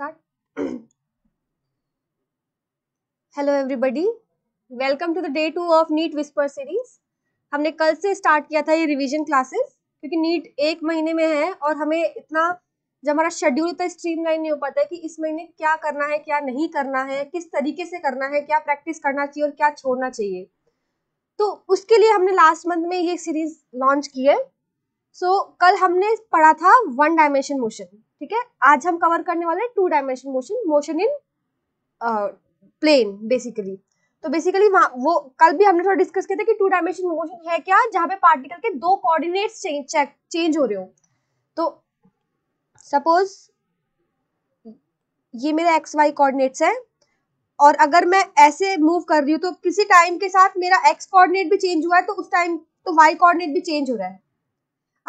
start hello everybody welcome to the day two of NEET whisper series हमने कल से start किया था ये रिवीजन क्लासेस क्योंकि नीट एक महीने में है और हमें इतना जब हमारा शेड्यूल इतना स्ट्रीमलाइन नहीं हो पाता है कि इस महीने क्या करना है क्या नहीं करना है किस तरीके से करना है क्या प्रैक्टिस करना चाहिए और क्या छोड़ना चाहिए तो उसके लिए हमने लास्ट मंथ में ये सीरीज लॉन्च की है सो so, कल हमने पढ़ा था वन डायमेंशन मोशन ठीक है आज हम कवर करने वाले two dimension motion motion in plane basically तो बेसिकली वो कल भी हमने थोड़ा डिस्कस किया था कि टू डायमेंशन मोशन है क्या जहां पे पार्टिकल के दो कोऑर्डिनेट्स चेंज चेंज हो रहे हो तो सपोज ये मेरा एक्स वाई कोऑर्डिनेट्स है और अगर मैं ऐसे मूव कर रही हूँ तो किसी टाइम के साथ मेरा एक्स कोऑर्डिनेट भी चेंज हुआ है तो उस टाइम तो वाई कोऑर्डिनेट भी चेंज हो रहा है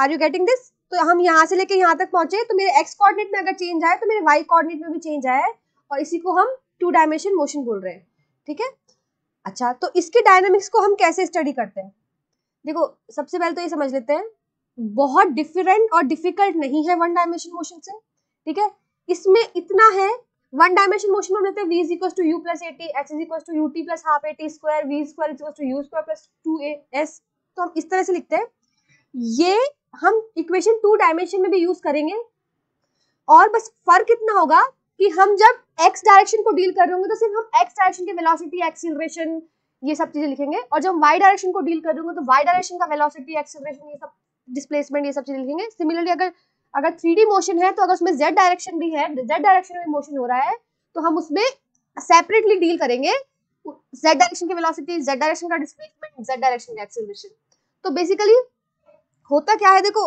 आर यू गेटिंग दिस तो हम यहाँ से लेके यहाँ तक पहुंचे तो मेरे एक्स कोऑर्डिनेट में अगर चेंज आया तो मेरे वाई कोऑर्डिनेट में भी चेंज आया है और इसी को हम टू डायमेंशन मोशन बोल रहे हैं ठीक है अच्छा तो इसके डायनामिक्स को हम कैसे स्टडी करते हैं देखो सबसे पहले तो ये समझ लेते हैं बहुत डिफरेंट और डिफिकल्ट नहीं है वन डायमेंशन मोशन से ठीक है इसमें इतना है वन डायमेंशन मोशन में लेते हैं V is equal to you plus A T H is equal to U T plus half A T square V square is equal to you square plus two A S तो हम इस तरह से लिखते हैं ये हम इक्वेशन टू डायमेंशन में भी यूज करेंगे और बस फर्क इतना होगा कि हम जब एक्स डायरेक्शन को डील कर रहे होंगे तो सिर्फ हम एक्स डायरेक्शन के वेलोसिटी एक्सीलरेशन ये सब चीजें लिखेंगे और जब वाई डायरेक्शन को डील कर रहे होंगे तो वाई डायरेक्शन का वेलोसिटी एक्सीलरेशन ये सब डिस्प्लेसमेंट ये सब चीजें लिखेंगे सिमिलरली अगर अगर थ्री मोशन है तो अगर उसमें जेड डायरेक्शन भी है जेड डायरेक्शन में मोशन हो रहा है तो हम उसमें सेपरेटली डील करेंगे जेड डायरेक्शन की वेलोसिटी जेड डायरेक्शन का डिस्प्लेसमेंट जेड डायरेक्शन का एक्सीलरेशन तो बेसिकली होता क्या है देखो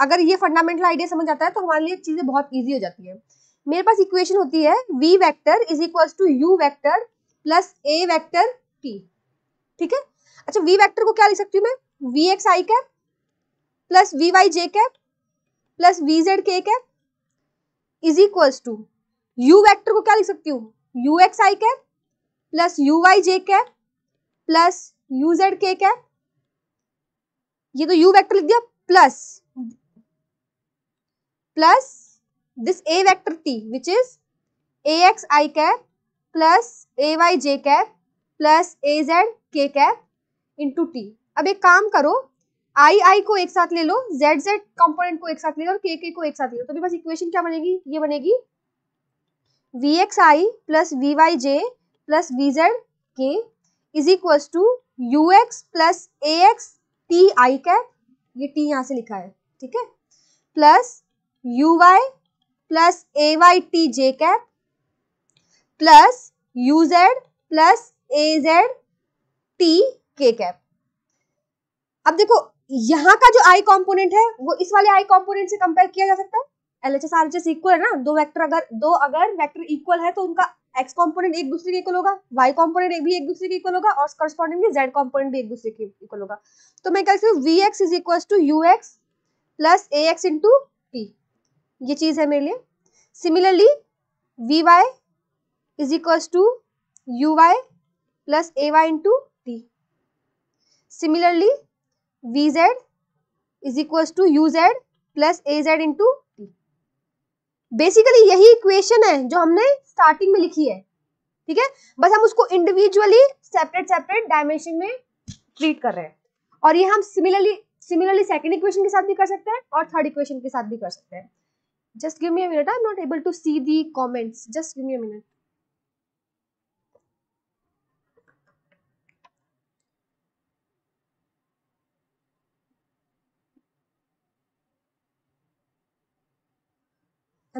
अगर ये फंडामेंटल आइडिया समझ आता है तो हमारे लिए चीजें बहुत ईजी हो जाती है मेरे पास इक्वेशन होती है V vector is equal to U vector plus A vector T ठीक है अच्छा वी वैक्टर को क्या लिख सकती हूँ मैं V x I cap plus we Y J cap plus V Z K cap is equal to U vector को क्या लिख सकती हूँ यू एक्स आई कैप प्लस यू वाई जे cap plus U Z K cap ये तो U vector लिख दिया plus plus this A vector T which is A X I cap plus A Y J cap plus A Z K cap into T अब एक काम करो आई आई को एक साथ ले लो जेड जेड कॉम्पोनेंट को एक साथ ले लो और के के को एक साथ ले लो तो मेरे इक्वेशन क्या बनेगी ये बनेगी V x I plus we Y J plus V Z K is equals to U X plus A X T I cap ये टी यहां से लिखा है ठीक है plus U Y plus A Y T J cap plus U Z plus A Z T K cap अब देखो यहां का जो आई कॉम्पोनेंट है वो इस वाले आई कॉम्पोनेंट से कंपेयर किया जा सकता है L H S R H S equal है ना दो वेक्टर अगर दो अगर वेक्टर इक्वल है तो उनका एक्स कॉम्पोनेंट एक दूसरे के इक्वल होगा वाई कॉम्पोनेट भी एक दूसरे के इक्वल होगा और करस्पॉन्डिंगली जेड कॉम्पोनेट भी एक दूसरे के इक्वल होगा तो मैं कह सकती हूँ V X is equal to U X plus A X into T ये चीज़ है मेरे लिए similarly V Y is equal to you Y plus A Y into T similarly V Z is equal to U Z plus A Z into basically यही equation है जो हमने starting में लिखी है ठीक है बस हम उसको इंडिविजुअली सेपरेट सेपरेट डायमेंशन में ट्रीट कर रहे हैं और ये हम सिमिलरली सिमिलरली सेकेंड इक्वेशन के साथ भी कर सकते हैं और थर्ड इक्वेशन के साथ भी कर सकते हैं give me a minute I am not able to see the comments just give me a minute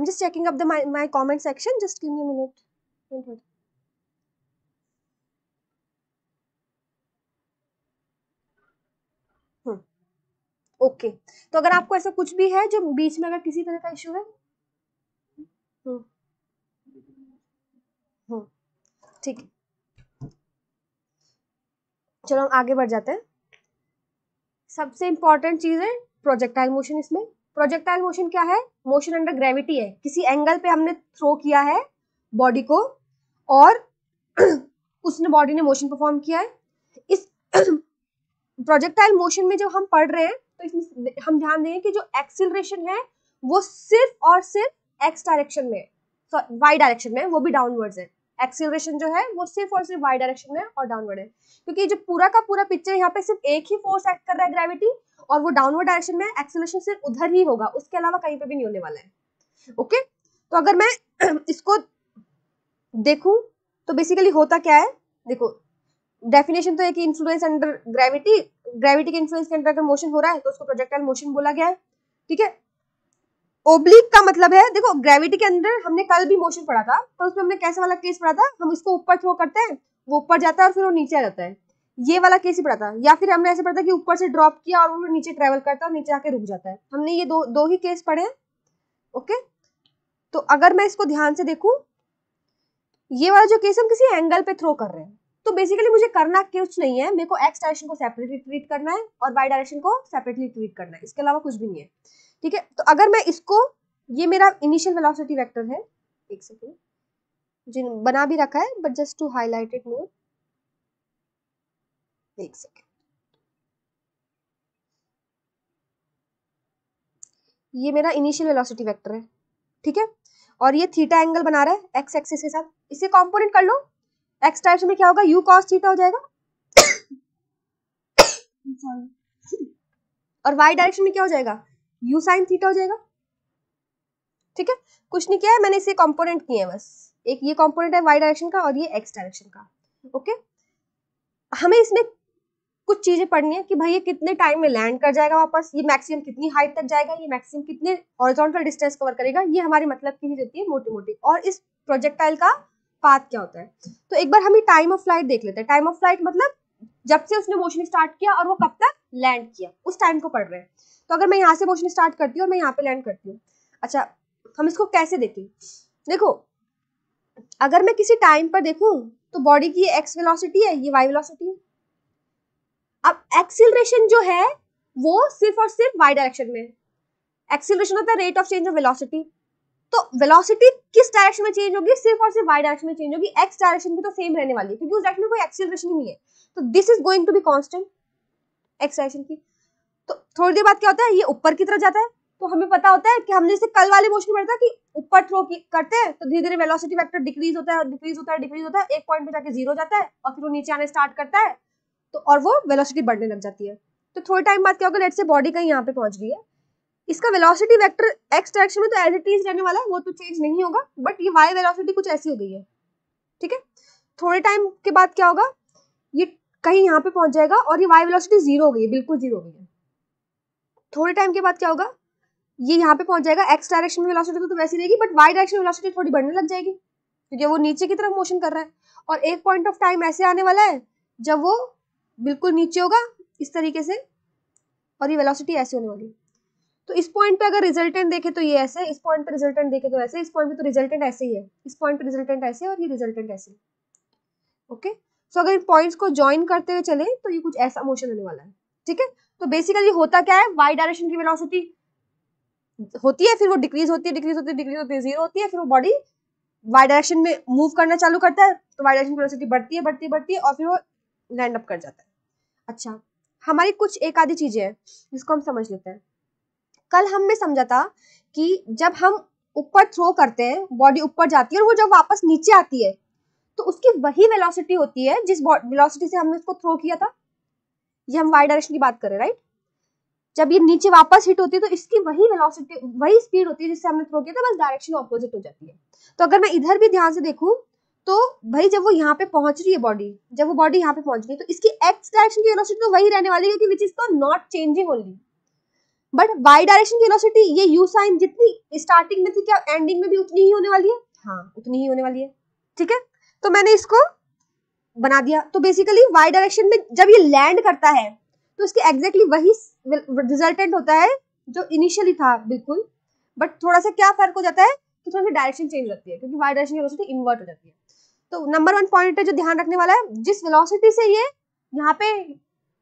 I'm just checking up the my, my comment section. Just give me a minute. Don't worry. Okay hmm. okay. तो अगर आपको ऐसा कुछ भी है जो बीच में अगर किसी तरह का इशू है hmm. Hmm. ठीक चलो हम आगे बढ़ जाते हैं सबसे इंपॉर्टेंट चीज़ है प्रोजेक्टाइल मोशन इसमें प्रोजेक्टाइल मोशन क्या है मोशन अंडर ग्रेविटी है किसी एंगल पे हमने थ्रो किया है बॉडी को और उसने बॉडी ने मोशन परफॉर्म किया है इस प्रोजेक्टाइल मोशन में जब हम पढ़ रहे हैं तो इसमें हम ध्यान देंगे कि जो एक्सिलेशन है वो सिर्फ और सिर्फ एक्स डायरेक्शन में वाई डायरेक्शन में वो भी डाउनवर्ड्स है एक्सिलेशन जो है वो सिर्फ और सिर्फ वाई डायरेक्शन में और डाउनवर्ड है क्योंकि जो पूरा का पूरा पिक्चर यहाँ पे सिर्फ एक ही फोर्स एक्ट कर रहा है ग्रेविटी और वो डाउनवर्ड डायरेक्शन में एक्सेलेशन सिर्फ उधर ही होगा उसके अलावा कहीं पे भी नहीं होने वाला है ओके तो अगर मैं इसको देखू तो बेसिकली होता क्या है देखो डेफिनेशन तो है कि इन्फ्लुएंस अंडर ग्रेविटी ग्रेविटी के इन्फ्लुएंस के अंडर अगर मोशन हो रहा है तो उसको प्रोजेक्टाइल मोशन बोला गया है ठीक है ओब्लिक का मतलब है देखो ग्रेविटी के अंदर हमने कल भी मोशन पढ़ा था पर उसमें हमने कैसे वाला केस पढ़ा था हम इसको ऊपर थ्रो करते हैं वो ऊपर जाता है और फिर वो नीचे आ जाता है ये वाला केस ही पढ़ा था या फिर हमने ऐसे पढ़ा था कि ऊपर से ड्रॉप किया और वो नीचे ट्रेवल करता है और नीचे आके रुक जाता है हमने ये दो दो ही केस पढ़े ओके तो अगर मैं इसको ध्यान से देखू ये वाला जो केस हम किसी एंगल पे थ्रो कर रहे हैं तो बेसिकली मुझे करना कुछ नहीं है मेरे को एक्स डायरेक्शन को सेपरेटली ट्रीट करना है और वाई डायरेक्शन को सेपरेटली ट्रीट करना है इसके अलावा कुछ भी नहीं है ठीक है तो अगर मैं इसको ये मेरा इनिशियल वेलोसिटी वेक्टर है एक सेकेंड जिन बना भी रखा है but just to highlight it more देख सकें ये मेरा इनिशियल वेलोसिटी वेक्टर है ठीक है और ये थीटा एंगल बना रहा है एक्स एक्सिस के साथ इसे कंपोनेंट कर लो एक्स टाइप में क्या होगा यू कॉस थीटा हो जाएगा और वाई डायरेक्शन में क्या हो जाएगा यू साइन थीटा हो जाएगा ठीक है कुछ नहीं किया है मैंने इसे कंपोनेंट किए हैं बस एक ये कंपोनेंट है वाई डायरेक्शन का और ये एक्स डायरेक्शन का ओके हमें इसमें कुछ चीजें पढ़नी है कि भाई ये कितने टाइम में लैंड कर जाएगा वापस ये मैक्सिमम कितनी हाइट तक जाएगा ये मैक्सिमम कितने हॉरिजॉन्टल डिस्टेंस कवर करेगा ये हमारी मतलब की ही रहती है मोटी मोटी और इस प्रोजेक्टाइल का पाथ क्या होता है तो एक बार हम टाइम ऑफ फ्लाइट देख लेते हैं टाइम ऑफ फ्लाइट मतलब जब से उसने मोशन स्टार्ट किया और वो कब तक लैंड किया उस टाइम को पढ़ रहे हैं तो अगर मैं यहाँ से मोशन स्टार्ट करती हूँ और मैं यहाँ पे लैंड करती हूँ अच्छा हम इसको कैसे देखें देखो अगर मैं किसी टाइम पर देखूँ तो बॉडी की ये एक्स वेलोसिटी है ये वाई वेलोसिटी है अब एक्सिलेशन जो है वो सिर्फ और सिर्फ वाई डायरेक्शन में है एक्सिलेशन होता है rate of change of velocity तो वेलोसिटी किस डायरेक्शन में चेंज होगी सिर्फ और सिर्फ वाई डायरेक्शन में चेंज होगी एक्स डायरेक्शन भी तो सेम रहने वाली है क्योंकि उस डायरेक्शन में कोई एक्सिलेशन ही नहीं है तो this is going to be constant X direction की तो थोड़ी देर बाद क्या होता है ये ऊपर की तरफ जाता है तो हमें पता होता है कि हमने जैसे कल वाले मोशन में था कि ऊपर थ्रो करते हैं तो धीरे धीरे वेलोसिटी वेक्टर डिक्रीज होता है डिक्रीज होता है डिक्रीज होता है एक पॉइंट पे जाके जीरो जाता है और फिर वो नीचे आने स्टार्ट करता है तो और वो वेलोसिटी बढ़ने लग जाती है तो थोड़े टाइम बाद क्या होगा लेट से बॉडी कहीं यहाँ पे पहुंच गई है इसका वेलोसिटी वेक्टर एक्स डायरेक्शन में तो एज इट इज रहने वाला है वो तो चेंज नहीं होगा बट ये वाई वेलोसिटी कुछ ऐसी हो गई है ठीक है थोड़े टाइम के बाद क्या होगा ये कहीं यहाँ पे पहुंच जाएगा और ये वाई वेलोसिटी जीरो हो गई है बिल्कुल जीरो हो गई है थोड़े टाइम के बाद क्या होगा ये यहाँ पे पहुंच जाएगा एक्स डायरेक्शन में वेलोसिटी तो, तो वैसी रहेगी बट वाई डायरेक्शन वेलोसिटी थोड़ी बढ़ने लग जाएगी क्योंकि वो नीचे की तरफ मोशन कर रहा है और एक पॉइंट ऑफ टाइम ऐसे आने वाला है जब वो बिल्कुल नीचे होगा इस तरीके से और ये वेलोसिटी ऐसे होने वाली तो इस पॉइंट पे अगर रिजल्टेंट देखे तो ये ऐसे इस पॉइंट पे रिजल्टेंट देखे तो ऐसे इस पॉइंट पे तो रिजल्टेंट ऐसे ही है इस पॉइंट पे रिजल्टेंट ऐसे और ये रिजल्टेंट ऐसे ओके सो अगर इन पॉइंट्स को ज्वाइन करते हुए चले तो ये कुछ ऐसा मोशन होने वाला है ठीक है तो बेसिकली होता क्या है वाई डायरेक्शन की वेलोसिटी होती है फिर वो डिक्रीज होती है डिक्रीज होती है डिक्रीज होती है जीरो होती है फिर वो बॉडी वाई डायरेक्शन में मूव करना चालू करता है तो वाई डायरेक्शन की वेलोसिटी बढ़ती है बढ़ती है बढ़ती है और फिर वो लैंड अप कर जाता है अच्छा हमारी कुछ एक आधी चीजें हैं जिसको हम समझ लेते हैं कल हमने समझा था कि जब हम ऊपर थ्रो करते हैं बॉडी ऊपर जाती है और वो जब वापस नीचे आती है तो उसकी वही वेलोसिटी होती है जिस वेलोसिटी से हमने उसको थ्रो किया था ये हम वाई डायरेक्शन की बात कर रहे हैं राइट जब ये नीचे वापस हिट होती है तो इसकी वही वेलोसिटी वही स्पीड होती है जिससे हमने थ्रो किया था बस डायरेक्शन ऑपोजिट हो जाती है तो अगर मैं इधर भी ध्यान से देखूं तो भाई जब वो यहाँ पे पहुंच रही है बॉडी जब वो बॉडी यहाँ पे पहुंच गई तो इसकी एक्स डायरेक्शन की वेलोसिटी तो वही रहने वाली है क्योंकि विच इज तो not changing only but Y direction की वेलोसिटी ये यू साइन जितनी स्टार्टिंग में थी क्या एंडिंग में भी उतनी ही होने वाली है हाँ उतनी ही होने वाली है ठीक है तो मैंने इसको बना दिया तो बेसिकली वाई डायरेक्शन में जब ये लैंड करता है तो इसके एग्जैक्टली वही रिजल्टेंट होता है जो इनिशियली था बिल्कुल बट थोड़ा सा क्या फर्क हो जाता है कि थोड़ा सा डायरेक्शन चेंज होती है क्योंकि वाई डायरेक्शन की वेलोसिटी इन्वर्ट हो जाती है तो नंबर वन पॉइंट है जो ध्यान रखने वाला है जिस वेलोसिटी से ये यहाँ पे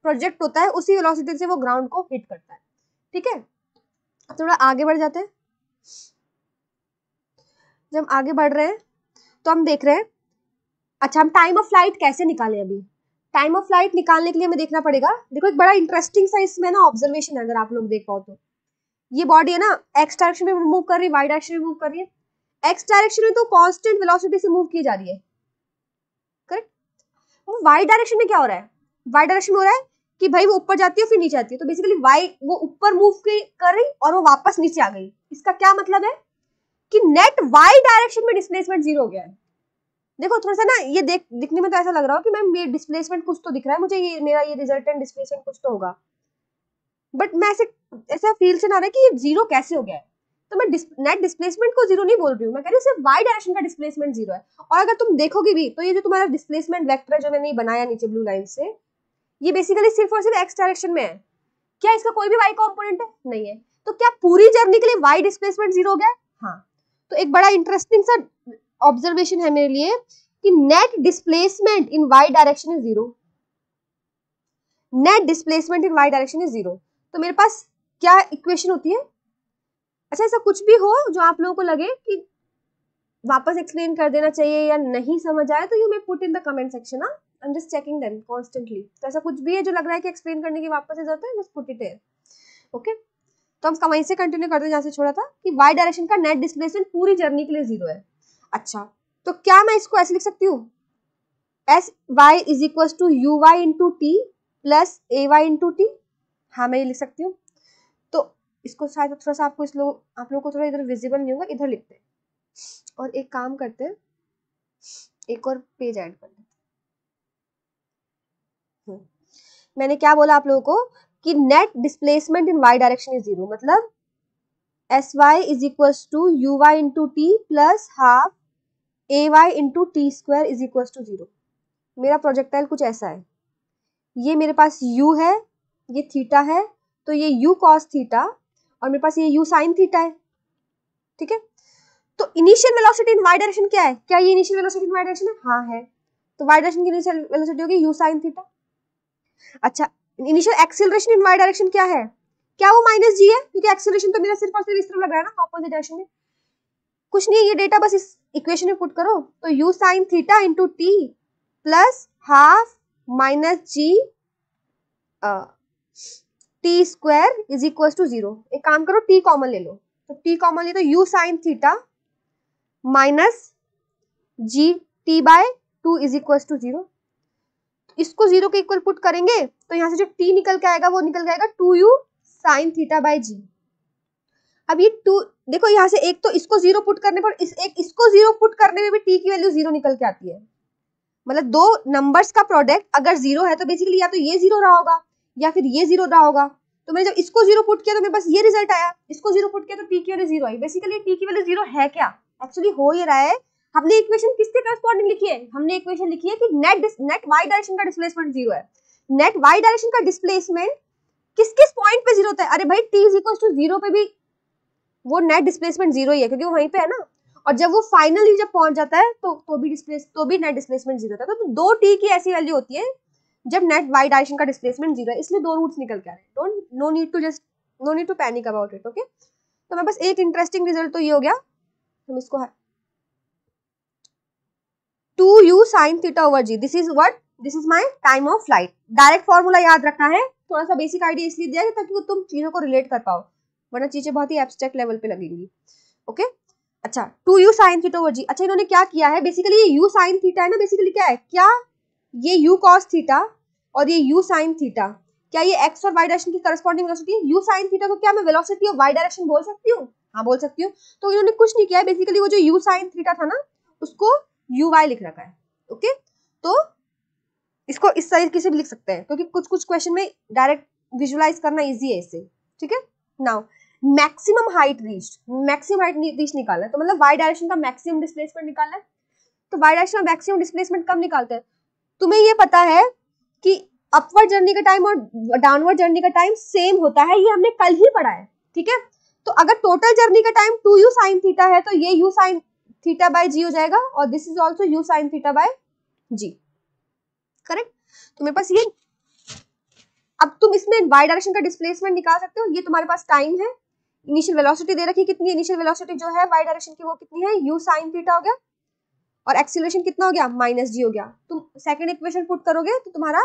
प्रोजेक्ट होता है उसी वेलोसिटी से वो ग्राउंड को हिट करता है ठीक है थोड़ा आगे बढ़ जाते हैं जब आगे बढ़ रहे हैं तो हम देख रहे हैं अच्छा हम टाइम ऑफ फ्लाइट कैसे निकालें अभी टाइम ऑफ फ्लाइट निकालने के लिए हमें देखना पड़ेगा देखो एक बड़ा इंटरेस्टिंग सा इसमें ना ऑब्जर्वेशन है अगर आप लोग देख पाओ तो ये बॉडी है ना एक्स डायरेक्शन में मूव कर रही है वाई डायरेक्शन में मूव कर रही है एक्स डायरेक्शन में तो कांस्टेंट वेलोसिटी से मूव की जा रही है वो वाई डायरेक्शन में क्या हो रहा है वाई डायरेक्शन में हो रहा है कि भाई वो ऊपर जाती है फिर नीचे आती है तो बेसिकली वाई वो ऊपर मूव कर रही और वो वापस नीचे आ गई इसका क्या मतलब है कि नेट वाई डायरेक्शन में डिस्प्लेसमेंट जीरो हो गया है देखो थोड़ा सा ना ये देख दिखने में तो ऐसा लग रहा हो कि मैम ये डिस्प्लेसमेंट कुछ तो दिख रहा है मुझे ये मेरा ये रिजल्टेंट डिस्प्लेसमेंट कुछ तो होगा बट मैं ऐसे ऐसा फील से ना रहा कि ये जीरो कैसे हो गया है तो मैं नेट डिस्प्लेसमेंट को जीरो नहीं बोल रही हूँ मैं कह रही हूँ सिर्फ वाई डायरेक्शन का डिस्प्लेसमेंट जीरो है और अगर तुम देखोगे भी तो ये जो तुम्हारा डिस्प्लेसमेंट वैक्टर है जो मैंने बनाया नीचे ब्लू लाइन से ये बेसिकली सिर्फ और सिर्फ एक्स डायरेक्शन में है क्या इसका कोई भी वाई कॉम्पोनेंट है नहीं है तो क्या पूरी जर्नी के लिए वाई डिस्प्लेसमेंट जीरो हो गया हाँ तो एक बड़ा इंटरेस्टिंग सा ऑब्जर्वेशन है मेरे लिए कि net displacement in Y direction is zero net displacement in Y direction is zero तो मेरे पास क्या इक्वेशन होती है अच्छा ऐसा कुछ भी हो जो आप लोगों को लगे कि वापस एक्सप्लेन कर देना चाहिए या नहीं समझ आए तो you may put in the comment section हाँ I am just checking them constantly तो ऐसा कुछ भी है जो लग रहा है कि एक्सप्लेन करने की वापस से जरूरत है just put it here okay तो हम वहीं से कंटिन्यू करते हैं जहाँ से छोड़ा था कि वाई डायरेक्शन का नेट डिस्प्लेसमेंट पूरी जर्नी के लिए जीरो है अच्छा तो क्या मैं इसको ऐसे लिख सकती हूँ S Y is equal to you Y into T plus A Y into T हाँ मैं ये लिख सकती हूँ इसको शायद थोड़ा सा आपको इस लोग आप लोग को थोड़ा इधर विजिबल नहीं होगा इधर लिखते हैं और एक काम करते हैं एक और पेज ऐड कर देते मैंने क्या बोला आप लोगों को कि net displacement in Y direction is zero मतलब S Y is equal to you Y into T plus half A Y into T square is equal to zero मेरा प्रोजेक्टाइल कुछ ऐसा है ये मेरे पास u है ये थीटा है तो ये u cos थीटा और मेरे पास ये यू साइन थीटा है ठीक है तो initial velocity in Y direction क्या है क्या ये initial velocity in Y direction है हां है तो वाई डायरेक्शन की इनिशियल वेलोसिटी होगी यू साइन थीटा अच्छा initial acceleration in Y direction क्या है क्या वो माइनस जी है क्योंकि एक्सीलरेशन तो मेरा सिर्फ और सिर्फ इस तरफ लग रहा है ना अपोजिट डायरेक्शन में कुछ नहीं ये डेटा बस इस इक्वेशन में पुट करो तो u sin theta t 1/2 g T square is equal to zero एक काम करो टी कॉमन ले लो तो टी कॉमन ले तो U sine theta minus G T by two is equal to zero इसको जीरो के इक्वल पुट करेंगे तो यहाँ से जो टी निकल के आएगा वो निकल जाएगा two you sine theta by G अब ये टू देखो यहां से एक तो इसको जीरो पुट करने पर इस एक इसको जीरो पुट करने में भी टी की वैल्यू जीरो निकल के आती है मतलब दो नंबर्स का प्रोडक्ट अगर जीरो है तो बेसिकली या तो ये जीरो रहा होगा या फिर ये जीरो रहा होगा तो मैंने जब इसको जीरो पुट किया तो मेरे पास ये रिजल्ट आया इसको जीरो पुट किया तो पी की वैल्यू जीरो आई बेसिकली पी की वैल्यू जीरो है क्या एक्चुअली हो ये रहा है हमने इक्वेशन किसके करस्पॉन्डिंग लिखी है हमने इक्वेशन लिखी है कि नेट नेट वाई डायरेक्शन का डिस्प्लेसमेंट जीरो है नेट वाई डायरेक्शन का डिस्प्लेसमेंट किस किस पॉइंट पे जीरो होता है अरे भाई T is equal to zero पे भी वो नेट डिस्प्लेसमेंट जीरो ही है क्योंकि वो वहीं पे है ना और जब वो फाइनली जब पहुंच जाता है तो तो भी डिस्प्लेस तो भी नेट डिस्प्लेसमेंट जीरो होता है तो दो टी की ऐसी वैल्यू होती है जब नेट वाई डायरेक्शन का डिस्प्लेसमेंट जीरो है इसलिए दो रूट्स निकल के आ रहे हैं don't no need to just no need to panic about it okay तो मैं बस एक इंटरेस्टिंग रिजल्ट तो ये हो गया हम इसको two you sine theta over G this is what this is my time of flight direct formula याद रखना है थोड़ा सा बेसिक आइडिया इसलिए दिया है ताकि तुम चीजों को रिलेट कर पाओ वरना चीजें बहुत ही एब्स्ट्रैक्ट लेवल पे लगेंगी ओके okay? अच्छा two you sine theta over जी अच्छा इन्होंने क्या किया है बेसिकली ये यू साइन थीटा है ना बेसिकली क्या है क्या ये यू कॉस थीटा और ये यू साइन थीटा क्या ये एक्स और वाई डायरेक्शन की करस्पॉन्डिंग वेलोसिटी है u sin थीटा को क्या मैं वेलोसिटी ऑफ वाई डायरेक्शन बोल सकती हूँ हाँ बोल सकती हूँ तो इन्होंने कुछ नहीं किया बेसिकली वो जो यू साइन थीटा था ना उसको यू वाई लिख रखा है ओके तो इसको इस तरीके से भी लिख सकते हैं क्योंकि कुछ कुछ क्वेश्चन में डायरेक्ट विजुअलाइज करना इजी है इससे ठीक है now maximum height reach maximum height reach निकालना है तो मतलब वाई डायरेक्शन का मैक्सिमम डिस्प्लेसमेंट निकालना है तो वाई डायरेक्शन का मैक्सिमम डिस्प्लेसमेंट कब निकालते हैं तुम्हें ये पता है कि अपवर्ड जर्नी का टाइम और डाउनवर्ड जर्नी का टाइम सेम होता है ये हमने कल ही पढ़ा है ठीक है तो अगर टोटल जर्नी का time two you sine theta है तो ये यू साइन थीटा बाय जी हो जाएगा और this is also U sine theta by G correct तो मेरे पास ये अब तुम इसमें वाई डायरेक्शन का डिस्प्लेसमेंट निकाल सकते हो ये तुम्हारे पास टाइम है इनिशियल वेलोसिटी दे रखी कितनी इनिशियल वेलोसिटी जो है वाई डायरेक्शन की वो कितनी है यू साइन थीटा हो गया और एक्सीलरेशन कितना हो गया माइनस जी हो गया तुम सेकेंड इक्वेशन पुट करोगे तो तुम्हारा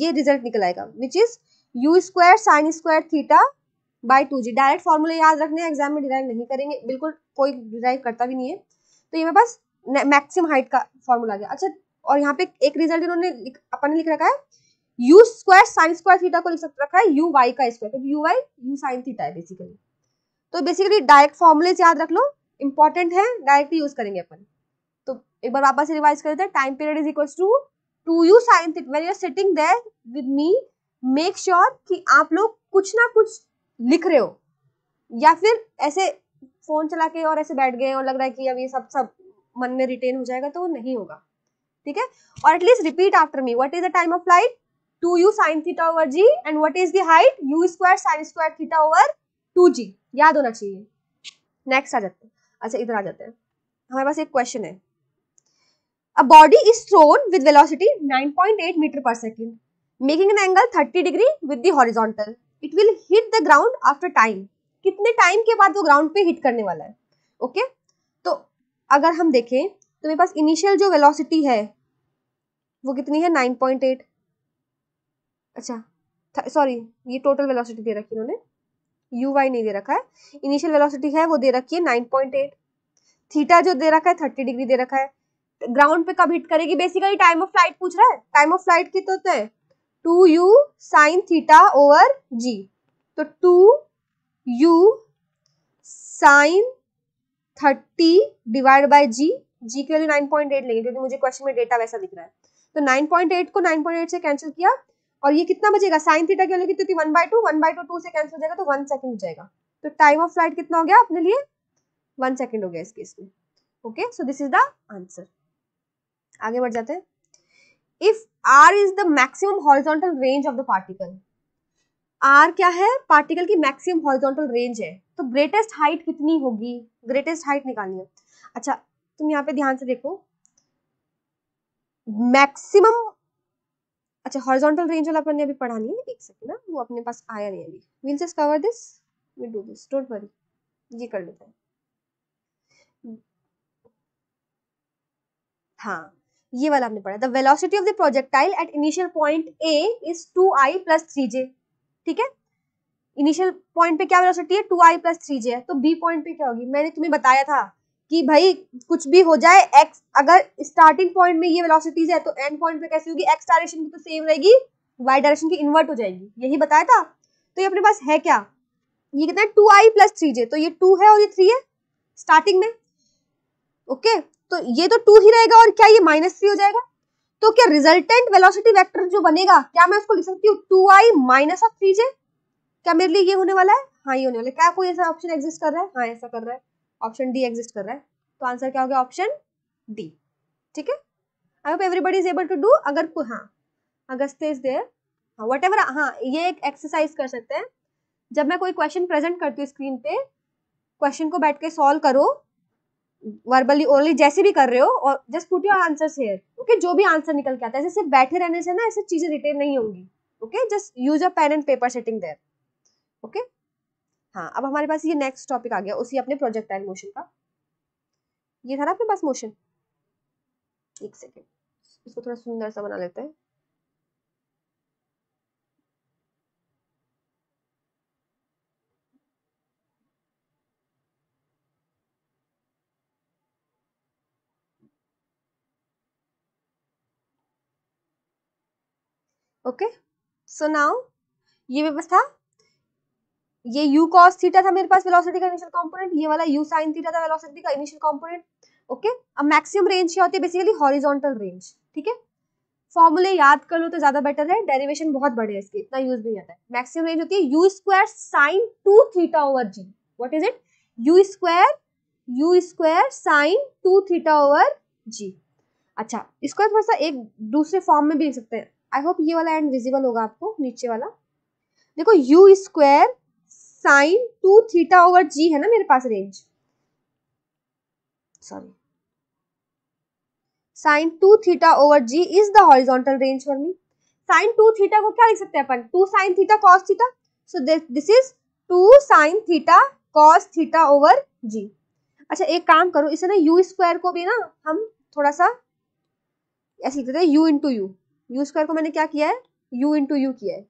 ये रिजल्ट निकल आएगा which is you square sine square theta by two G direct formula याद रखने एग्जाम में डिराइव नहीं करेंगे बिल्कुल कोई डिराइव करता भी नहीं है तो ये मेरे पास मैक्सिम हाइट का फॉर्मूला गया अच्छा और यहाँ पे एक रिजल्ट इन्होंने अपन ने लिख रखा है you square sine square theta को लिख रखा है यू वाई का स्क्वायर क्योंकि U Y U sine theta है बेसिकली तो बेसिकली डायरेक्ट फॉर्मूले याद रख लो इंपॉर्टेंट है डायरेक्टली यूज करेंगे अपन एक बार वापस रिवाइज कर देते time period is equal to two you sine theta when you sitting there with me make sure कि आप लोग कुछ ना कुछ लिख रहे हो या फिर ऐसे फोन चला के और ऐसे बैठ गए और लग रहा है कि अब ये सब सब मन में रिटेन हो जाएगा तो नहीं होगा ठीक है और at least repeat after me what is the time of flight two you sine theta over G and what is the height U square sine square theta over two G याद होना चाहिए नेक्स्ट आ जाते हैं अच्छा इधर आ जाते हैं हमारे पास एक क्वेश्चन है A body is thrown with velocity 9.8 meter per second, making an angle 30 degree with the horizontal. It will hit the ground after time. कितने टाइम के बाद वो ग्राउंड पे हिट करने वाला है ओके okay? तो अगर हम देखें तो मेरे पास इनिशियल जो वेलोसिटी है वो कितनी है 9.8 अच्छा सॉरी ये टोटल वेलोसिटी दे रखी है उन्होंने यू वाई नहीं दे रखा है इनिशियल वेलोसिटी है वो दे रखी है 9.8 थीटा जो दे रखा है 30 डिग्री दे रखा है ग्राउंड पे कब हिट करेगी बेसिकली टाइम ऑफ फ्लाइट पूछ रहा है टाइम ऑफ फ्लाइट की तो, तो है two you sine theta over G तो two you sine thirty divide by G G के वैल्यू नाइन पॉइंट एट लेंगे क्योंकि मुझे क्वेश्चन में डेटा वैसा दिख रहा है तो नाइन पॉइंट एट को नाइन पॉइंट एट से कैंसिल किया और ये कितना बचेगा साइन थीटा की वैल्यू कितनी थी one by two one by two two से कैंसिल हो जाएगा तो वन सेकंड हो जाएगा तो टाइम ऑफ फ्लाइट कितना हो गया अपने लिए वन सेकेंड हो गया इस केस में okay so this is the answer आगे बढ़ जाते if are is the maximum horizontal range of the particle R क्या है पार्टिकल की मैक्सिमम हॉरिजॉन्टल रेंज है तो ग्रेटेस्ट हाइट कितनी होगी ग्रेटेस्ट हाइट निकालनी है अच्छा तुम यहाँ पे ध्यान से देखो मैक्सिमम अच्छा हॉरिजॉन्टल रेंज वाला अपन ने अभी पढ़ा नहीं है एक सेकंड ना वो अपने पास आया नहीं अभी will just cover this we do this don't worry ये कर लेते हैं हाँ ये वाला हमने पढ़ा the velocity of the projectile at initial point A is two I plus three J ठीक है इनिशियल पॉइंट पे क्या वेलोसिटी है two I plus three J है तो बी पॉइंट पे क्या होगी मैंने तुम्हें बताया था कि भाई कुछ भी हो जाए एक्स अगर स्टार्टिंग पॉइंट में ये वेलोसिटीज है तो एंड पॉइंट पे कैसी होगी एक्स डायरेक्शन तो की तो सेम रहेगी वाई डायरेक्शन की इन्वर्ट हो जाएगी यही बताया था तो ये अपने पास है क्या ये कितना है two I plus three J तो ये टू है और ये थ्री है स्टार्टिंग में ओके okay? तो ये तो टू ही रहेगा और क्या ये माइनस थ्री हो जाएगा तो क्या रिजल्टेंट वेलोसिटी वेक्टर जो बनेगा क्या मैं उसको लिख सकती हूँ two I minus of three J क्या मेरे लिए ये होने वाला है हाँ ये होने वाला है क्या कोई ऐसा ऑप्शन एग्जिस्ट कर रहा है हाँ ऐसा कर रहा है ऑप्शन डी एग्जिस्ट कर रहा है तो आंसर क्या हो गया ऑप्शन डी ठीक है I hope everybody is able to do अगर हाँ अगस्त इज देयर हाँ वट एवर हाँ ये एक एक्सरसाइज कर सकते हैं जब मैं कोई क्वेश्चन प्रेजेंट करती हूँ स्क्रीन पे क्वेश्चन को बैठ के सॉल्व करो वर्बली ओरली जैसे भी कर रहे हो और just put your answer here okay जो भी आंसर निकल के आता है ऐसे सिर्फ बैठे रहने से ना ऐसे चीजें रिटेन नहीं होंगी okay just use a pen and paper setting there okay हाँ अब हमारे पास ये नेक्स्ट टॉपिक आ गया उसी अपने प्रोजेक्टाइल मोशन का ये था ना अपने पास मोशन एक सेकेंड इसको थोड़ा सुंदर सा बना लेते हैं ओके सो नाउ ये व्यवस्था ये u cos थीटा था मेरे पास वेलोसिटी का इनिशियल कंपोनेंट ये वाला u sin थीटा था वेलोसिटी का इनिशियल कंपोनेंट ओके अब मैक्सिमम रेंज क्या होती है बेसिकली हॉरिजॉन्टल रेंज ठीक है फॉर्मूले याद कर लो तो ज्यादा बेटर है डेरिवेशन बहुत बड़े है इसके इतना यूज भी नहीं आता है मैक्सिमम रेंज होती है u square sin 2 theta over g what is it u square u square sin 2 theta over g अच्छा इसको थोड़ा सा एक दूसरे फॉर्म में भी लिख सकते हैं आई होप ये वाला एंड विजिबल होगा आपको नीचे वाला देखो U square sine two theta over G है ना मेरे पास range sorry sine two theta over ji is the horizontal range for me sine two theta को क्या लिख सकते हैं अपन two sine theta cos theta so this is two sine theta cos theta over जी अच्छा एक काम करो इसे ना यू स्क्वायर को भी ना हम थोड़ा सा ऐसे लिखते देते हैं U into U U square को मैंने क्या किया है यू इंटू यू किया है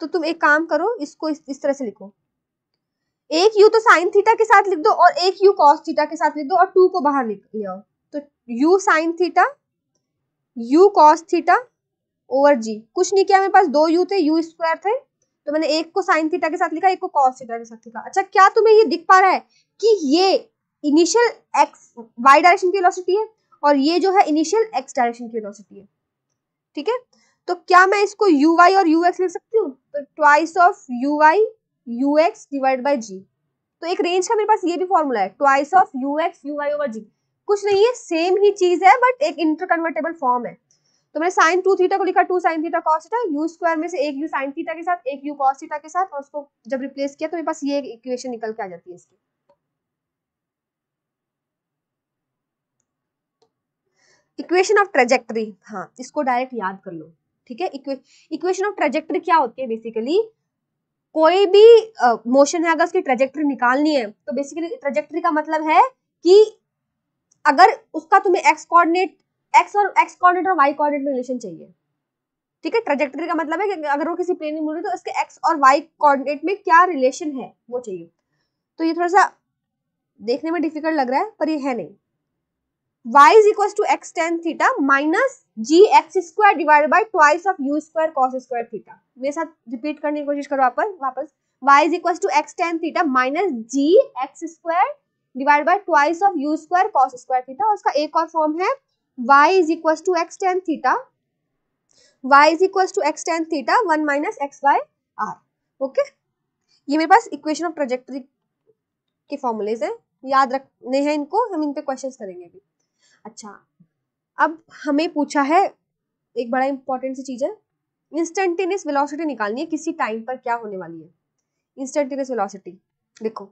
तो तुम एक काम करो इसको इस, इस तरह से लिखो एक यू तो साइन थीटा के साथ लिख दो और एक यू कॉस थीटा के साथ लिख दो और टू को बाहर लिख ले आओ तो U sine theta U cos theta over G कुछ नहीं किया मेरे पास दो यू थे यू स्क्वायर थे तो मैंने एक को साइन थीटा के साथ लिखा एक को कॉस थीटा के साथ लिखा अच्छा क्या तुम्हें ये दिख पा रहा है कि ये इनिशियल एक्स वाई डायरेक्शन की वेलोसिटी है और ये जो है इनिशियल एक्स डायरेक्शन की वेलोसिटी है ठीक है तो क्या मैं इसको यू वाई और यू एक्स लिख सकती हूँ तो twice of U Y U X divide by जी तो एक रेंज का मेरे पास ये भी फॉर्मूला है twice of you x you Y over G कुछ नहीं है सेम ही चीज है बट एक इंटरकन्वर्टेबल फॉर्म है तो मैंने साइन टू थीटा को लिखा two sine theta cos theta u square में से एक यू साइन थीटा के साथ एक यू कॉस थीटा के साथ और उसको जब रिप्लेस किया तो मेरे पास ये इक्वेशन निकल के आ जाती है इसकी इक्वेशन ऑफ ट्रेजेक्ट्री हाँ इसको डायरेक्ट याद कर लो ठीक है इक्वेशन ऑफ ट्रेजेक्ट्री क्या होती है बेसिकली कोई भी मोशन uh, है अगर उसकी ट्रेजेक्ट्री निकालनी है तो बेसिकली ट्रेजेक्ट्री का मतलब है कि अगर उसका तुम्हें एक्स कोऑर्डिनेट एक्स और एक्स कोऑर्डिनेट और वाई कोऑर्डिनेट में रिलेशन चाहिए ठीक है ट्रेजेक्ट्री का मतलब है कि अगर वो किसी प्लेन में मुड़ रही तो उसके एक्स और वाई कोऑर्डिनेट में क्या रिलेशन है वो चाहिए तो ये थोड़ा सा देखने में डिफिकल्ट लग रहा है पर ये है नहीं y is equals to x tan theta minus g x square divided by twice of u square cos square theta मेरे साथ repeat करने की कोशिश करो वापस वापस y is equals to x tan theta minus g x square divided by twice of u square cos square theta और उसका एक और form है y is equals to x tan theta y is equals to x tan theta one minus x by r okay ये मेरे पास equation of trajectory के formulas हैं याद रखने हैं इनको हम इनपे questions करेंगे भी अच्छा अब हमें पूछा है एक बड़ा इंपॉर्टेंट सी चीज़ है इंस्टेंटेनियस वेलोसिटी निकालनी है किसी टाइम पर क्या होने वाली है इंस्टेंटेनियस वेलोसिटी देखो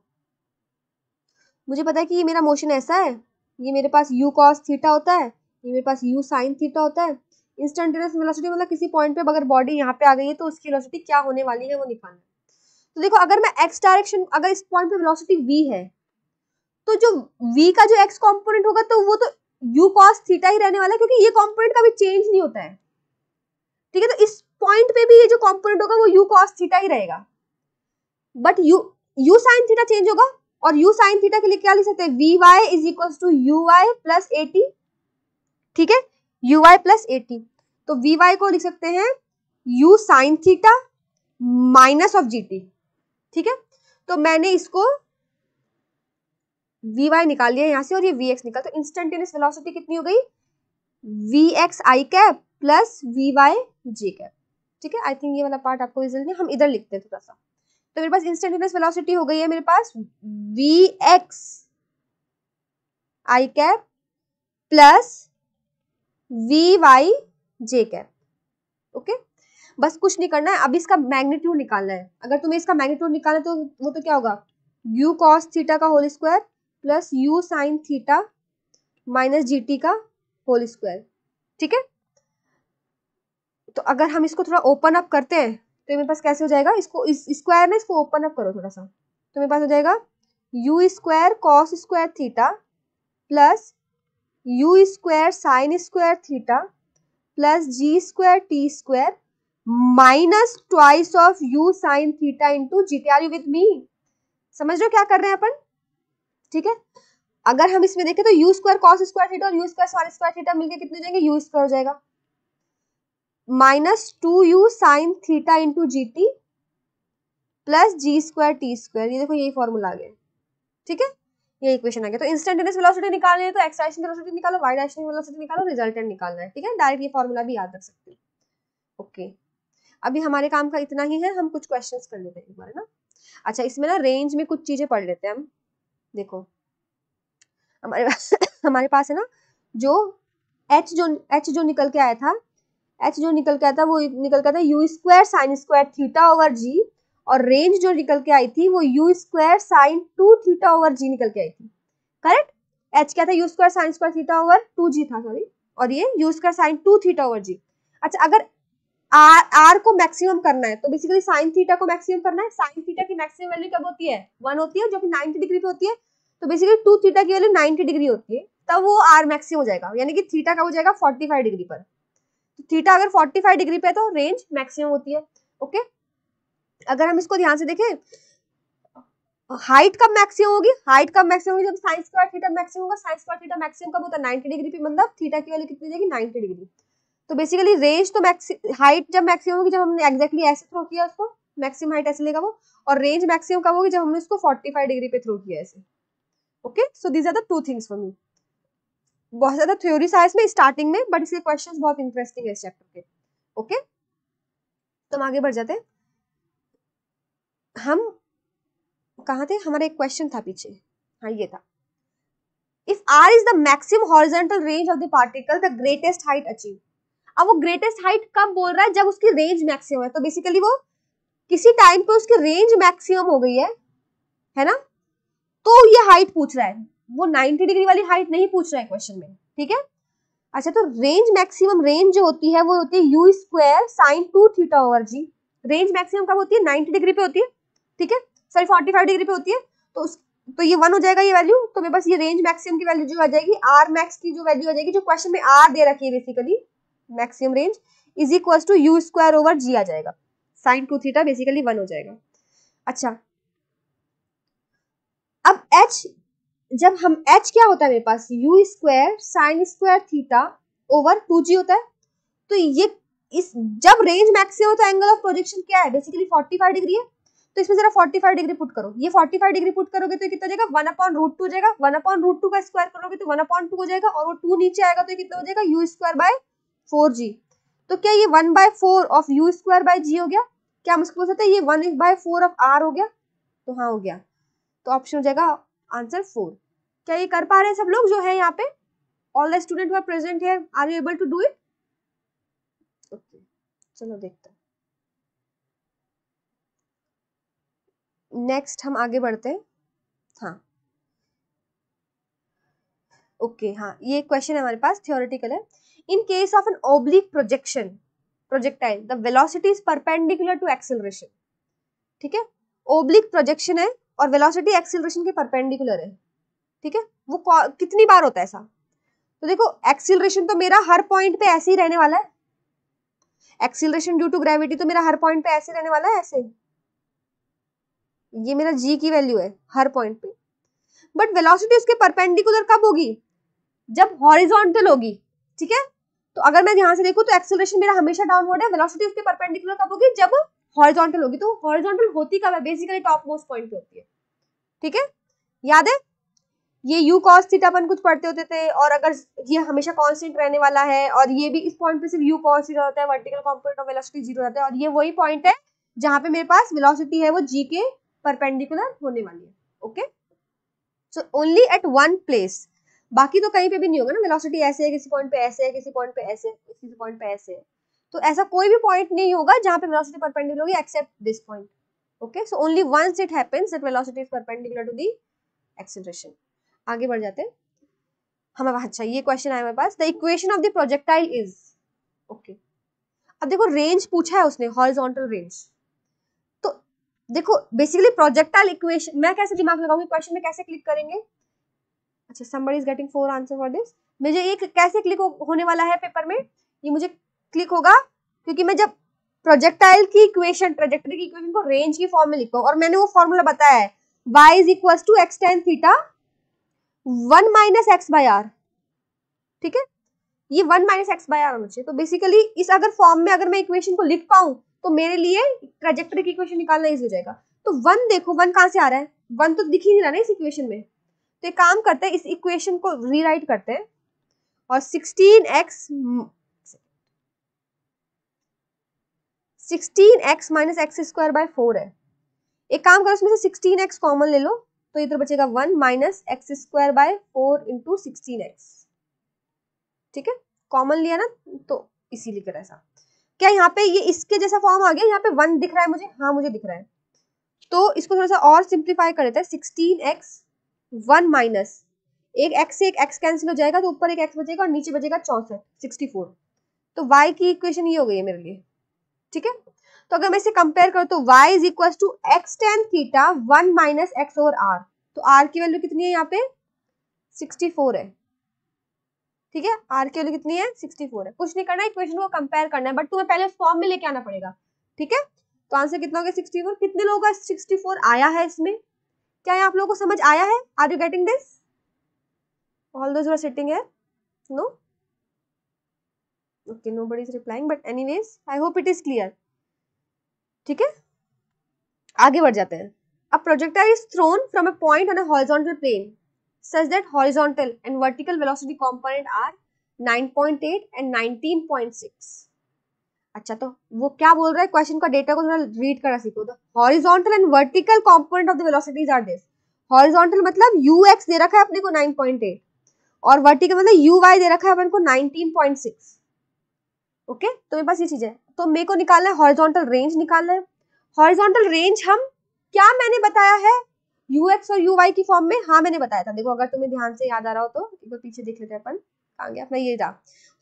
मुझे पता है कि ये मेरा मोशन ऐसा है ये मेरे पास यू कॉस थीटा होता है ये मेरे पास यू साइन थीटा होता है इंस्टेंटेनियस वेलोसिटी मतलब किसी पॉइंट पे अगर बॉडी यहाँ पे आ गई है तो उसकी वेलोसिटी क्या होने वाली है वो निकालना है तो देखो अगर मैं एक्स डायरेक्शन अगर इस पॉइंट पे वेलोसिटी वी है तो जो वी का जो एक्स कंपोनेंट होगा तो वो तो यू कॉस थीटा ही रहने वाला है क्योंकि ये कॉम्पोनेंट का भी चेंज नहीं होता है ठीक है तो इस पॉइंट पे भी ये जो कॉम्पोनेंट होगा वो यू कॉस थीटा ही रहेगा but u u sine theta change होगा और यू साइन थीटा के लिए क्या लिख सकते हैं v Y is equal to you Y plus a t ठीक है यू वाई प्लस एटी तो वी वाई को लिख सकते हैं u sine theta minus of g t ठीक है तो मैंने इसको वी वाई निकाल लिया यहाँ से और ये वी एक्स निकाल तो इंस्टेंटेनियस वेलोसिटी कितनी हो गई v x I cap plus we Y J cap ठीक है आई थिंक ये वाला पार्ट आपको रिजल्ट नहीं हम इधर लिखते हैं थोड़ा सा तो मेरे पास इंस्टेंटेनियस वेलोसिटी हो गई है मेरे पास v x I cap plus we Y J cap okay बस कुछ नहीं करना है अब इसका मैग्नीट्यूड निकालना है अगर तुम्हें इसका मैग्नीट्यूड निकालना है तो वो तो क्या होगा यू कॉस थीटा का whole square plus u sine theta minus जी टी का होल स्क्वायर ठीक है तो अगर हम इसको थोड़ा ओपन अप करते हैं तो मेरे पास कैसे हो जाएगा इसको इस स्क्वायर में इसको ओपन अप करो थोड़ा सा तो मेरे पास हो जाएगा you square cos square theta plus u square sine square theta plus g square t square minus twice of u sine theta into g t are you with me समझ लो क्या कर रहे हैं अपन ठीक है अगर हम इसमें देखें तो u square cos square theta और u square sine square theta मिलकर कितने जाएंगे यू स्क्वायर हो जाएगा minus two you sine theta into g t plus g square t square ये देखो यही फॉर्मूला आ गया ठीक है ये इक्वेशन आ गया तो इंस्टेंटेनियस वेलोसिटी निकालनी है तो एक्स डायरेक्शन वेलोसिटी निकालो वाई डायरेक्शन वेलोसिटी निकालो रिजल्टेंट निकालना है ठीक है डायरेक्ट ये फॉर्मूला भी याद रख सकते हैं ओके अभी हमारे काम का इतना ही है हम कुछ क्वेश्चंस कर लेते हैं एक बार ना अच्छा इसमें ना रेंज में कुछ चीजें पढ़ लेते हैं हम देखो हमारे पास हमारे पास है ना जो एच जो एच जो निकल के आया था एच जो निकल के आया था वो निकल के था u square sine square theta over g और रेंज जो निकल के आई थी वो u square sine two theta over g निकल के आई थी करेक्ट एच क्या था u square sine square theta over two g था सॉरी और ये u square sine two theta over जी अच्छा अगर आर आर को मैक्सिमम करना है तो बेसिकली साइन थीटा को मैक्सिमम करना है साइन थीटा की मैक्सिमम वैल्यू कब होती है वन होती है जो कि नाइनटी डिग्री पे होती है तो बेसिकली टू थीटा की वैल्यू नाइनटी डिग्री होती है तब वो आर मैक्सिमम हो जाएगा यानी कि थीटा का हो जाएगा फोर्टी फाइव डिग्री पर तो थीटा अगर फोर्टी फाइव डिग्री पे है तो रेंज मैक्सिमम होती है ओके अगर हम इसको ध्यान से देखें हाइट कब मैक्सिमम होगी हाइट कब मैक्सिमम होगी जब साइन स्क्वायर थीटा मैक्सिमम होगा साइन स्क्वायर थीटा मैक्सिमम कब होता है नाइन्टी डिग्री पे मतलब थीटा की वैल्यू कितनी जाएगी नाइन्टी डिग्री तो बेसिकली रेंज तो हाइट जब मैक्सिमम होगी जब हमने एक्जैक्टली ऐसे थ्रो किया उसको मैक्सिमम हाइट ऐसे लेगा वो और रेंज मैक्सिमम कब होगी जब हमने उसको 45 डिग्री पे थ्रो किया ऐसे okay so these are the two things for me बहुत ज्यादा थ्योरी साइज में स्टार्टिंग में बट इसके क्वेश्चन बहुत इंटरेस्टिंग है इस चैप्टर के ओके तो हम आगे बढ़ जाते हम कहा थे हमारा एक क्वेश्चन था पीछे हाँ ये था if are is the maximum horizontal range of the particle the greatest height achieve अब वो ग्रेटेस्ट हाइट कब बोल रहा है जब उसकी रेंज मैक्सिमम है तो बेसिकली वो किसी टाइम पे उसकी रेंज मैक्सिमम हो गई है है ना तो ये हाइट पूछ रहा है वो 90 डिग्री वाली हाइट नहीं पूछ रहा है क्वेश्चन में ठीक है अच्छा तो रेंज मैक्सिमम रेंज जो होती है वो होती है you square sine two theta over g range maximum कब होती है 90 डिग्री पे होती है ठीक है सॉरी 45 डिग्री पे होती है तो उस तो ये वन हो जाएगा ये वैल्यू तो मेरे पास ये रेंज मैक्सिमम की वैल्यू जो आ जाएगी आर मैक्स की जो वैल्यू आ जाएगी जो क्वेश्चन में आर दे रखी है basically maximum range is equal to you square over g आ जाएगा sine two theta basically one हो जाएगा अच्छा एच जब हम एच क्या होता है मेरे पास u square sine square theta over two g होता है तो ये इस जब रेंज मैक्स हो तो एंगल ऑफ प्रोजेक्शन क्या है बेसिकली फोर्टी फाइव डिग्री है तो इसमें जरा फोर्टी फाइव डिग्री पुट करो ये फोर्टी फाइव डिग्री पुट करोगे तो कितना जाएगा वन अपॉन रूट टू हो जाएगा वन अपॉन रूट टू का स्क्वायर करोगे तो वन अपॉन टू हो जाएगा और वो टू नीचे आएगा तो कितना हो जाएगा you square by four g तो क्या ये one by four of u square by जी हो गया क्या हम उसको बोल सकते हैं ये one by four of r हो गया तो हाँ हो गया तो ऑप्शन हो जाएगा आंसर फोर क्या ये कर पा रहे हैं सब लोग जो है यहाँ पे all the student were present है are you able to do it okay चलो देखते हैं नेक्स्ट हम आगे बढ़ते हैं हाँ ओके okay, हाँ ये क्वेश्चन है हमारे पास थियोरिटिकल है in case of an oblique projection projectile the velocity is perpendicular to acceleration ठीक है ओब्लिक प्रोजेक्शन है और वेलोसिटी एक्सीलरेशन के परपेंडिकुलर है ठीक है वो कितनी बार होता है ऐसा तो देखो एक्सीलरेशन तो मेरा हर पॉइंट पे ऐसे ही रहने वाला है एक्सीलरेशन ड्यू टू ग्रेविटी तो मेरा हर पॉइंट पे ऐसे रहने वाला है ऐसे ये मेरा जी की वैल्यू है हर पॉइंट पे बट वेलोसिटी उसके परपेंडिकुलर कब होगी जब हॉरिजॉन्टल होगी ठीक है तो अगर मैं ध्यान से देखूं तो एक्सेलरेशन मेरा हमेशा डाउनवर्ड है वेलोसिटी उसके परपेंडिकुलर कब होगी जब हॉरिजॉन्टल होगी तो हॉरिजॉन्टल होती कब है बेसिकली टॉप मोस्ट पॉइंट पे होती है ठीक है याद है ये u cos थीटा अपन कुछ पढ़ते होते थे और अगर ये हमेशा कांस्टेंट रहने वाला है और ये भी इस पॉइंट पे सिर्फ u cos थीटा होता है vertical component of velocity zero रहता है और ये वही पॉइंट है जहां पे मेरे पास वेलोसिटी है वो g के परपेंडिकुलर होने वाली है okay so only at one place बाकी तो कहीं पे भी नहीं होगा ना वेलोसिटी ऐसे है किसी पॉइंट पे ऐसे है किसी पॉइंट पे ऐसे है किसी पॉइंट पे ऐसे है तो ऐसा कोई भी पॉइंट नहीं होगा जहां पे वेलोसिटी परपेंडिकुलर होगी except this point okay so only once it happens that velocity is perpendicular to the acceleration आगे बढ़ जाते हैं हमारे अच्छा ये क्वेश्चन आया हमारे पास the equation of the projectile is okay अब देखो रेंज पूछा है उसने हॉरिजॉन्टल रेंज तो देखो बेसिकली प्रोजेक्टाइल इक्वेशन मैं कैसे दिमाग लगाऊंगी क्वेश्चन में कैसे क्लिक करेंगे अच्छा somebody is getting four answer for this मुझे ये कैसे क्लिक होने वाला है पेपर में ये मुझे क्लिक होगा क्योंकि मैं जब प्रोजेक्टाइल की इक्वेशन प्रोजेक्टरी की इक्वेशन को रेंज की फॉर्म में लिखता हूँ और मैंने वो फॉर्मूला बताया है y is equal to x tan theta one minus x by r ठीक है ये one minus x by r होना चाहिए तो बेसिकली इस अगर फॉर्म में अगर मैं इक्वेशन को लिख पाऊं तो मेरे लिए प्रोजेक्टरी की इक्वेशन निकालना ईजी हो जाएगा तो वन देखो वन कहाँ से आ रहा है वन तो दिख ही नहीं रहा ना इस इक्वेशन में तो एक काम करते हैं इस इक्वेशन को रीराइट करते हैं और sixteen x sixteen x minus x square by four है एक काम करो इसमें से सिक्सटीन एक्स कॉमन ले लो तो इधर बचेगा one minus x square by four into sixteen x ठीक है कॉमन लिया ना तो इसीलिए कर ऐसा क्या यहाँ पे ये इसके जैसा फॉर्म आ गया यहाँ पे वन दिख रहा है मुझे हाँ मुझे दिख रहा है तो इसको थोड़ा सा और सिंप्लीफाई कर लेते हैं सिक्सटीन एक्स वन माइनस एक एक्स से एक एक्स कैंसिल हो जाएगा तो ऊपर एक एक्स बचेगा और नीचे बचेगा चौंसठ सिक्सटी फोर तो वाई की इक्वेशन ये हो गई है मेरे लिए ठीक है तो अगर मैं इसे कंपेयर करूँ तो y is equal to x tan theta one minus x over r तो r की वैल्यू कितनी है यहाँ पे 64 है ठीक है r की वैल्यू कितनी है 64 है कुछ नहीं करना इक्वेशन को कंपेयर करना है बट तुम्हें पहले फॉर्म में लेके आना पड़ेगा ठीक है तो आंसर कितना हो गया 64 कितने लोगों का 64 आया है इसमें क्या आप लोगों को समझ आया है are you getting this all those sitting है no okay nobody is replying but anyways I hope it is clear ठीक है आगे बढ़ जाते हैं a projector is thrown from a point on a horizontal plane such that horizontal and vertical velocity component are 9.8 and 19.6 अच्छा तो वो क्या बोल रहा है क्वेश्चन का डेटा को थोड़ा रीड करना सीखो तो horizontal and vertical component of the velocities are this horizontal मतलब यू दे रखा है अपने को 9.8 और वर्टिकल मतलब यू दे रखा है अपने को 19.6 ओके तो मेरे पास ये चीज़ है तो मेरे को निकालना है हॉरिजॉन्टल रेंज निकालना है हॉरिजॉन्टल रेंज हम क्या मैंने बताया है ux और uy की फॉर्म में हाँ मैंने बताया था देखो अगर तुम्हें ध्यान से याद आ रहा हो तो एक बार पीछे देख लेते हैं अपन कहाँ गया अपना ये था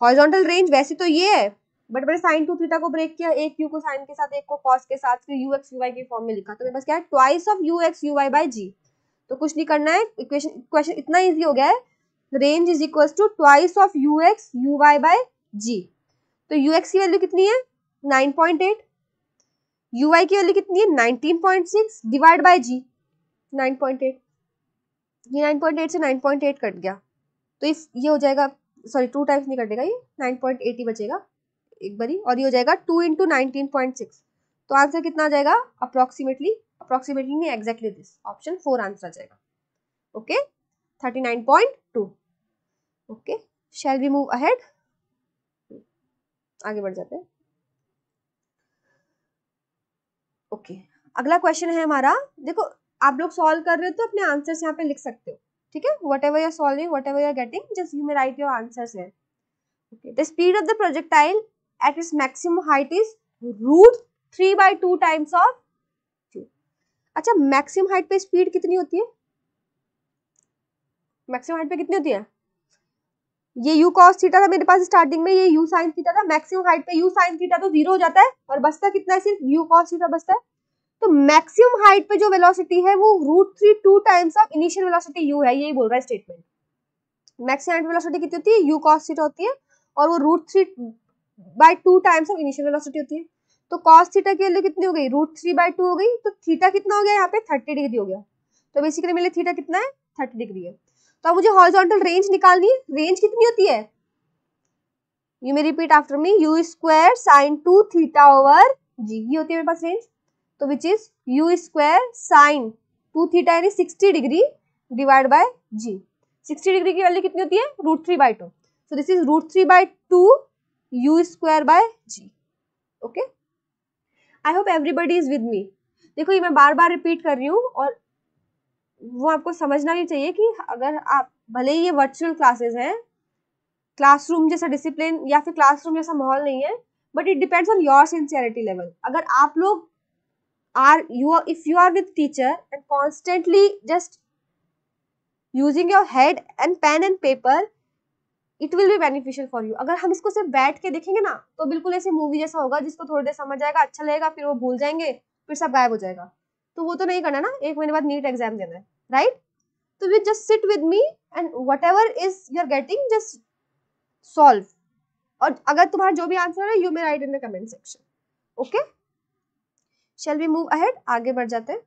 हॉरिजॉन्टल रेंज वैसे तो ये है बट मैंने साइन टू थीटा को ब्रेक किया एक यू को साइन के साथ एक को कॉस के साथ फिर यू एक्स के फॉर्म में लिखा तो मेरे पास क्या है twice of you x u by जी तो कुछ नहीं करना है इक्वेशन क्वेश्चन इतना ईजी हो गया है range is equal to twice of you x you y by जी तो यू एक्स की वैल्यू कितनी है nine point eight u i की वैल्यू कितनी है nineteen point six divide by g nine point eight ये नाइन पॉइंट एट से nine point eight cut गया तो इस ये हो जाएगा सॉरी टू टाइम्स नहीं कटेगा ये नाइन पॉइंट एट ही बचेगा एक बारी और ये हो जाएगा two into nineteen point six तो आंसर कितना आ जाएगा अप्रॉक्सीमेटली अप्रॉक्सीमेटली नहीं exactly this option four answer आ जाएगा okay thirty nine point two okay shall we move ahead आगे बढ़ जाते ओके okay. अगला क्वेश्चन है हमारा देखो आप लोग सॉल्व कर रहे हो तो अपने आंसर्स यहाँ पे लिख सकते हो ठीक है whatever you're solving whatever you're getting just you may write your answer है the speed of the projectile at its its height is root three by two times of two अच्छा maximum height पे speed कितनी होती है maximum height पे कितनी होती है ये यू कॉस थीटा था मेरे पास स्टार्टिंग में ये यू साइन थीटा था मैक्सिमम हाइट पे यू साइन थीटा तो जीरो हो जाता है और बचता कितना है सिर्फ यू कॉस थीटा बचता है तो मैक्सिमम हाइट पे जो वेलोसिटी है वो root three two times of initial velocity u है यही बोल रहा है स्टेटमेंट मैक्सिमम हाइट वेलोसिटी कितनी होती है यू कॉस थीटा होती है और वो root three by two times of initial velocity होती है तो कॉस थीटा की वैल्यू कितनी हो गई रूट थ्री बाय टू हो गई तो थीटा कितना हो गया यहाँ पे थर्टी डिग्री हो गया तो बेसिकली मेरे थीटा कितना है थर्टी डिग्री है तो मुझे हॉरिजॉन्टल रेंज निकालनी है रेंज कितनी होती है you may repeat after me u square sine two theta over g ये होती है मेरे पास रेंज तो which is you square sine two theta यानी sixty degree divide by g sixty degree की वैल्यू कितनी होती है root three by two so this is root three by two you square by g okay I hope everybody is with me देखो ये मैं बार बार repeat कर रही हूँ और वो आपको समझना ही चाहिए कि अगर आप भले ही ये वर्चुअल क्लासेस हैं क्लासरूम जैसा डिसिप्लिन या फिर क्लासरूम जैसा माहौल नहीं है but it depends on your sincerity level अगर आप लोग are you if you are with teacher and constantly just using your head and pen and paper it will be beneficial for you अगर हम इसको सिर्फ बैठ के देखेंगे ना तो बिल्कुल ऐसे मूवी जैसा होगा जिसको थोड़ी देर समझ आएगा अच्छा लगेगा फिर वो भूल जाएंगे फिर सब गायब हो जाएगा तो वो तो नहीं करना ना एक महीने बाद नीट एग्जाम देना है राइट तो you just sit with me and whatever is you're getting just solve और अगर तुम्हारा जो भी आंसर है you may write in the comment section okay shall we move ahead आगे बढ़ जाते हैं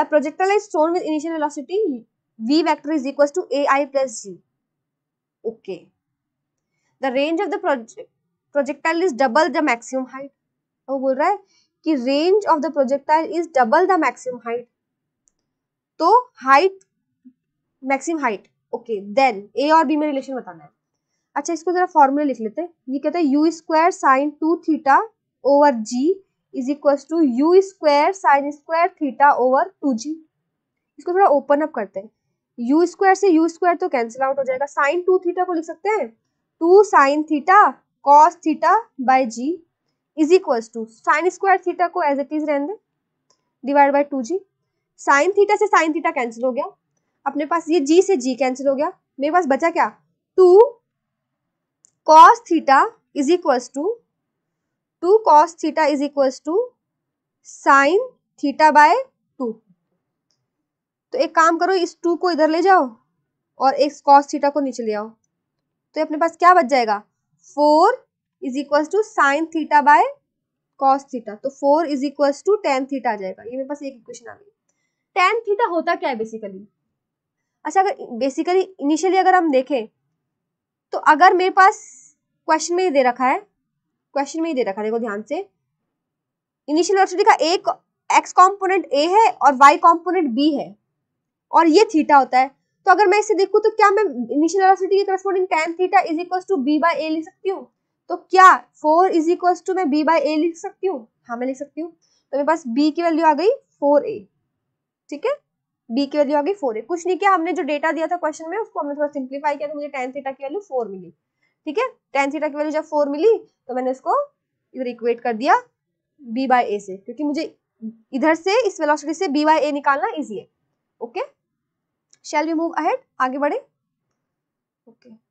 A projectile is thrown with initial velocity v vector is equals to a i plus g. Okay. The range of the project projectile is double the maximum height. वो बोल रहा है कि range of the projectile is double the maximum height तो height maximum height okay then A और B में relation बताना है अच्छा इसको जरा फॉर्मूला लिख लेते हैं ये कहता है you square sine two theta over ji is equal to you square sine square theta over two g इसको थोड़ा ओपन अप करते हैं यू स्क्वायर से यू स्क्वायर तो कैंसिल आउट हो जाएगा साइन टू थीटा को लिख सकते हैं two sine theta cos theta by g is equal to sine square theta को एज इट इज रहने दें divide by two g sine theta से साइन थीटा कैंसिल हो गया अपने पास ये जी से जी कैंसिल हो गया मेरे पास बचा क्या two cos theta is equal to two cos theta is equal to sine theta by two तो एक काम करो इस टू को इधर ले जाओ और एक कॉस थीटा को नीचे ले आओ तो अपने पास क्या बच जाएगा four is equal to sine theta by cos theta तो four is equal to tan theta आ जाएगा ये मेरे पास एक इक्वेशन आ गई टेन थीटा होता क्या है बेसिकली अच्छा अगर बेसिकली इनिशियली अगर हम देखें तो अगर मेरे पास क्वेश्चन में ही दे रखा है क्वेश्चन में ही दे रखा है देखो ध्यान से इनिशियल वेलोसिटी का एक एक्स कॉम्पोनेंट ए है और वाई कॉम्पोनेंट बी है और ये थीटा होता है तो अगर मैं इसे देखूं तो क्या मैं इनिशियल वेलोसिटी के corresponding tan theta is equal to B by A लिख सकती हूँ तो क्या फोर इज इक्व टू मैं बी बाई ए लिख सकती हूँ हाँ मैं लिख सकती हूँ तो मेरे पास बी की वैल्यू आ गई फोर ए ठीक है बी की वैल्यू आ गई फोर ए कुछ नहीं किया हमने जो डेटा दिया था क्वेश्चन में उसको हमने थोड़ा सिंप्लीफाई किया तो मुझे टेन थीटा की वैल्यू फोर मिली ठीक है टेन थीटा की वैल्यू जब फोर मिली तो मैंने उसको इधर इक्वेट कर दिया बी बाय ए से क्योंकि मुझे इधर से इस वेलोसिटी से बी बाय ए निकालना इजी है okay shall we move ahead आगे बढ़े ओके okay.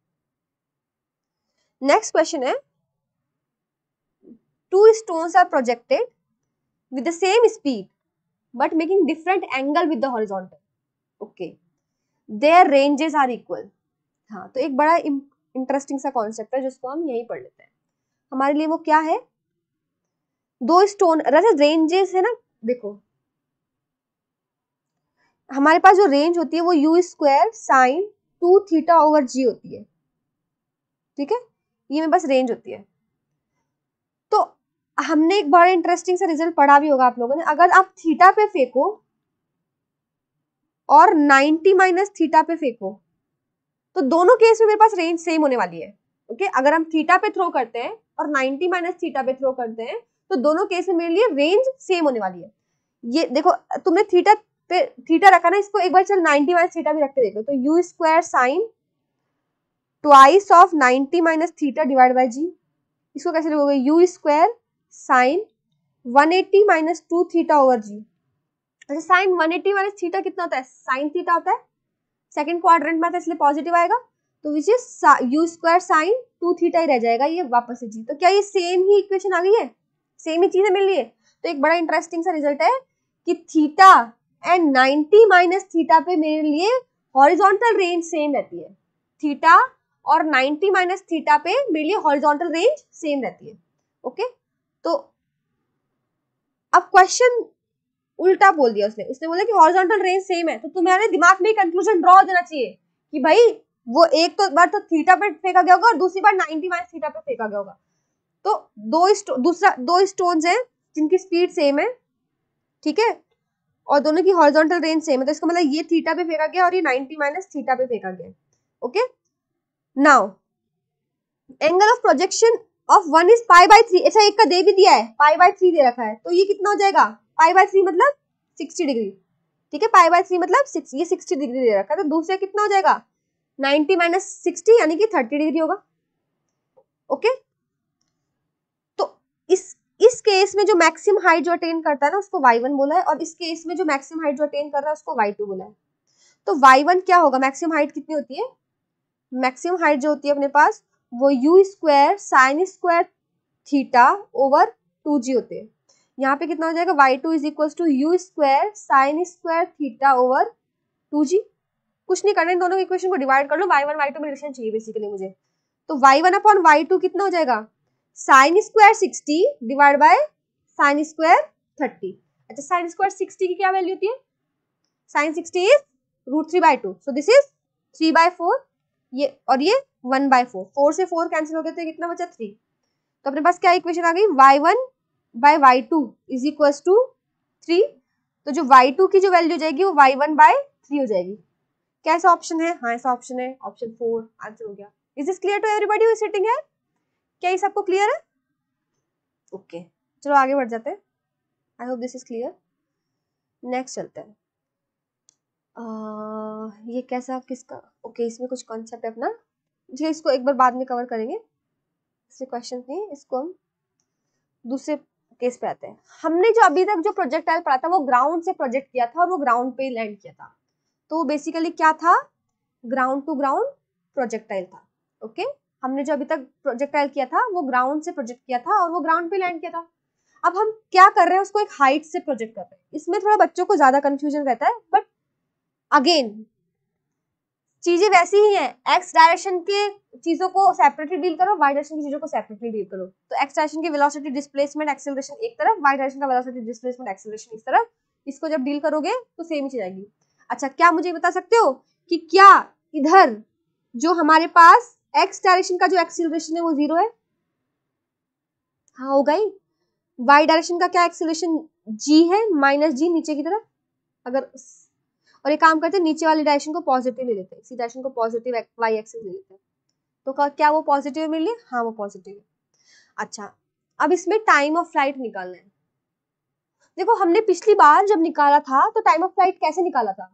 नेक्स्ट क्वेश्चन है two stones are projected with the same speed but making different angle with the horizontal okay their ranges are equal हाँ तो एक बड़ा interesting सा concept है जिसको हम यही पढ़ लेते हैं हमारे लिए वो क्या है दो स्टोन रेंजेस है ना देखो हमारे पास जो रेंज होती है वो u square sine two theta over g होती है ठीक है ये में बस रेंज होती है तो हमने एक बड़ा इंटरेस्टिंग सा रिजल्ट पढ़ा भी होगा आप लोगों ने अगर आप थीटा पे फेंको और 90 माइनस थीटा पे फेंको तो दोनों केस में मेरे पास रेंज सेम होने वाली है ओके अगर हम थीटा पे थ्रो करते हैं और 90 माइनस थीटा पे थ्रो करते हैं तो दोनों केस में मेरे लिए रेंज सेम होने वाली है ये देखो तुमने थीटा पे थीटा रखा ना इसको एक बार चल 90 माइनस थीटा भी रखते देखो देख लो तो u square sine twice of 90 minus theta divide by g इसको कैसे लिखोगे u square sine 180 minus two theta over जी अच्छा साइन 180 माइनस थीटा कितना होता है साइन थीटा होता है सेकंड क्वाड्रेंट में था तो इसलिए पॉजिटिव आएगा तो which is you square sine two theta ही रह जाएगा ये वापस से जी तो क्या ये सेम ही इक्वेशन आ गई है सेम ही चीज़ें मिल रही है तो एक बड़ा इंटरेस्टिंग सा रिजल्ट है कि थीटा एंड 90 माइनस थीटा पे मेरे लिए हॉरिजॉन्टल रेंज सेम रहती है थीटा और 90 माइनस थीटा पे मेरे लिए हॉरिजॉन्टल रेंज सेम रहती है ओके तो अब क्वेश्चन उल्टा बोल दिया उसने उसने बोला कि हॉरिजॉन्टल रेंज सेम है तो तुम्हारे दिमाग में कंक्लूजन ड्रॉ हो जाना चाहिए कि भाई वो एक तो बार तो थीटा पे फेंका गया होगा और दूसरी बार नाइनटी माइनस थीटा पे फेंका गया होगा तो दो दूसरा दो स्टोन है जिनकी स्पीड सेम है ठीक है और दोनों की हॉरिजॉन्टल रेंज सेम है तो इसका मतलब ये थीटा पे फेंका गया और ये नाइनटी माइनस थीटा पे फेंका गया okay okay? Now angle of projection of one is pi by three अच्छा एक का दे भी दिया है पाई बाई थ्री दे रखा है तो ये कितना हो जाएगा पाई बाई थ्री मतलब सिक्सटी डिग्री ठीक है पाई बाई थ्री मतलब ये सिक्सटी डिग्री दे रखा है तो दूसरा कितना हो जाएगा नाइनटी माइनस सिक्सटी यानी कि थर्टी डिग्री होगा ओके तो इस इस केस में जो मैक्सिम हाइट जो अटेन करता है ना उसको वाई वन बोला है और इस केस में जो मैक्सिम हाइट जो अटेन कर रहा है उसको वाई टू बोला है तो वाई वन क्या होगा मैक्सिम हाइट कितनी होती है मैक्सिमम हाइट जो होती है अपने पास वो u square sine square theta over two g होते हैं यहाँ पे कितना हो जाएगा y two is equal to you square sine square theta over two g कुछ नहीं करना इन दोनों इक्वेशन को डिवाइड कर लो वाई वन वाई टू में रिलेशन चाहिए बेसिकली मुझे तो y one upon y two कितना हो जाएगा sine square sixty divide by sine square thirty अच्छा साइन स्क्वायर सिक्सटी की क्या वैल्यू होती है sine sixty is root three by two so this is three by four ये और ये वन बाय फोर फोर से फोर कैंसिल हो गया तो कितना बचा थ्री तो अपने पास क्या इक्वेशन आ गई y one by y two is equal to three तो जो वाई टू की जो वैल्यू जाएगी वो वाई वन बाय थ्री हो जाएगी कैसा ऑप्शन है हाँ ऐसा ऑप्शन है ऑप्शन फोर आंसर हो गया is is clear to everybody हुई सिटिंग है क्या ये सबको क्लियर है ओके okay. चलो आगे बढ़ जाते हैं I hope this is clear next चलते हैं ये कैसा किसका ओके इसमें कुछ कॉन्सेप्ट है अपना जी इसको एक बार बाद में कवर करेंगे इससे क्वेश्चन नहीं इसको हम दूसरे केस पे आते हैं हमने जो अभी तक जो प्रोजेक्टाइल पढ़ा था वो ग्राउंड से प्रोजेक्ट किया था और वो ग्राउंड पे लैंड किया था तो बेसिकली क्या था ग्राउंड टू ग्राउंड प्रोजेक्टाइल था ओके okay? हमने जो अभी तक प्रोजेक्टाइल किया था वो ग्राउंड से प्रोजेक्ट किया था और वो ग्राउंड पे लैंड किया था अब हम क्या कर रहे हैं उसको एक हाइट से प्रोजेक्ट कर रहे हैं इसमें थोड़ा बच्चों को ज्यादा कंफ्यूजन रहता है बट अगेन चीजें वैसी ही हैं एक्स डायरेक्शन के चीजों को सेपरेटली डील करो वाई डायरेक्शन की चीजों को सेपरेटली डील करो तो एक्स डायरेक्शन की वेलोसिटी डिस्प्लेसमेंट एक्सेलरेशन एक तरफ वाई डायरेक्शन का वेलोसिटी डिस्प्लेसमेंट एक्सेलरेशन इस तरफ इसको जब डील करोगे तो सेम ही चीज आएगी अच्छा क्या मुझे बता सकते हो कि क्या इधर जो हमारे पास एक्स डायरेक्शन का जो एक्सेलरेशन है वो जीरो है हाँ हो गई वाई डायरेक्शन का क्या एक्सेलरेशन जी है माइनस जी नीचे की तरफ अगर और एक काम करते हैं नीचे वाली डायरेक्शन को पॉजिटिव ले लेते हैं इसी डायरेक्शन को पॉजिटिव वाई एक्सिस ले लेते हैं तो क्या वो पॉजिटिव मिल मेरे हाँ वो पॉजिटिव है अच्छा अब इसमें टाइम ऑफ फ्लाइट निकालना है देखो हमने पिछली बार जब निकाला था तो टाइम ऑफ फ्लाइट कैसे निकाला था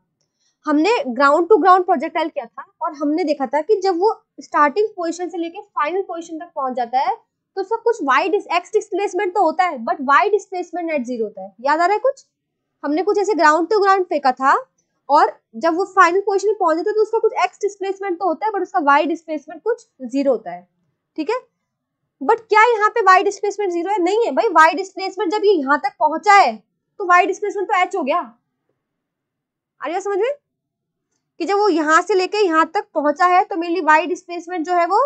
हमने ग्राउंड टू ग्राउंड प्रोजेक्टाइल किया था और हमने देखा था कि जब वो स्टार्टिंग पोजीशन से लेकर फाइनल पोजीशन तक पहुंच जाता है तो उसका कुछ वाइड एक्स डिस्प्लेसमेंट तो होता है but y displacement net zero होता है याद आ रहा है कुछ हमने कुछ ऐसे ग्राउंड टू ग्राउंड फेंका था और जब वो फाइनल पोजिशन में पहुंच जाता है तो उसका कुछ एक्स डिस्प्लेसमेंट तो होता है बट उसका वाई डिस्प्लेसमेंट कुछ जीरो होता है ठीक है बट क्या यहाँ पे वाई डिस्प्लेसमेंट जीरो है नहीं है भाई वाई डिस्प्लेसमेंट जब ये यहाँ तक पहुंचा है तो वाई डिस्प्लेसमेंट तो एच हो गया आ समझ में कि जब वो यहां से लेके यहां तक पहुंचा है तो मेरे लिए वाई डिस्प्लेसमेंट जो है वो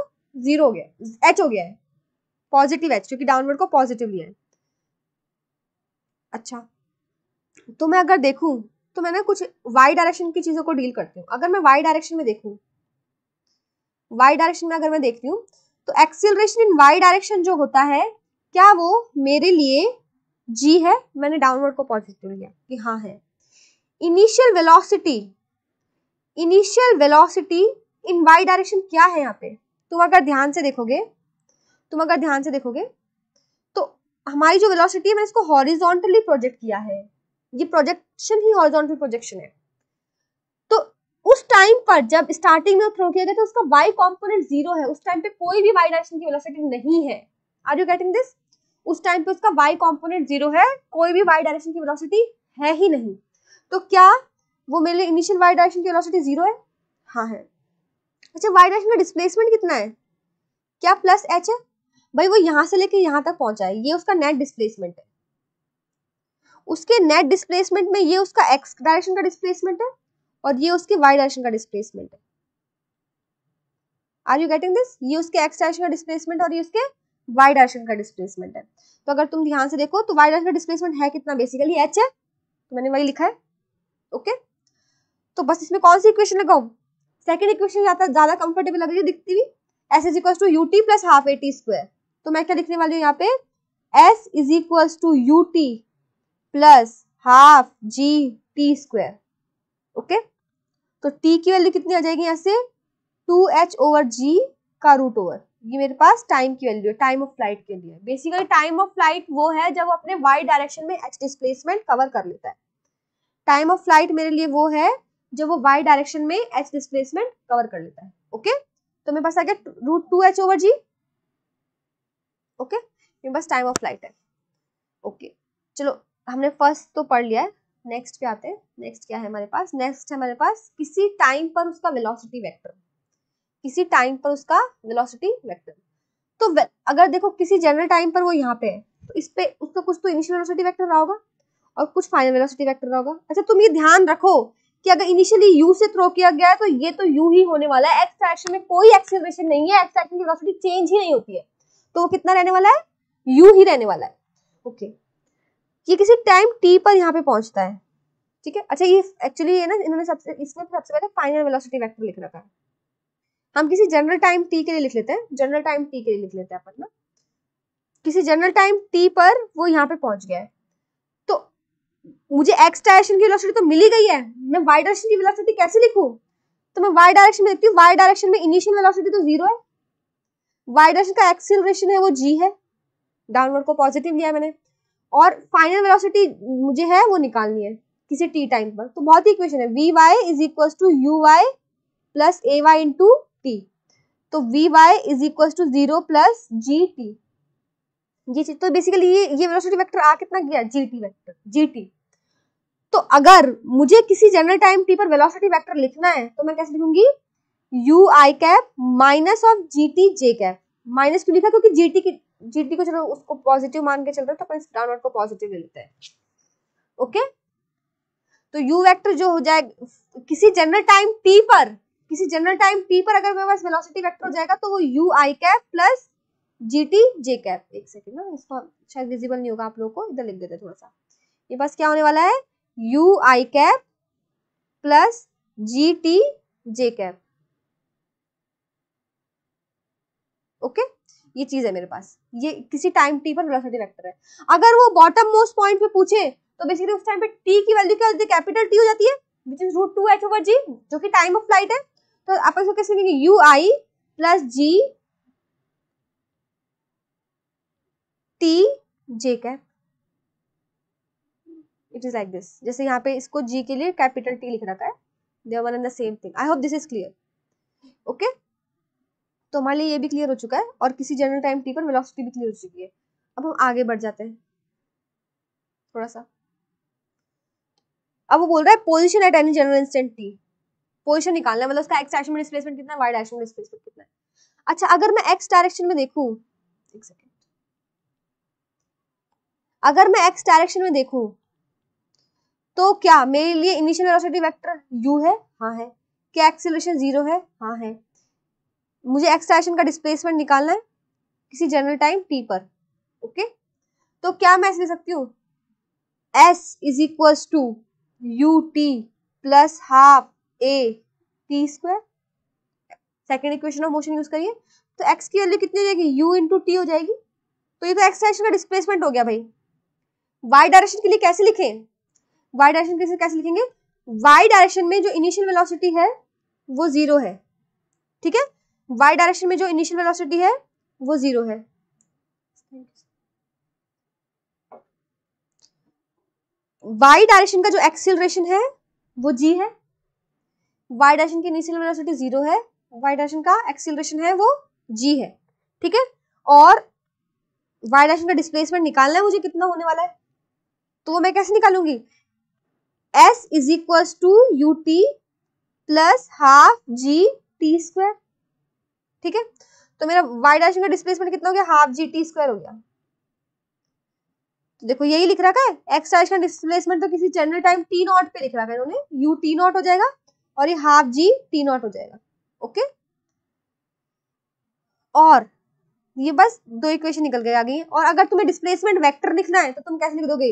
जीरो हो गया एच हो गया है पॉजिटिव एच क्योंकि डाउनवर्ड को पॉजिटिव लिया है अच्छा तो मैं अगर देखूं तो मैं ना कुछ वाई डायरेक्शन की चीज़ों को डील करती हूँ अगर मैं वाई डायरेक्शन में देखू वाई डायरेक्शन में अगर मैं देखती हूँ तो एक्सिलेशन इन वाई डायरेक्शन जो होता है क्या वो मेरे लिए जी है मैंने डाउनवर्ड को पॉजिटिव लिया कि हाँ है initial velocity initial velocity in Y direction क्या है यहाँ पे तुम अगर ध्यान से देखोगे तुम अगर ध्यान से देखोगे तो हमारी जो वेलोसिटी है मैंने इसको हॉरिजॉन्टली प्रोजेक्ट किया है ये प्रोजेक्शन ही हॉरिजॉन्टल प्रोजेक्शन है तो उस टाइम पर जब स्टार्टिंग में थ्रो किया गया था उसका वाई कॉम्पोनेंट जीरो है उस टाइम पे कोई भी वाई डायरेक्शन की वेलोसिटी नहीं है आर यू गेटिंग दिस उस टाइम पे उसका वाई कॉम्पोनेंट जीरो है कोई भी वाई डायरेक्शन की वेलोसिटी है ही नहीं तो क्या वो मेरे लिए इनिशियल वाई डायरेक्शन की वेलोसिटी जीरो है हाँ है अच्छा वाई डायरेक्शन का डिस्प्लेसमेंट कितना है क्या प्लस एच है भाई वो यहां से लेके यहां तक पहुंचा है ये उसका नेट डिस्प्लेसमेंट है उसके नेट डिस्प्लेसमेंट में ये उसका एक्स डायरेक्शन का डिस्प्लेसमेंट है और ये उसके वाई डायरेक्शन का डिस्प्लेसमेंट है आर यू गेटिंग दिस ये उसके एक्स डायरेक्शन का डिस्प्लेसमेंट और ये उसके वाई डायरेक्शन का डिस्प्लेसमेंट है तो अगर तुम ध्यान से देखो तो वाई डायरेक्शन का डिस्प्लेसमेंट है कितना बेसिकली एच है तो मैंने वही लिखा है ओके तो बस इसमें कौन सी इक्वेशन लगाओ सेकेंड इक्वेशन ज्यादा ज्यादा कंफर्टेबल लग रही है दिखती हुई s is equal to U T plus half A T square तो मैं क्या लिखने वाली हूँ यहाँ पे s is equal to U T plus half g t square okay तो टी की वैल्यू कितनी आ जाएगी यहाँ से टू एच ओवर जी का रूट ओवर ये मेरे पास टाइम की वैल्यू है टाइम ऑफ फ्लाइट के लिए बेसिकली टाइम ऑफ फ्लाइट वो है जब अपने वाई डायरेक्शन में एच डिस्प्लेसमेंट कवर कर लेता है टाइम ऑफ फ्लाइट मेरे लिए वो है जब वो वाई डायरेक्शन में एच डिस्प्लेसमेंट कवर कर लेता है ओके तो मेरे पास आ गया root two h over g okay मेरे पास टाइम ऑफ फ्लाइट है ओके चलो हमने फर्स्ट तो पढ़ लिया है नेक्स्ट पे आते हैं नेक्स्ट क्या है हमारे पास नेक्स्ट है हमारे पास किसी टाइम पर उसका वेलोसिटी वेक्टर किसी टाइम पर उसका वेलोसिटी वेक्टर तो अगर देखो किसी जनरल टाइम पर वो यहाँ पे है तो इस पे उसका कुछ तो इनिशियल वेलोसिटी वेक्टर रहा होगा और कुछ फाइनल वेलोसिटी वेक्टर रहा होगा अच्छा तुम ये ध्यान रखो कि अगर इनिशियली यू से थ्रो किया गया है तो ये तो यू ही होने वाला है एक्स डायरेक्शन में कोई एक्सेलरेशन नहीं है एक्स डायरेक्शन की वेलोसिटी चेंज ही नहीं होती है तो वो कितना रहने वाला है यू ही रहने वाला है ओके okay. ये किसी टाइम टी पर यहाँ पे पहुंचता है ठीक है अच्छा ये एक्चुअली ये ना इन्होंने सबसे इसमें सबसे पहले फाइनल वेलोसिटी वेक्टर लिख रखा है हम किसी जनरल टाइम टी के लिए लिख लेते हैं जनरल टाइम टी के लिए लिख लेते हैं अपन ना किसी जनरल टाइम टी पर वो यहाँ पे पहुंच गया है तो मुझे एक्स डायरेक्शन की वेलोसिटी तो मिल ही गई है मैं वाई डायरेक्शन की वेलोसिटी कैसे लिखूं तो मैं वाई डायरेक्शन में लिखती हूँ वाई डायरेक्शन में इनिशियल वेलोसिटी तो जीरो है वाई डायरेक्शन का एक्सीलरेशन है वो जी है डाउनवर्ड को पॉजिटिव लिया मैंने और फाइनल वेलोसिटी मुझे है वो निकालनी है किसी टी टाइम पर तो बहुत ही इक्वेशन है v Y is equal to you Y plus A y into t तो v Y is equal to zero plus g t ये चीज तो बेसिकली ये ये वेलोसिटी वेक्टर आ कितना गया g t vector g t तो अगर मुझे किसी जनरल टाइम टी पर वेलोसिटी वेक्टर लिखना है तो मैं कैसे लिखूंगी u i cap minus of g t J cap minus क्यों लिखा क्योंकि जी टी की जीडी को चलो उसको पॉजिटिव मान के चल रहा तो अपन इस डाउनवर्ड को पॉजिटिव ले लेते हैं ओके तो यू वेक्टर जो हो जाए किसी जनरल टाइम टी पर किसी जनरल टाइम पी पर अगर मेरे पास वेलोसिटी वेक्टर हो जाएगा तो वो u i cap plus g t J cap एक सेकेंड ना इसको शायद विजिबल नहीं होगा आप लोगों को इधर लिख देते थोड़ा सा ये बस क्या होने वाला है u i cap plus g t J cap okay okay? ये चीज़ है मेरे पास ये किसी टाइम टी पर वेलोसिटी वेक्टर है अगर वो बॉटम मोस्ट पॉइंट पे पूछे तो बेसिकली उस टाइम पे टी की वैल्यू क्या होती है कैपिटल टी हो जाती है which is root two h over g जो कि टाइम ऑफ फ्लाइट है तो आप इसको कैसे लिखेंगे u i plus g t J cap it is like this जैसे यहाँ पे इसको जी के लिए कैपिटल टी लिख रखा है the one and the same thing I hope this is clear okay तो हमारे लिए ये भी क्लियर हो चुका है और किसी जनरल टाइम टी पर वेलोसिटी भी क्लियर हो चुकी है अब हम आगे बढ़ जाते हैं थोड़ा सा अब वो बोल रहा है position at any general instant t position निकालना मतलब उसका एक्स डायरेक्शन में डिस्प्लेसमेंट कितना वाई डायरेक्शन में डिस्प्लेसमेंट कितना है अच्छा अगर मैं एक्स डायरेक्शन में देखूं एक सेकेंड अगर मैं एक्स डायरेक्शन में देखूं तो क्या मेरे लिए इनिशियल वेलोसिटी वेक्टर यू है हाँ है क्या एक्सीलरेशन जीरो है हाँ है मुझे एक्सट्रैक्शन का डिस्प्लेसमेंट निकालना है किसी जनरल टाइम टी पर ओके तो क्या मैं ले सकती हूँ s is equal to U T plus half A T square second equation of motion use करिए तो एक्स की वैल्यू कितनी हो जाएगी यू इंटू टी हो जाएगी तो ये तो एक्स डायरेक्शन का डिस्प्लेसमेंट हो गया भाई वाई डायरेक्शन के लिए कैसे लिखें वाई डायरेक्शन के लिए कैसे लिखेंगे वाई डायरेक्शन में जो इनिशियल वेलोसिटी है वो जीरो है ठीक है वाई डायरेक्शन में जो इनिशियल वेलोसिटी है वो जीरो है वाई डायरेक्शन का जो एक्सिलरेशन है वो जी है वाई डायरेक्शन की इनिशियल वेलोसिटी जीरो है वाई डायरेक्शन का एक्सिलरेशन है वो जी है ठीक है और वाई डायरेक्शन का डिस्प्लेसमेंट निकालना है मुझे कितना होने वाला है तो वो मैं कैसे निकालूंगी s is equal to U T plus half g t square ठीक है तो मेरा वाई डायरेक्शन का डिस्प्लेसमेंट कितना हो गया हाफ जी टी स्क्वायर हो गया तो देखो यही लिख रखा है एक्स डैश का डिस्प्लेसमेंट तो किसी जनरल टाइम टी नॉट पे लिख रहा है इन्होंने यू टी नॉट हो जाएगा और ये हाफ जी टी नॉट हो जाएगा ओके और ये बस दो इक्वेशन निकल गए आ गई और अगर तुम्हें डिस्प्लेसमेंट वेक्टर लिखना है तो तुम कैसे लिख दोगे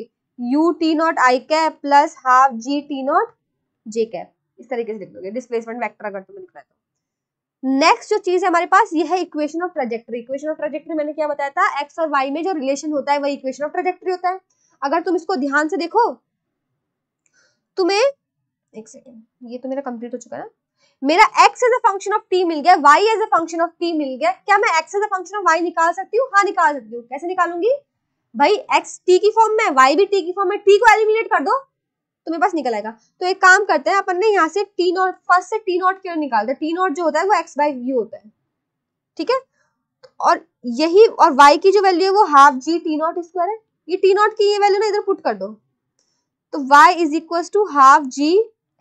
u t naught i cap plus half g t naught j cap इस तरीके से लिख दोगे डिस्प्लेसमेंट वेक्टर अगर तुम्हें लिखना है तो नेक्स्ट जो चीज है हमारे पास यह है equation of projector equation of projector मैंने क्या बताया था एक्स और वाई में जो रिलेशन होता है वही इक्वेशन ऑफ ट्रेजेक्ट्री होता है अगर तुम इसको ध्यान से देखो तुम्हें एक सेकेंड ये तो मेरा कंप्लीट हो चुका है मेरा x as a function of t मिल गया y as a function of t मिल गया क्या मैं x as a function of y निकाल सकती हूँ हाँ निकाल सकती हूँ कैसे निकालूंगी भाई x t की फॉर्म में y भी t की फॉर्म में t को एलिमिनेट कर दो तो मेरे पास निकल आएगा तो एक काम करते हैं अपन ने यहाँ से टी नॉट फर्स्ट से टी नॉट क्यों निकालते हैं टी नॉट जो होता है वो एक्स बाई वी होता है ठीक है और यही और वाई की जो वैल्यू है वो half g t naught square है ये टी नॉट की ये वैल्यू ना इधर पुट कर दो तो y is equal to half g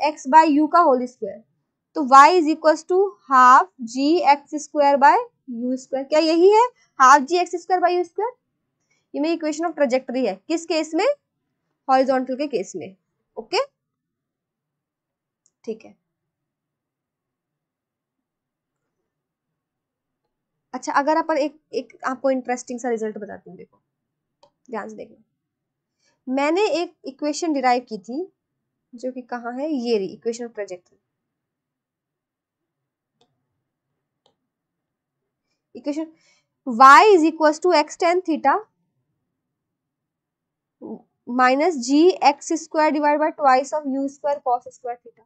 x by u का होल स्क्वायर तो y is equal to half g x square by u square क्या यही है half g x square by u square ये मेरी इक्वेशन ऑफ ट्रोजेक्टरी है किस case में हॉरिजॉन्टल के केस में ओके ठीक है अच्छा अगर आप एक एक आपको इंटरेस्टिंग सा रिजल्ट बताती हूँ देखो ध्यान से देखना मैंने एक इक्वेशन डिराइव की थी जो कि कहा है ये रही equation of trajectory equation y is equal to x tan theta minus g x square divide by twice of u square cos square theta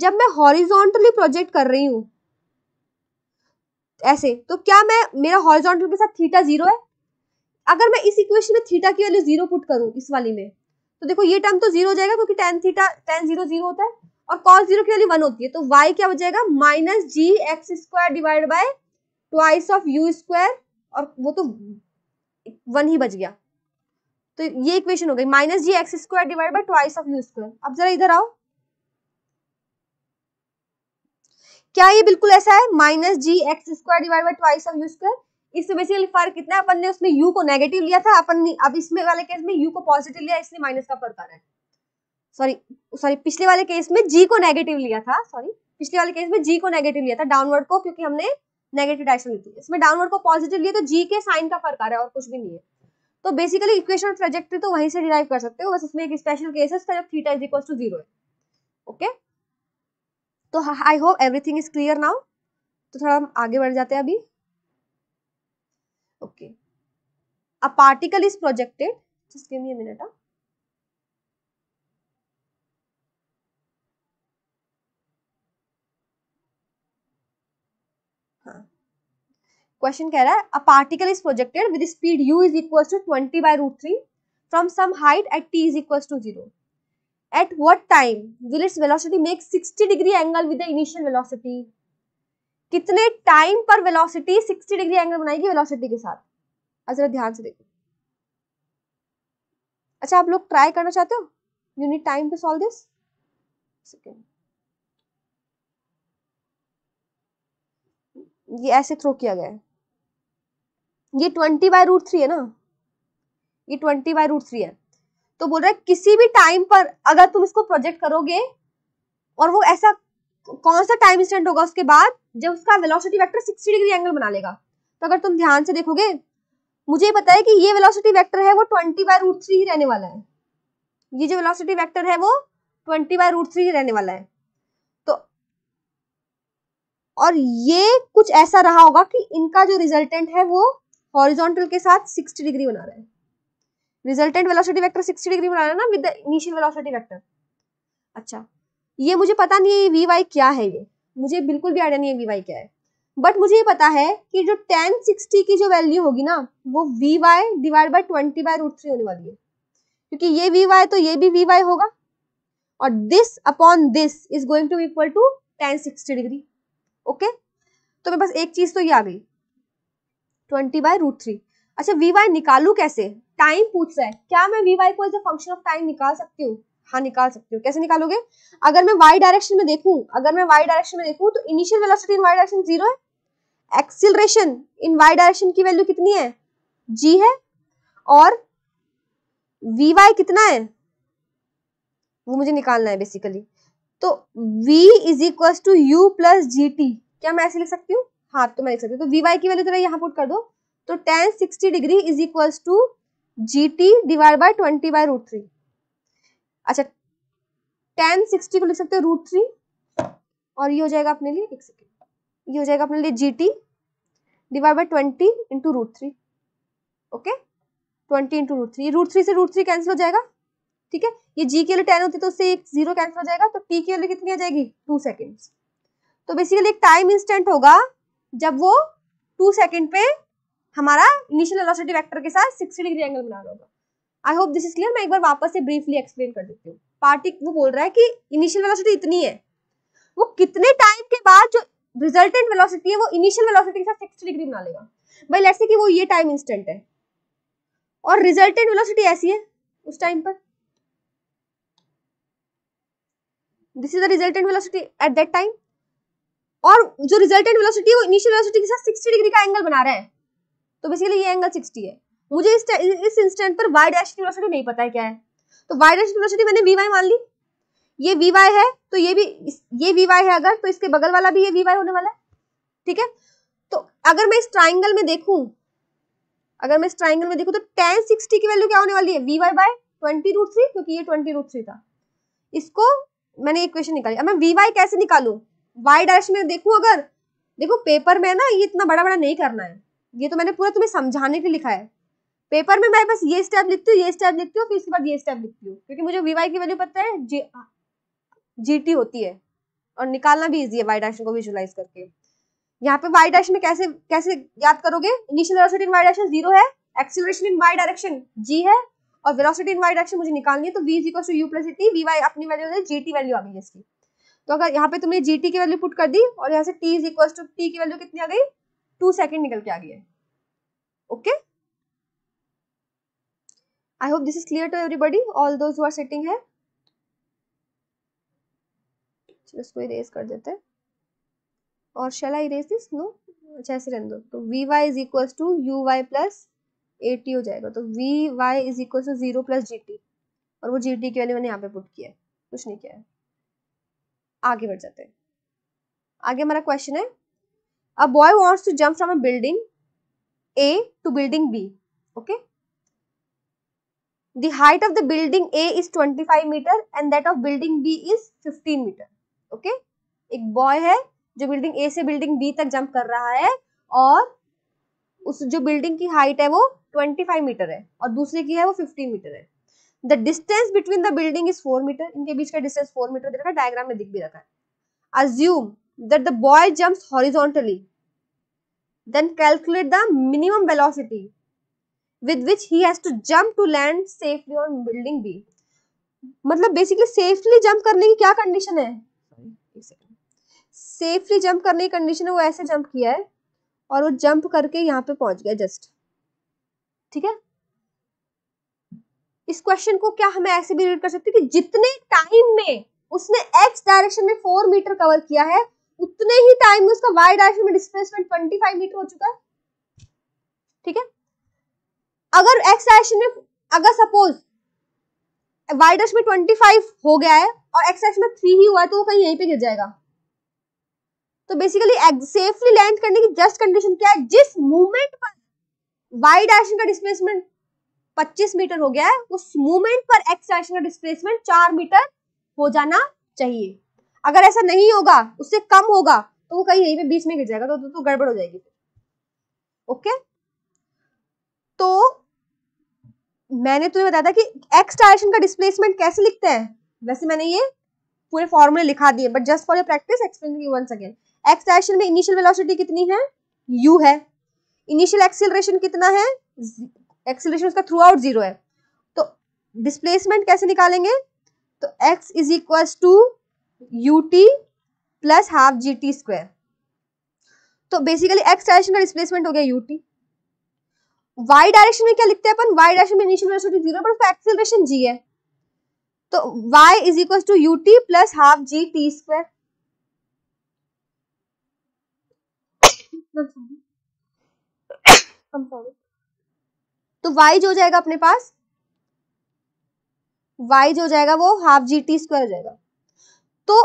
जब मैं हॉरिजॉन्टली प्रोजेक्ट कर रही हूँ ऐसे तो क्या मैं मेरा हॉरिजॉन्टल के साथ थीटा जीरो है अगर मैं इस इक्वेशन में थीटा की वैल्यू जीरो पुट करूँ इस वाली में तो देखो ये टर्म तो जीरो हो जाएगा क्योंकि tan theta tan zero zero होता है और कॉस जीरो की वैल्यू वन होती है तो वाई क्या हो जाएगा minus g x square divide by twice of u square और वो तो वन ही बच गया तो ये इक्वेशन हो गई minus g x square divide by twice of u square अब जरा इधर आओ क्या ये बिल्कुल ऐसा है minus g x square divide by twice of u square इससे बेसिकली फर्क कितना है अपन ने उसमें यू को नेगेटिव लिया था अपन ने अब इसमें वाले केस में यू को पॉजिटिव लिया इसलिए माइनस का फर्क आ रहा है सॉरी सॉरी पिछले वाले केस में जी को नेगेटिव लिया था सॉरी पिछले वाले केस में जी को नेगेटिव लिया था डाउनवर्ड को क्योंकि हमने नेगेटिव डायरेक्शन ली थी इसमें डाउनवर्ड को पॉजिटिव लिया तो जी के साइन का फर्क आ रहा है और कुछ भी नहीं है तो बेसिकली इक्वेशन ऑफ ट्रेजेक्ट्री तो वहीं से डिराइव कर सकते हो बस उसमें एक स्पेशल केस है जब theta is equal to zero है ओके तो I hope everything is clear now तो थोड़ा हम आगे बढ़ जाते हैं अभी okay a particle is projected just give me a minute question कह रहा है a particle is projected with speed u is equal to twenty by root three from some height at t is equal to zero at what time will its velocity make sixty degree angle with the initial velocity कितने time पर velocity sixty degree angle बनाएगी velocity के साथ अच्छा ध्यान से देखो अच्छा आप लोग ट्राई करना चाहते हो unit time to solve this ये ऐसे थ्रो किया गया है ये ट्वेंटी बाय रूट थ्री है ना ये ट्वेंटी बाय रूट थ्री है तो बोल रहा है किसी भी टाइम पर अगर तुम इसको प्रोजेक्ट करोगे और वो ऐसा कौन सा टाइम इंस्टेंट होगा उसके बाद जब उसका velocity vector sixty degree angle बना लेगा तो अगर तुम ध्यान से देखोगे मुझे पता है कि ये वेलोसिटी वेक्टर है वो ट्वेंटी बाय रूट थ्री ही रहने वाला है ये जो वेलोसिटी वेक्टर है वो ट्वेंटी बाय रूट थ्री ही रहने वाला है तो और ये कुछ ऐसा रहा होगा कि इनका जो रिजल्टेंट है वो हॉरिजॉन्टल के साथ 60 डिग्री बना रहा है रिजल्टेंट वेलोसिटी वेक्टर 60 डिग्री बना रहा है ना with the initial velocity vector अच्छा ये मुझे पता नहीं है ये वी वाई क्या है ये मुझे बिल्कुल भी आइडिया नहीं है वी वाई क्या है बट मुझे ये पता है कि जो टेन सिक्सटी की जो वैल्यू होगी ना वो v y divide by twenty by root three होने वाली है क्योंकि ये वी वाई तो ये भी वी वाई होगा और this upon this is going to equal to tan sixty degree okay तो मेरे पास एक चीज तो ये आ गई ट्वेंटी बाय रूट थ्री अच्छा वी वाई निकालू कैसे टाइम पूछ रहा है क्या मैं वी वाई को as a function of time निकाल सकती हूँ हाँ निकाल सकती हूँ कैसे निकालोगे अगर मैं वाई डायरेक्शन में देखू अगर मैं वाई डायरेक्शन में देखू तो initial velocity in Y direction zero है एक्सिलरेशन इन वाई डायरेक्शन की वैल्यू कितनी है जी है और वी वाई कितना है वो मुझे निकालना है बेसिकली तो v is equal to you plus g t क्या मैं ऐसे लिख सकती हूँ हाँ तो मैं लिख सकती हूँ तो वीवाई की वैल्यू तो जरा यहाँ पुट कर दो तो tan sixty degree is equals to g t divide by twenty by root three अच्छा टेन सिक्सटी को लिख सकते हो रूट थ्री और ये हो जाएगा अपने लिए एक सेकेंड ये हो जाएगा अपने लिए g t divide by twenty into root three okay twenty into root three root three से रूट थ्री कैंसिल हो जाएगा ठीक है ये जी के लिए टेन होती है तो उससे एक जीरो कैंसिल हो जाएगा तो टी के लिए कितनी आ जाएगी टू सेकेंड्स तो बेसिकली एक टाइम इंस्टेंट होगा जब वो टू सेकेंड पे हमारा इनिशियल वेलोसिटी वेक्टर के साथ 60 डिग्री एंगल बना होगा I hope this is clear मैं एक बार वापस से ब्रीफली एक्सप्लेन कर देती हूँ पार्टी वो बोल रहा है कि इनिशियल वेलोसिटी इतनी है वो कितने टाइम के बाद जो रिजल्टेंट वेलोसिटी है वो इनिशियल वेलोसिटी के साथ 60 डिग्री बना लेगा भाई लेट्स से कि वो ये टाइम इंस्टेंट है और रिजल्टेंट वेलोसिटी ऐसी है उस टाइम पर this is the resultant velocity at that time और जो रिजल्टेंट वेलोसिटी है वो इनिशियल वेलोसिटी के साथ 60 डिग्री का एंगल बना रहा है तो बेसिकली ये एंगल 60 है मुझे इस इस इंस्टेंट पर वाई डैश की वेलोसिटी नहीं पता है क्या है तो वाई डैश की वेलोसिटी मैंने वी मान ली ये वी है तो ये भी ये वी है अगर तो इसके बगल वाला भी ये वी होने वाला है ठीक है तो अगर मैं इस ट्राइंगल में देखूं अगर मैं इस ट्राइंगल में देखूं तो टेन सिक्सटी की वैल्यू क्या होने वाली है v y by twenty root three क्योंकि ये ट्वेंटी रूट थ्री था इसको मैंने इक्वेशन निकाली अब मैं वी कैसे निकालू वाई डैश में देखू अगर देखो पेपर में ना ये इतना बड़ा बड़ा नहीं करना है ये तो मैंने पूरा तुम्हें समझाने के लिखा है पेपर में मैं बस ये स्टेप लिखती हूँ ये स्टेप लिखती हूँ फिर इसके बाद ये स्टेप लिखती हूँ क्योंकि मुझे वी वाई की वैल्यू पता है जी जीटी होती है और निकालना भी इजी है वाई डैश को विजुलाइज करके यहाँ पे वाई डैश में कैसे कैसे याद करोगे initial velocity in y dash zero है acceleration in Y direction g है और वेलोसिटी इन वाई डायरेक्शन मुझे निकालनी है तो we is equal to you plus t v y अपनी वैल्यू जी टी वैल्यू आ गई इसकी तो अगर यहाँ पे तुमने जी की वैल्यू पुट कर दी और यहाँ से t is equal to t की वैल्यू कितनी आ गई टू सेकेंड निकल के आ गई है okay I hope this is clear to everybody all those who are है चलो इसको इरेज कर देते हैं और shall I erase this no अच्छा ऐसे रहने दो तो v Y is equal to you Y plus A t हो जाएगा तो v Y is equal to zero plus g t और वो जी टी की वैल्यू मैंने यहाँ पे पुट किया है कुछ नहीं किया है आगे बढ़ जाते हैं आगे हमारा क्वेश्चन है a boy wants to jump from a building A to building B okay the height of the building A is 25 meter and that of building B is 15 meter. Okay? एक बॉय है जो building ए से building B तक jump कर रहा है और उस जो बिल्डिंग की हाइट है वो 25 मीटर है और दूसरे की है वो 15 मीटर है the distance between the building is four meter इनके बीच का डिस्टेंस फोर मीटर देखा डायग्राम में दिख भी रखा है assume that the boy jumps horizontally then calculate the minimum velocity with which he has to jump to land safely on building B मतलब बेसिकली सेफली जम्प करने की क्या कंडीशन है सेफली जंप करने की कंडीशन है वो ऐसे जंप किया है और वो जंप करके यहाँ पे पहुंच गया जस्ट ठीक है इस क्वेश्चन को क्या हमें ऐसे भी रीड कर सकते कि जितने टाइम में उसने एक्स डायरेक्शन में फोर मीटर कवर किया है उतने ही टाइम में उसका वाई डायरेक्शन में डिस्प्लेसमेंट ट्वेंटी फाइव मीटर हो चुका है ठीक है अगर एक्स डायरेक्शन में अगर सपोज वाई डैश में ट्वेंटी फाइव हो गया है और एक्स डैश में थ्री ही हुआ है तो वो कहीं यहीं पे गिर जाएगा तो बेसिकली सेफली लैंड करने की जस्ट कंडीशन क्या है जिस मूवमेंट पर वाई डायरेक्शन का डिस्प्लेसमेंट 25 मीटर हो गया है उस मूवमेंट पर एक्सलेशन का डिस्प्लेसमेंट 4 मीटर हो जाना चाहिए अगर ऐसा नहीं होगा उससे कम होगा तो वो कहीं यहीं पे बीच में गिर जाएगा तो, तो, तो गड़बड़ हो जाएगी ओके तो मैंने तुम्हें तो बताया था कि एक्स डायरेक्शन का डिस्प्लेसमेंट कैसे लिखते हैं वैसे मैंने ये पूरे फॉर्मूले लिखा दिए but just for your practice explain you once again x direction में इनिशियल वेलोसिटी कितनी है यू है इनिशियल एक्सीलरेशन कितना है एक्सिलेशन उसका थ्रू आउट जीरो है तो डिस्प्लेसमेंट कैसे निकालेंगे तो x is equal to U T plus half g t square तो बेसिकली एक्स डायरेक्शन का डिस्प्लेसमेंट हो गया यू टी वाई डायरेक्शन में क्या लिखते हैं अपन वाई डायरेक्शन में इनिशियल वेलोसिटी जीरो पर उसका जी है तो y is equal to U T plus half g t square I'm sorry. तो वाई जो हो जाएगा अपने पास वाई जो हो जाएगा वो हाफ जी टी स्क्वायर हो जाएगा तो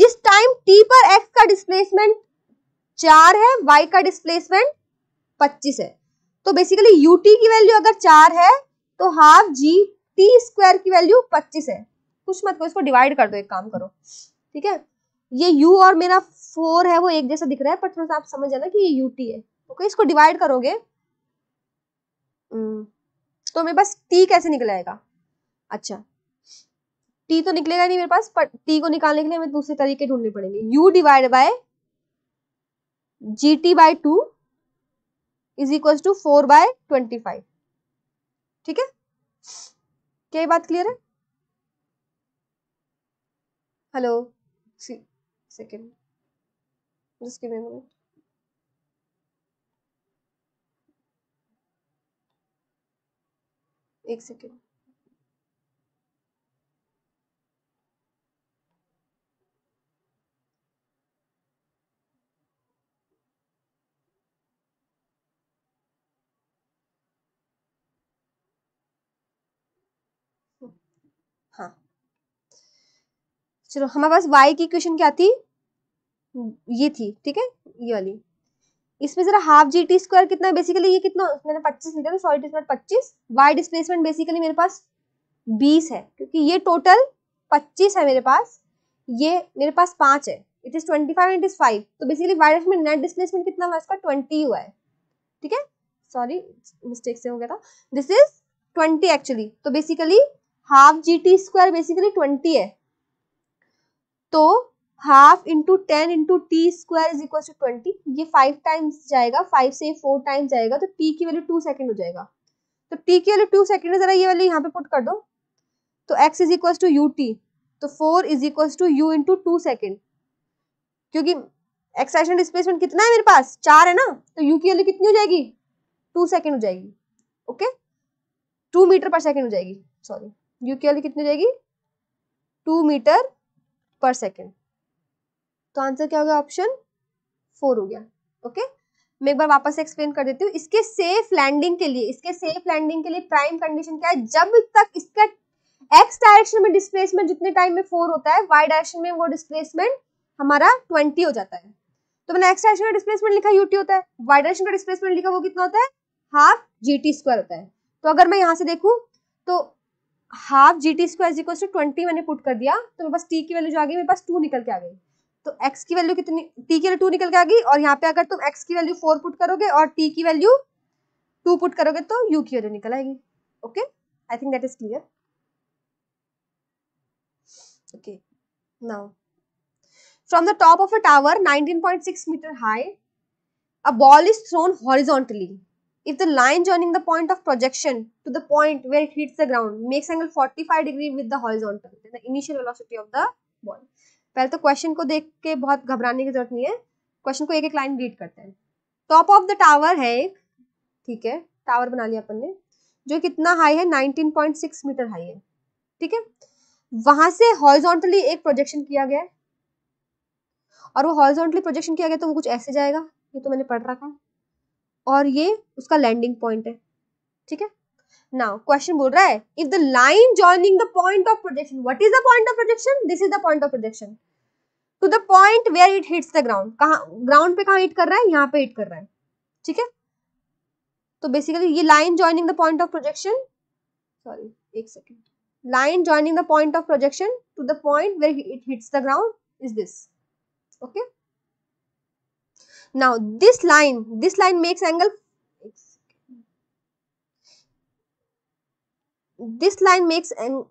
जिस टाइम टी पर एक्स का डिस्प्लेसमेंट चार है वाई का डिस्प्लेसमेंट पच्चीस है तो बेसिकली यूटी की वैल्यू अगर चार है तो हाफ जी टी स्क्वायर की वैल्यू पच्चीस है कुछ मत करो इसको डिवाइड कर दो एक काम करो ठीक है ये यू और मेरा फोर है वो एक जैसा दिख रहा है पर थोड़ा सा आप समझ जाना कि ये यूटी है ओके तो इसको डिवाइड करोगे हम्म। तो मेरे पास टी कैसे निकल आएगा अच्छा टी तो निकलेगा नहीं मेरे पास पर टी को निकालने के लिए हमें दूसरे तरीके ढूंढने पड़ेंगे u divide by g T by two is equal to four by twenty five ठीक है क्या ये बात क्लियर है हेलो सेकेंड जिसकी गिव एक सेकेंड हाँ चलो हमारे पास y की इक्वेशन क्या थी ये थी ठीक है ये वाली इसमें जरा हाफ जी टी स्क्वायर कितना बेसिकली ये कितना मैंने पच्चीस लिखा था सॉरी डिस्प्लेसमेंट पच्चीस वाई डिस्प्लेसमेंट बेसिकली मेरे पास बीस है क्योंकि ये टोटल पच्चीस है मेरे पास ये मेरे पास पाँच है it is twenty five it is five तो basically y displacement net displacement कितना हुआ इसका ट्वेंटी हुआ है ठीक है सॉरी मिस्टेक से हो गया था दिस इज ट्वेंटी एक्चुअली तो basically half g t square basically twenty है तो half into ten into T square is equal to twenty ये फाइव टाइम्स जाएगा फाइव से फोर टाइम्स जाएगा तो टी की वैल्यू टू सेकेंड हो जाएगा तो टी की वैल्यू टू सेकेंड है जरा ये वाली यहाँ पे पुट कर दो तो x is equal to you t तो four is equal to u into two second क्योंकि एक्साइशन डिस्प्लेसमेंट कितना है मेरे पास चार है ना तो यू की वैल्यू कितनी हो जाएगी टू सेकेंड हो जाएगी ओके टू मीटर पर सेकेंड हो जाएगी सॉरी यू की वैल्यू कितनी हो जाएगी टू मीटर पर सेकेंड तो आंसर क्या हो गया ऑप्शन फोर हो गया ओके मैं एक बार वापस एक्सप्लेन कर देती हूँ इसके सेफ लैंडिंग के लिए इसके सेफ लैंडिंग के लिए प्राइम कंडीशन क्या है जब तक इसका एक्स डायरेक्शन में डिस्प्लेसमेंट जितने टाइम में फोर होता है वाई डायरेक्शन में वो डिस्प्लेसमेंट हमारा ट्वेंटी हो जाता है तो मैंने एक्स डायरेक्शन में डिस्प्लेसमेंट लिखा यूटी होता है वाई डायरेक्शन का डिस्प्लेसमेंट लिखा वो कितना होता है हाफ जी टी स्क्वायर होता है तो अगर मैं यहाँ से देखूँ तो half g t square equal to twenty मैंने पुट कर दिया तो मेरे पास टी की वैल्यू जो आ गई मेरे पास टू निकल के आ गई तो x की वैल्यू कितनी t की वैल्यू निकल के आ गई और यहाँ पे अगर तुम x की वैल्यू 4 पुट करोगे और t की वैल्यू 2 पुट करोगे तो u की वैल्यू निकल आएगी okay I think that is clear okay now from the top of a tower 19.6 meter high a ball is thrown horizontally if the line joining the point of projection to the point where it hits the ground makes angle 45 degree with the horizontal the initial velocity of the ball पहले तो question को देख के बहुत घबराने की जरूरत नहीं है क्वेश्चन को एक एक लाइन रीड करते हैं टॉप ऑफ द टावर है एक ठीक है टावर बना लिया अपन ने जो कितना हाई है 19.6 मीटर हाई है ठीक है वहां से हॉर्जोंटली एक प्रोजेक्शन किया गया है और वो हॉर्जोंटली प्रोजेक्शन किया गया तो वो कुछ ऐसे जाएगा ये तो मैंने पढ़ रखा है और ये उसका लैंडिंग पॉइंट है ठीक है now question bol raha hai if the line joining the point of projection what is the point of projection this is the point of projection to the point where it hits the ground kahan ground pe kahan hit kar raha hai yahan pe hit kar raha hai theek hai तो basically ये line joining the point of projection sorry एक second line joining the point of projection to the point where it hits the ground is this okay now this line this line makes angle this line makes an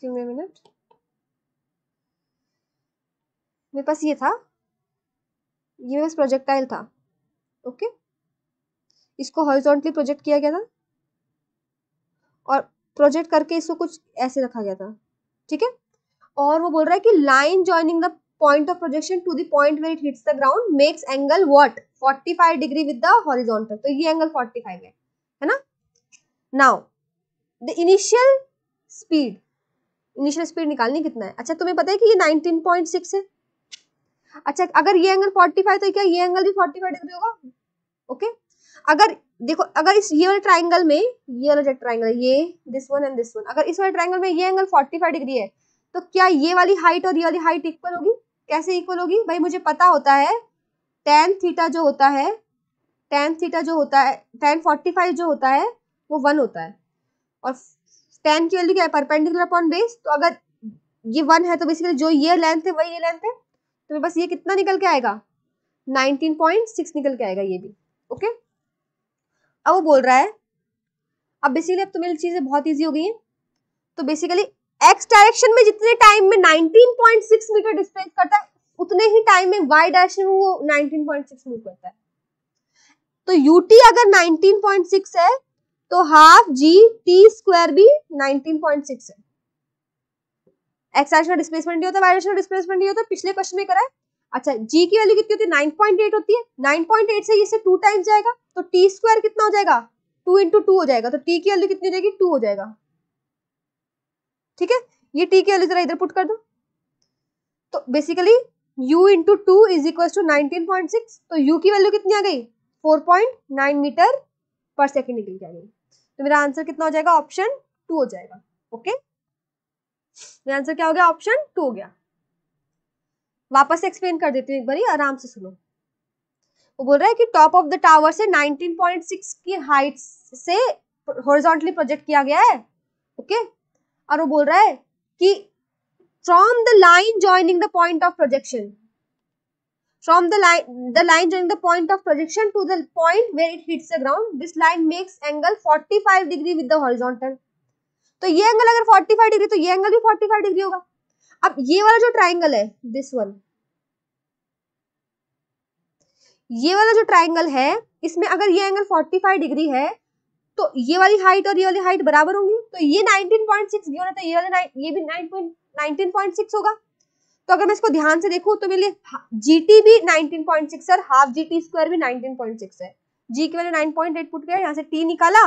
give me a minute मेरे पास ये था ये मेरे पास projectile था okay इसको horizontally project किया गया था और प्रोजेक्ट करके इसको कुछ ऐसे रखा गया था ठीक है और वो बोल रहा है कि line joining the point of projection to the point where it hits the ground makes angle what 45 degree with the horizontal तो ये एंगल 45 है है ना now the initial speed initial speed निकालनी कितना है अच्छा तुम्हें पता है कि ये 19.6 है अच्छा अगर ये एंगल 45 तो क्या ये एंगल भी 45 डिग्री होगा ओके okay? अगर देखो अगर इस ये वाले ट्राइंगल में ये वाला जो ट्राइंगल ये this one and this one अगर इस वाले ट्राइंगल में ये एंगल 45 डिग्री है तो क्या ये वाली हाइट और ये वाली हाइट इक्वल होगी कैसे इक्वल होगी भाई मुझे पता होता है टेन थीटा जो होता है टेन थीटा जो होता है टेन फोर्टी फाइव जो होता है वो वन होता है और टेन की वैल्यू क्या है परपेंडिकुलर अपॉन बेस तो अगर ये वन है तो बेसिकली जो ये लेंथ है वही ये लेंथ है तो बस ये कितना निकल के आएगा नाइनटीन पॉइंट सिक्स निकल के आएगा ये भी ओके okay? अब वो बोल रहा है अब बेसिकली अब तो मेरी चीज़ें बहुत ईजी हो गई हैं तो बेसिकली एक्स डायरेक्शन में जितने टाइम में 19.6 मीटर डिस्टेंस करता है उतने ही टाइम में वाई डायरेक्शन में वो 19.6 मूव करता है तो यूटी अगर 19.6 है तो हाफ जी टी स्क्वायर भी 19.6 है एक्स डायरेक्शन डिस्प्लेसमेंट नहीं होता वाई डायरेक्शन डिस्प्लेसमेंट नहीं होता पिछले क्वेश्चन में करा है अच्छा जी की वैल्यू कितनी होती है नाइन पॉइंट एट होती है नाइन पॉइंट एट से इसे टू टाइम्स जाएगा तो टी स्क्वायर कितना हो जाएगा टू इंटू टू हो जाएगा तो टी की वैल्यू कितनी हो जाएगी टू हो जाएगा ठीक है ये टी की वैल्यू जरा इधर पुट कर दो तो basically u into two is equal to nineteen point six तो u की वैल्यू कितनी आ गई फोर पॉइंट नाइन मीटर पर सेकेंड निकल के आ गई तो मेरा आंसर कितना हो जाएगा ऑप्शन टू हो जाएगा ओके मेरा आंसर क्या हो गया ऑप्शन टू हो गया वापस एक्सप्लेन कर देती हूँ एक बार आराम से सुनो वो बोल रहा है कि टॉप ऑफ द टावर से 19.6 की हाइट से हॉरिजॉन्टली प्रोजेक्ट किया गया है ओके okay? और वो बोल रहा है कि from the line joining the point of projection from the line the line joining the point of projection to the point where it hits the ground this line makes angle 45 degree with the horizontal तो ये angle अगर 45 degree तो ये angle भी 45 degree होगा अब ये वाला जो ट्राइंगल है दिस वन ये वाला जो ट्राइंगल है इसमें अगर ये एंगल 45 डिग्री है तो ये वाली हाइट और ये वाली हाइट बराबर होंगी तो ये 19.6 गिवन है तो ये वाला ये भी 19.6 होगा तो अगर मैं इसको ध्यान से देखूं तो मेरे जी टी भी 19.6 है हाफ जी टी स्क्वायर भी 19.6 है जी की वैल्यू 9.8 पुट किया यहाँ से टी निकाला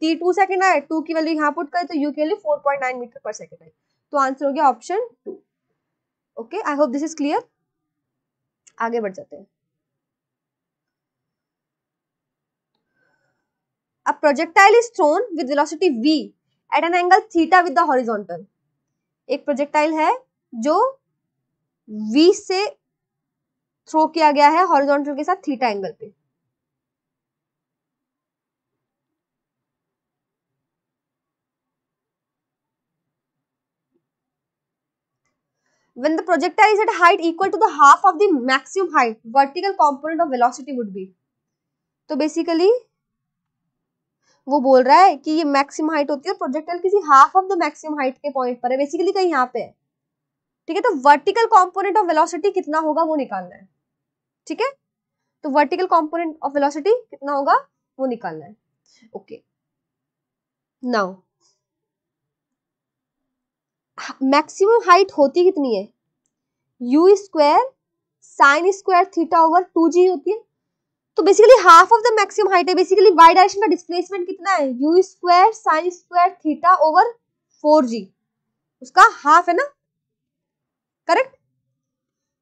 टी टू सेकंड आया टू की वैल्यू यहाँ पुट करें तो यू के लिए 4.9 मीटर पर सेकंड आई तो आंसर हो गया option two okay I hope this is clear आगे बढ़ जाते हैं a projectile is thrown with velocity V at an angle theta with the horizontal एक प्रोजेक्टाइल है जो वी से थ्रो किया गया है हॉरिजॉन्टल के साथ थीटा एंगल पे when the projectile is at height equal to the half of the maximum height vertical component of velocity would be तो basically वो बोल रहा है कि ये मैक्सिमम हाइट होती है और प्रोजेक्टाइल किसी half of the maximum height के पॉइंट पर है बेसिकली कहीं यहाँ पे ठीक है तो वर्टिकल कंपोनेंट ऑफ वेलोसिटी कितना होगा वो निकालना है ठीक है तो वर्टिकल कंपोनेंट ऑफ वेलोसिटी कितना होगा वो निकालना है ओके नाउ मैक्सिमम हाइट होती कितनी है you square sine square theta over two G होती है तो basically half of the maximum height है बेसिकली वाई डायरेक्शन का डिस्प्लेसमेंट कितना है you square sine square theta over four G उसका हाफ है ना करेक्ट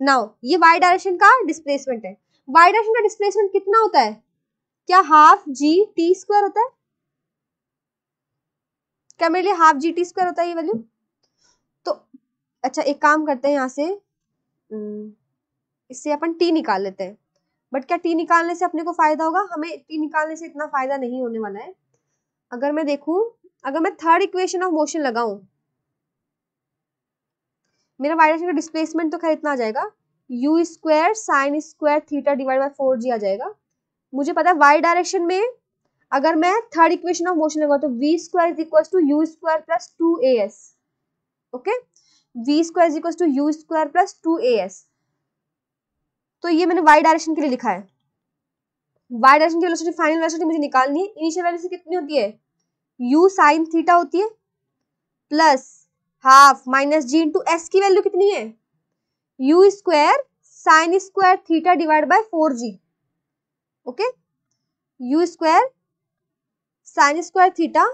नाउ ये वाई डायरेक्शन का डिस्प्लेसमेंट है वाई डायरेक्शन का डिस्प्लेसमेंट कितना होता है क्या हाफ जी टी स्क्वायर होता है क्या मेरे लिए हाफ जी टी स्क्वायर होता है ये वैल्यू अच्छा एक काम करते हैं यहाँ से इससे अपन टी निकाल लेते हैं बट क्या टी निकालने से अपने को फायदा होगा हमें टी निकालने से इतना फायदा नहीं होने वाला है अगर मैं देखूं अगर मैं थर्ड इक्वेशन ऑफ मोशन लगाऊं मेरा वायरस का डिस्प्लेसमेंट तो खैर इतना आ जाएगा you square sine square theta divide by four G आ जाएगा मुझे पता है वाई डायरेक्शन में अगर मैं थर्ड इक्वेशन ऑफ मोशन लगाऊ तो V square is equal to you square plus two A S okay V square is equal to you square plus two A S तो ये मैंने वाई डायरेक्शन के लिए लिखा है वाई डायरेक्शन की वेलोसिटी फाइनल वेलोसिटी मुझे निकालनी है इनिशियल वेलोसिटी कितनी होती है यू साइन थीटा होती है plus half minus G into S की वैल्यू कितनी है you square sine square theta divide by four G okay U square sine square theta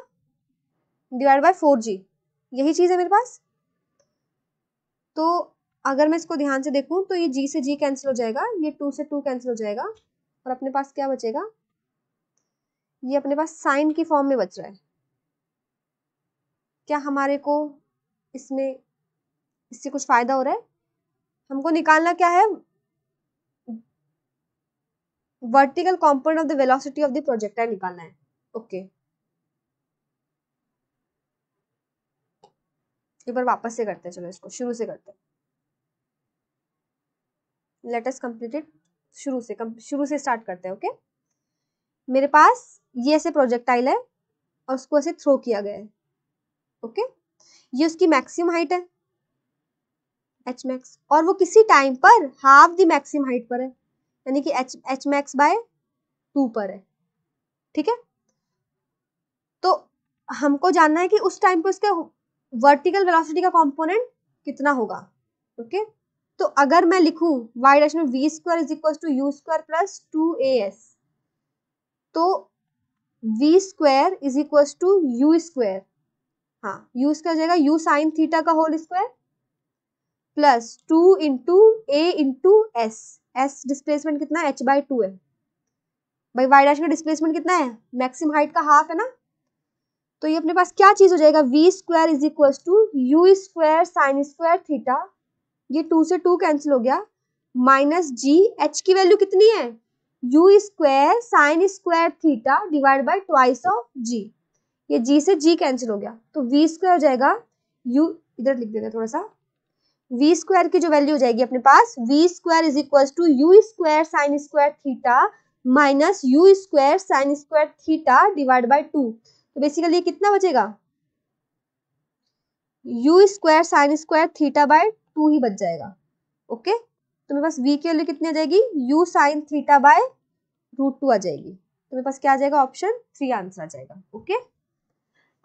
divide by four G यही चीज़ है मेरे पास तो अगर मैं इसको ध्यान से देखूँ तो ये जी से जी कैंसिल हो जाएगा ये टू से टू कैंसिल हो जाएगा और अपने पास क्या बचेगा ये अपने पास साइन की फॉर्म में बच रहा है क्या हमारे को इसमें इससे कुछ फायदा हो रहा है हमको निकालना क्या है vertical component of the velocity of the projectile निकालना है ओके okay. एक बार वापस से करते हैं चलो इसको शुरू से करते हैं लेट अस कंप्लीटेड शुरू से शुरू से स्टार्ट करते हैं ओके मेरे पास ये ऐसे प्रोजेक्टाइल है और उसको ऐसे थ्रो किया गया है ओके ये उसकी मैक्सिमम हाइट है एच मैक्स और वो किसी टाइम पर हाफ द मैक्सिमम हाइट पर है यानी कि H H max by two पर है ठीक है तो हमको जानना है कि उस टाइम पर उसका वर्टिकल वेलोसिटी का कंपोनेंट कितना होगा ओके okay? तो अगर मैं लिखूं वाई डायरेक्शन में V square is equal to you square plus two A S तो V square is equal to you square हाँ यू स्क्वायर जाएगा यू साइन थीटा का whole square plus two into A into S S displacement कितना H by two है भाई Y dash का displacement कितना है मैक्सिम हाइट का हाफ है ना तो ये अपने पास क्या चीज़ हो जाएगा V square is equal to you square sine square theta ये टू से टू कैंसिल हो गया माइनस जी एच की वैल्यू कितनी है you square sine square theta divide by twice of G ये जी से जी कैंसिल हो गया तो वी स्क्वायर हो जाएगा यू इधर लिख देगा थोड़ा सा वी स्क्वायर की जो वैल्यू हो जाएगी अपने पास V square is equal to you square sine square theta minus U square sine square theta divide by two तो बेसिकली ये कितना बचेगा U square sine square theta by two ही बच जाएगा ओके तो मेरे पास वी की वैल्यू कितनी आ जाएगी U sine theta by root two आ जाएगी तो मेरे पास क्या आ जाएगा ऑप्शन थ्री आंसर आ जाएगा ओके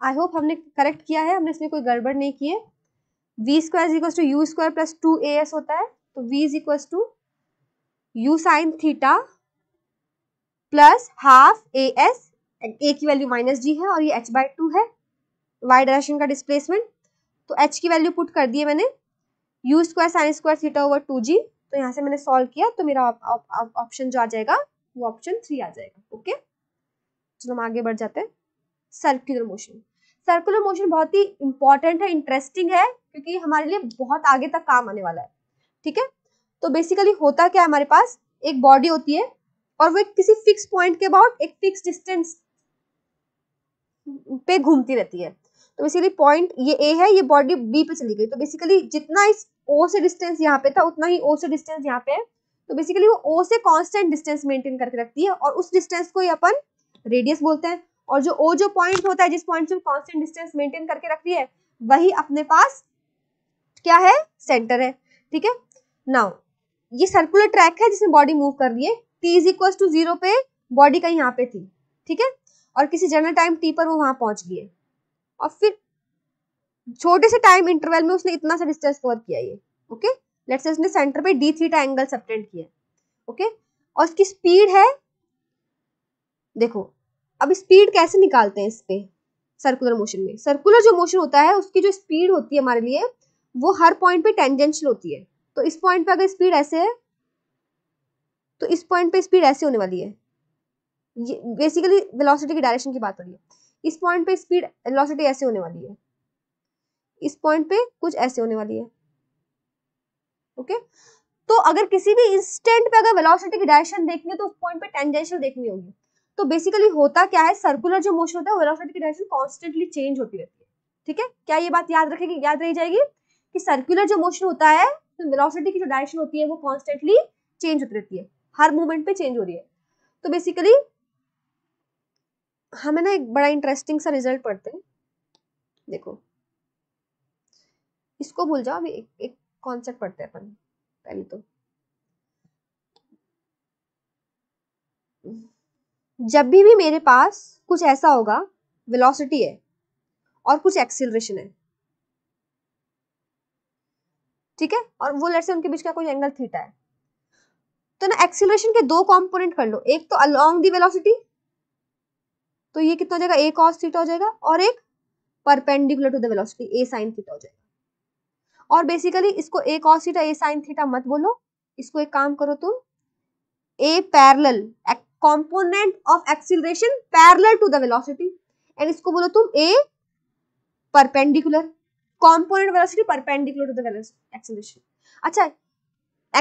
आई होप हमने करेक्ट किया है हमने इसमें कोई गड़बड़ नहीं की है V square equal to you square plus two A S होता है तो we is equal to you sine theta plus half A S A की वैल्यू माइनस जी है और ये एच बाई टू है वाई डायरेक्शन का डिस्प्लेसमेंट तो एच की वैल्यू पुट कर दी है मैंने U square sine square theta over two G तो यहाँ से मैंने सॉल्व किया तो मेरा ऑप्शन जो आ जाएगा वो ऑप्शन थ्री आ जाएगा ओके चलो हम आगे बढ़ जाते हैं सर्कुलर मोशन सर्कुलर मोशन बहुत ही इंपॉर्टेंट है इंटरेस्टिंग है क्योंकि हमारे लिए बहुत आगे तक काम आने वाला है ठीक है तो बेसिकली होता क्या है हमारे पास एक बॉडी होती है और वो एक किसी फिक्स पॉइंट के अबाउट एक फिक्स डिस्टेंस पे घूमती रहती है तो बेसिकली पॉइंट ये ए है ये बॉडी बी पे चली गई तो बेसिकली जितना इस ओ से डिस्टेंस यहाँ पे था उतना ही ओ से डिस्टेंस यहाँ पे है तो बेसिकली वो ओ से कांस्टेंट डिस्टेंस मेंटेन करके रखती है और उस डिस्टेंस को ही अपन रेडियस बोलते हैं और जो ओ जो पॉइंट होता है जिस पॉइंट से वो कॉन्स्टेंट डिस्टेंस मेंटेन करके रखती है वही अपने पास क्या है सेंटर है ठीक है नाउ ये सर्कुलर ट्रैक है जिसमें बॉडी मूव कर रही है T is equal to zero पे बॉडी का यहाँ पे थी ठीक है और किसी जनरल टाइम टी पर वो वहां पहुंच गए और फिर छोटे से टाइम इंटरवल में उसने इतना सा डिस्टेंस कवर किया ये ओके लेट्स से उसने सेंटर पे डी थीटा एंगल सबटेंड किया ओके और उसकी स्पीड है देखो अब स्पीड कैसे निकालते हैं इस पे सर्कुलर मोशन में सर्कुलर जो मोशन होता है उसकी जो स्पीड होती है हमारे लिए वो हर पॉइंट पे टेंजेंशियल होती है तो इस पॉइंट पे अगर स्पीड ऐसे है तो इस पॉइंट पे स्पीड ऐसे होने वाली है ये बेसिकली वेलोसिटी की डायरेक्शन की बात हो रही है इस पॉइंट पे स्पीड वेलोसिटी ऐसे होने वाली है इस पॉइंट पे कुछ ऐसे होने वाली है ओके तो अगर किसी भी इंस्टेंट पे अगर वेलोसिटी की डायरेक्शन देखनी है तो उस पॉइंट पे टेंजेंशियल देखनी होगी तो बेसिकली होता क्या है सर्कुलर जो मोशन होता है वेलोसिटी की डायरेक्शन कॉन्स्टेंटली चेंज होती रहती है ठीक है क्या ये बात याद रखेगी याद रह जाएगी कि सर्कुलर जो मोशन होता है तो वेलोसिटी की जो डायरेक्शन होती है वो कॉन्स्टेंटली चेंज होती रहती है हर मूवमेंट पे चेंज हो रही है तो बेसिकली हमें ना एक बड़ा इंटरेस्टिंग सा रिजल्ट पढ़ते हैं देखो इसको भूल जाओ अभी एक, एक कॉन्सेप्ट पढ़ते हैं अपन पहले तो जब भी भी मेरे पास कुछ ऐसा होगा वेलोसिटी है और कुछ एक्सिलेशन है ठीक है और वो लड़से से उनके बीच का कोई एंगल थीटा है तो ना एक्सिलेशन के दो कंपोनेंट कर लो एक तो अलोंग दी वेलोसिटी तो ये कितना हो जाएगा ए कॉस थीटा हो जाएगा और एक perpendicular to the velocity A sine theta हो जाएगा और बेसिकली इसको A cos theta A sine theta मत बोलो इसको एक काम करो तुम A parallel component of acceleration parallel to the velocity and इसको बोलो तुम A perpendicular component velocity perpendicular to the acceleration अच्छा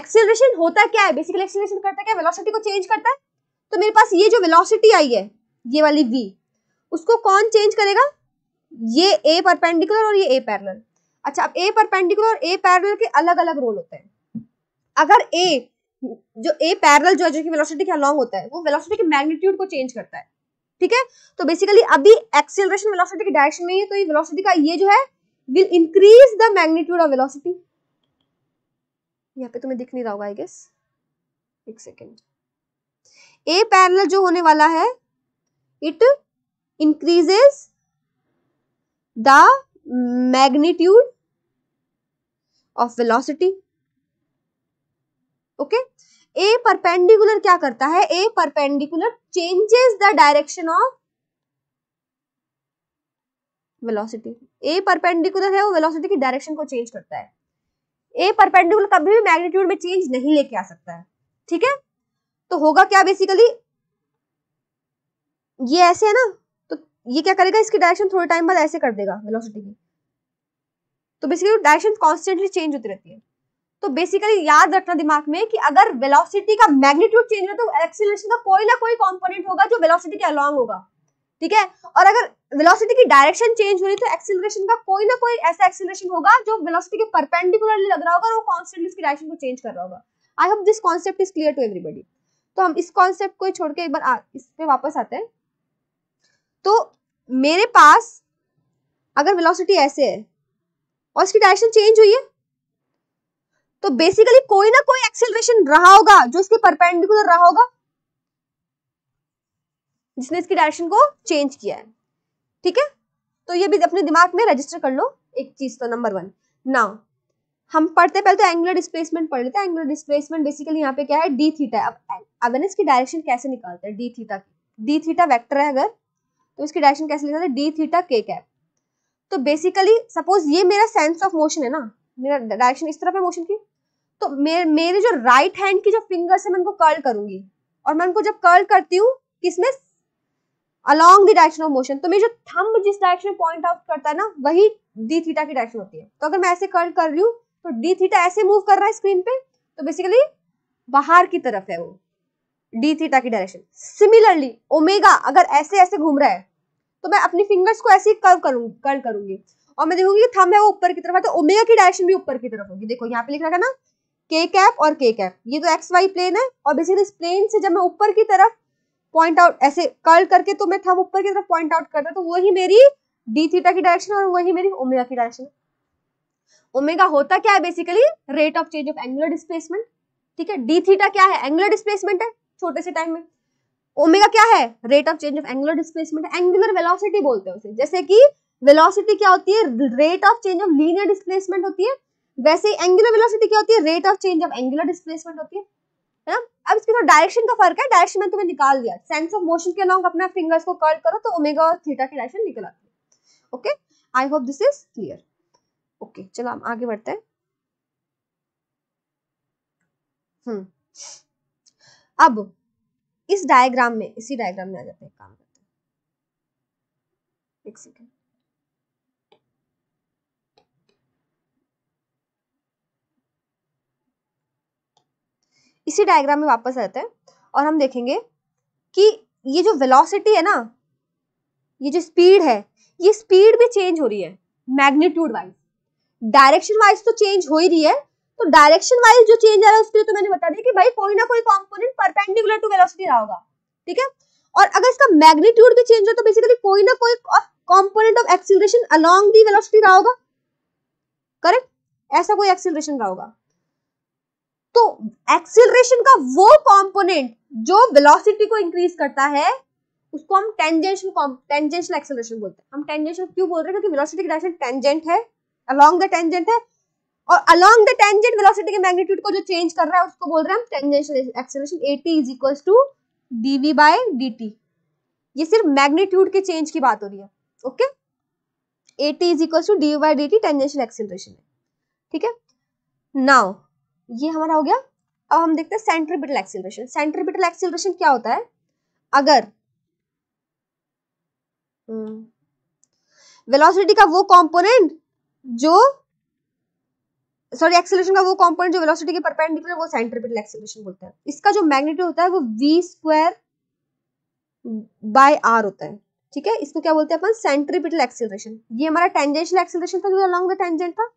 एक्सीलरेशन होता क्या है बेसिकली एक्सीलरेशन करता क्या है वेलोसिटी को चेंज करता है तो मेरे पास ये जो वेलोसिटी आई है ये वाली वी उसको कौन चेंज करेगा ये ए परपेंडिकुलर और ये ए पैरल अच्छा अब ए परपेंडिकुलर और ए पैरल के अलग अलग रोल होते हैं अगर ए जो ए पैरल जो है जो कि वेलोसिटी के अलॉन्ग होता है वो वेलोसिटी के मैग्नीट्यूड को चेंज करता है ठीक है तो बेसिकली अभी एक्सेलरेशन वेलोसिटी के डायरेक्शन में ही तो ये वेलोसिटी का ये जो है will increase the magnitude of velocity यहाँ पे तुम्हें दिख नहीं रहा होगा आई गेस एक सेकेंड ए पैरल जो होने वाला है it increases the magnitude of velocity okay a perpendicular क्या करता है a perpendicular changes the direction of velocity a perpendicular है वो velocity की direction को change करता है a perpendicular कभी भी magnitude में change नहीं लेके आ सकता है ठीक है तो होगा क्या बेसिकली ये ऐसे है ना तो ये क्या करेगा इसकी डायरेक्शन थोड़े टाइम बाद ऐसे कर देगा वेलोसिटी की तो बेसिकली डायरेक्शन कॉन्स्टेंटली चेंज होती रहती है तो बेसिकली याद रखना दिमाग में कि अगर वेलोसिटी का मैग्नीट्यूड चेंज हो तो एक्सीलरेशन का कोई ना कोई कंपोनेंट होगा जो वेलोसिटी के अलोंग होगा ठीक है और अगर वेलोसिटी की डायरेक्शन चेंज हो रही तो एक्सीलरेशन का कोई ना कोई ऐसा एक्सीलरेशन होगा जो वेलोसिटी के परपेंडिकुलरली लग रहा होगा और वो कांस्टेंटली इसकी डायरेक्शन को चेंज कर रहा होगा I hope this concept is clear to everybody तो हम इस कांसेप्ट को छोड़ के एक बार इस पे वापस आते हैं तो मेरे पास अगर वेलोसिटी ऐसे है और इसकी डायरेक्शन चेंज हुई है तो बेसिकली कोई ना कोई एक्सेलरेशन रहा होगा जो इसके परपेंडिकुलर रहा होगा जिसने इसकी डायरेक्शन को चेंज किया है ठीक है तो ये भी अपने दिमाग में रजिस्टर कर लो एक चीज तो नंबर वन ना हम पढ़ते पहले तो एंगुलर डिस्प्लेसमेंट पढ़ लेते हैं एंगुलर डिस्प्लेसमेंट बेसिकली यहाँ पे क्या है डी थीटा अब अवेनेस की डायरेक्शन कैसे निकालते हैं D theta D theta vector है अगर तो इसकी डायरेक्शन कैसे लिखा था डी थीटा के कैप तो बेसिकली सपोज ये मेरा सेंस ऑफ मोशन है ना मेरा डायरेक्शन इस तरफ है मोशन की तो मे, मेरे जो राइट right हैंड की जो फिंगर से मैं उनको कर्ल करूंगी और मैं उनको जब कर्ल करती हूँ किसमें along the direction of motion तो मेरी जो थंब जिस डायरेक्शन में पॉइंट आउट करता है ना वही डी थीटा की डायरेक्शन होती है तो अगर मैं ऐसे कर्ल कर रही हूँ तो डी थीटा ऐसे मूव कर रहा है स्क्रीन पे तो बेसिकली बाहर की तरफ है वो डी थीटा की डायरेक्शन सिमिलरली ओमेगा अगर ऐसे ऐसे घूम रहा है तो मैं अपनी फिंगर्स को ऐसे ही कर्व करूंगी कर्व करूंगी और मैं देखूंगी थम है वो ऊपर की तरफ है तो ओमेगा की डायरेक्शन भी ऊपर की तरफ होगी देखो यहाँ पे लिख रखा है ना के कैप और के कैप ये तो एक्स वाई प्लेन है और बेसिकली इस प्लेन से जब मैं ऊपर की तरफ पॉइंट आउट ऐसे कर्ल करके तो मैं थम ऊपर की तरफ पॉइंट आउट कर रहा तो वही मेरी डी थीटा की डायरेक्शन और वही मेरी ओमेगा की डायरेक्शन ओमेगा होता क्या है basically rate of change of angular displacement ठीक है डी थीटा क्या है एंगुलर डिस्प्लेसमेंट है छोटे से टाइम में ओमेगा क्या है rate of change of angular displacement angular velocity बोलते हैं उसे जैसे कि वेलोसिटी क्या होती है rate of change of linear displacement होती है वैसे एंगुलर वेलोसिटी क्या होती है rate of change of angular displacement होती है ना अब इसके थोड़ा डायरेक्शन का फर्क है डायरेक्शन में तुम्हें निकाल दिया सेंस ऑफ मोशन के अलॉन्ग अपना फिंगर्स को कर्ल करो तो ओमेगा और थीटा की डायरेक्शन निकल आती है okay I hope this is clear okay चलो हम आगे बढ़ते हैं हम्म अब इस डायग्राम में इसी डायग्राम में आ जाते हैं काम करते हैं एक सेकेंड इसी डायग्राम में वापस आते हैं और हम देखेंगे कि ये जो वेलोसिटी है ना ये जो स्पीड है ये स्पीड भी चेंज हो रही है मैग्नीट्यूड वाइज डायरेक्शन वाइज तो चेंज हो ही रही है तो डायरेक्शन वाइज जो चेंज आ रहा है उसके लिए तो मैंने बता दिया कि भाई कोई ना कोई कॉम्पोनेंट परपेंडिकुलर टू वेलोसिटी रहा होगा ठीक है और अगर इसका मैग्नीट्यूड भी चेंज हो तो बेसिकली कोई ना कोई component of acceleration along the velocity रहा होगा करेक्ट ऐसा कोई एक्सीलरेशन रहा होगा तो एक्सीलरेशन का वो कॉम्पोनेंट जो वेलोसिटी को इंक्रीज करता है उसको हम टेंजेंशियल टेंजेंशियल एक्सेलरेशन बोलते हैं हम टेंजेंशियल क्यों बोल रहे हैं क्योंकि वेलोसिटी की डायरेक्शन टेंजेंट है अलोंग द टेंजेंट है और अलॉन्ग द टेंजेंट वेलोसिटी के मैग्नीट्यूड को जो चेंज कर रहा है उसको बोल रहे हैं हम tangential acceleration at is equal to dv by dt ये सिर्फ मैग्नीट्यूड के चेंज की बात हो रही है okay at is equal to dv by T tangential acceleration है ठीक है नाउ ये हमारा हो गया अब हम देखते हैं सेंट्रीपिटल एक्सेलरेशन सेंट्रीपिटल एक्सेलरेशन क्या होता है अगर वेलोसिटी हम्म, का वो कंपोनेंट जो सॉरी एक्सेलेशन का वो कंपोनेंट जो वेलोसिटी के परपेंडिकुलर वो सेंट्रीपिटल एक्सेलेशन बोलते हैं इसका जो मैग्नेट्यूड होता है वो वी स्क्वायर बाय आर होता है ठीक है इसको क्या बोलते हैं अपन सेंट्रीपिटल एक्सेलेशन ये हमारा टेंजेंशियल एक्सेलेशन था जो अलोंग द टेंजेंट था